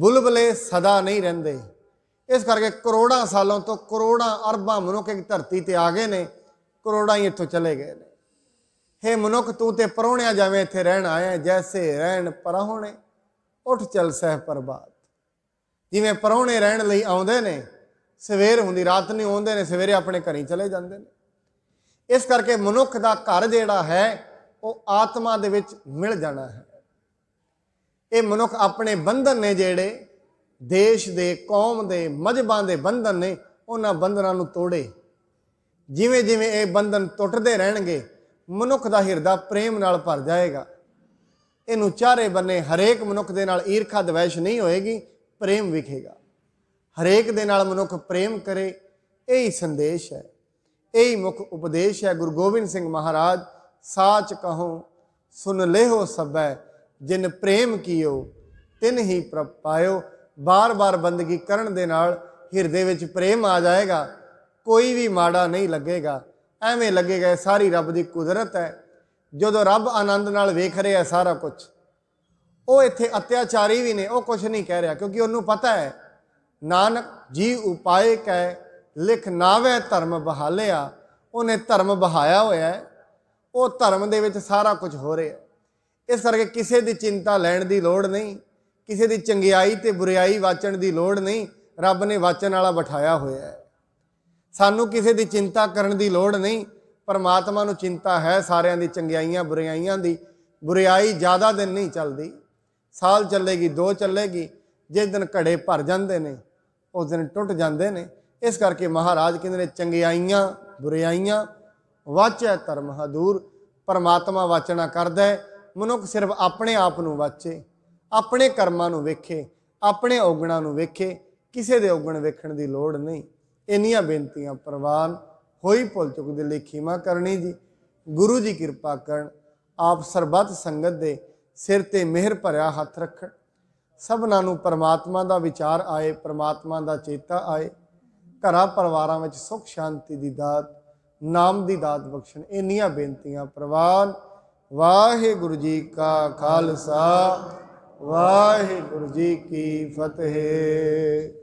ਬੁਲਬਲੇ ਸਦਾ ਨਹੀਂ ਰਹਿੰਦੇ ਇਸ ਕਰਕੇ ਕਰੋੜਾਂ ਸਾਲਾਂ ਤੋਂ ਕਰੋੜਾਂ ਅਰਬਾਂ ਮਨੁੱਖ ਇੱਕ ਧਰਤੀ ਤੇ ਆ ਗਏ ਨੇ ਕਰੋੜਾਂ ਹੀ ਇੱਥੋਂ ਚਲੇ ਗਏ ਨੇ ਹੇ ਮਨੁੱਖ ਤੂੰ ਤੇ ਪਰੋਣਿਆ ਜਾਵੇਂ ਇੱਥੇ ਰਹਿਣ ਆਇਆ ਜੈਸੇ ਰਹਿਣ ਪਰਹੋਣੇ ਉੱਠ ਚੱਲ ਸਹਿ ਪਰਬਾਤ ਜਿਵੇਂ ਪਰੋਣੇ ਰਹਿਣ ਲਈ ਆਉਂਦੇ ਨੇ ਸਵੇਰ ਹੁੰਦੀ ਰਾਤ ਨੂੰ ਆਉਂਦੇ ਨੇ ਸਵੇਰੇ ਆਪਣੇ ਘਰੀ ਚਲੇ ਜਾਂਦੇ ਨੇ ਇਸ ਕਰਕੇ ਮਨੁੱਖ ਦਾ ਘਰ ਜਿਹੜਾ ਹੈ ਉਹ ਆਤਮਾ ਦੇ ਵਿੱਚ ਮਿਲ ਜਾਣਾ ਹੈ ਇਹ ਮਨੁੱਖ ਆਪਣੇ ਬੰਧਨ ਨੇ ਜਿਹੜੇ ਦੇਸ਼ ਦੇ ਕੌਮ ਦੇ ਮਜਬਾਂ ਦੇ ਬੰਧਨ ਨੇ ਉਹਨਾਂ ਬੰਧਨਾਂ ਨੂੰ ਤੋੜੇ ਜਿਵੇਂ ਜਿਵੇਂ ਇਹ ਬੰਧਨ ਟੁੱਟਦੇ ਰਹਿਣਗੇ ਮਨੁੱਖ ਦਾ ਹਿਰਦਾ ਪ੍ਰੇਮ ਨਾਲ ਭਰ ਜਾਏਗਾ ਇਹਨੂੰ ਚਾਰੇ ਬੰਨੇ ਹਰੇਕ ਮਨੁੱਖ ਦੇ ਨਾਲ ਈਰਖਾ ਦਵੈਸ਼ ਨਹੀਂ ਹੋਏਗੀ ਪ੍ਰੇਮ ਵਿਖੇਗਾ ਹਰੇਕ ਦੇ ਨਾਲ ਮਨੁੱਖ ਪ੍ਰੇਮ ਕਰੇ ਇਹ ਹੀ ਸੰਦੇਸ਼ ਹੈ ਇਹ ਹੀ ਮੁੱਖ ਉਪਦੇਸ਼ ਹੈ ਗੁਰੂ ਗੋਬਿੰਦ ਸਿੰਘ ਮਹਾਰਾਜ ਸਾਚ ਕਹੋ ਸੁਨ ਲੇਹੋ ਸਭੈ ਜਿਨ ਪ੍ਰੇਮ ਕੀਓ ਤਿਨ ਹੀ ਪ੍ਰਪਾਇਓ ਬਾਰ-ਬਾਰ ਬੰਦਗੀ ਕਰਨ ਦੇ ਨਾਲ ਹਿਰਦੇ ਵਿੱਚ ਪ੍ਰੇਮ ਆ ਜਾਏਗਾ ਕੋਈ ਵੀ ਮਾੜਾ ਨਹੀਂ ਲੱਗੇਗਾ ਐਵੇਂ ਲੱਗੇਗਾ ਸਾਰੀ ਰੱਬ ਦੀ ਕੁਦਰਤ ਹੈ ਜਦੋਂ ਰੱਬ ਆਨੰਦ ਨਾਲ ਵੇਖ ਰਿਹਾ ਸਾਰਾ ਕੁਝ ਉਹ ਇੱਥੇ ਅਤਿਆਚਾਰੀ ਵੀ ਨੇ ਉਹ ਕੁਝ ਨਹੀਂ ਕਹਿ ਰਿਹਾ ਕਿਉਂਕਿ ਉਹਨੂੰ ਪਤਾ ਹੈ ਨਾਨਕ ਜੀ ਉਪਾਏ ਕੈ ਲਿਖ ਨਾਵੇ ਧਰਮ ਬਹਾਲਿਆ ਉਹਨੇ ਧਰਮ ਬਹਾਇਆ ਹੋਇਆ ਹੈ ਉਹ ਧਰਮ ਦੇ ਵਿੱਚ ਸਾਰਾ ਕੁਝ ਹੋ ਰਿਹਾ ਇਸ ਕਰਕੇ ਕਿਸੇ ਦੀ ਚਿੰਤਾ ਲੈਣ ਦੀ ਲੋੜ ਨਹੀਂ ਕਿਸੇ ਦੀ ਚੰਗਿਆਈ ਤੇ ਬੁਰੀਾਈ ਵਾਚਣ ਦੀ ਲੋੜ ਨਹੀਂ ਰੱਬ ਨੇ ਵਾਚਣ ਵਾਲਾ ਬਿਠਾਇਆ ਹੋਇਆ ਹੈ ਸਾਨੂੰ ਕਿਸੇ ਦੀ ਚਿੰਤਾ ਕਰਨ ਦੀ ਲੋੜ ਨਹੀਂ ਪਰਮਾਤਮਾ ਨੂੰ ਚਿੰਤਾ ਹੈ ਸਾਰਿਆਂ ਦੀ ਚੰਗਿਆਈਆਂ ਬੁਰੀਾਈਆਂ ਦੀ ਬੁਰੀਾਈ ਜ਼ਿਆਦਾ ਦਿਨ ਨਹੀਂ ਚੱਲਦੀ ਸਾਲ ਚੱਲੇਗੀ ਦੋ ਚੱਲੇਗੀ ਜਿਸ ਦਿਨ ਘੜੇ ਭਰ ਜਾਂਦੇ ਨੇ ਉਸ ਦਿਨ ਟੁੱਟ ਜਾਂਦੇ ਨੇ ਇਸ ਕਰਕੇ ਮਹਾਰਾਜ ਕਹਿੰਦੇ ਨੇ ਚੰਗਿਆਈਆਂ ਬੁਰੀਾਈਆਂ ਵਾਚੈ ਧਰਮ ਹਦੂਰ ਪਰਮਾਤਮਾ ਵਾਚਣਾ ਕਰਦਾ ਹੈ ਮਨੁੱਖ ਸਿਰਫ ਆਪਣੇ ਆਪ ਨੂੰ ਵਾਚੇ ਆਪਣੇ ਕਰਮਾਂ ਨੂੰ ਵੇਖੇ ਆਪਣੇ ਔਗਣਾਂ ਨੂੰ ਵੇਖੇ ਕਿਸੇ ਦੇ ਔਗਣ ਵੇਖਣ ਦੀ ਲੋੜ ਨਹੀਂ ਇੰਨੀਆਂ ਬੇਨਤੀਆਂ ਪ੍ਰਵਾਨ ਹੋਈ ਭੁੱਲ ਚੁੱਕ ਦੇ ਲਈ ਖੀਮਾ ਕਰਨੀ ਜੀ ਗੁਰੂ ਜੀ ਕਿਰਪਾ ਕਰਨ ਆਪ ਸਰਬੱਤ ਸੰਗਤ ਦੇ ਸਿਰ ਤੇ ਮਿਹਰ ਭਰਿਆ ਹੱਥ ਰੱਖਣ ਸਭਨਾਂ ਨੂੰ ਪਰਮਾਤਮਾ ਦਾ ਵਿਚਾਰ ਆਏ ਪਰਮਾਤਮਾ ਦਾ ਚੇਤਾ ਆਏ ਘਰਾਂ ਪਰਿਵਾਰਾਂ ਵਿੱਚ ਸੁੱਖ ਸ਼ਾਂਤੀ ਦੀ ਦਾਤ ਨਾਮ ਦੀ ਦਾਤ ਬਖਸ਼ਣ ਇੰਨੀਆਂ ਬੇਨਤੀਆਂ ਪ੍ਰਵਾਨ ਵਾਹਿਗੁਰੂ ਜੀ ਕਾ ਖਾਲਸਾ ਵਾਹਿਗੁਰੂ ਜੀ ਕੀ ਫਤਿਹ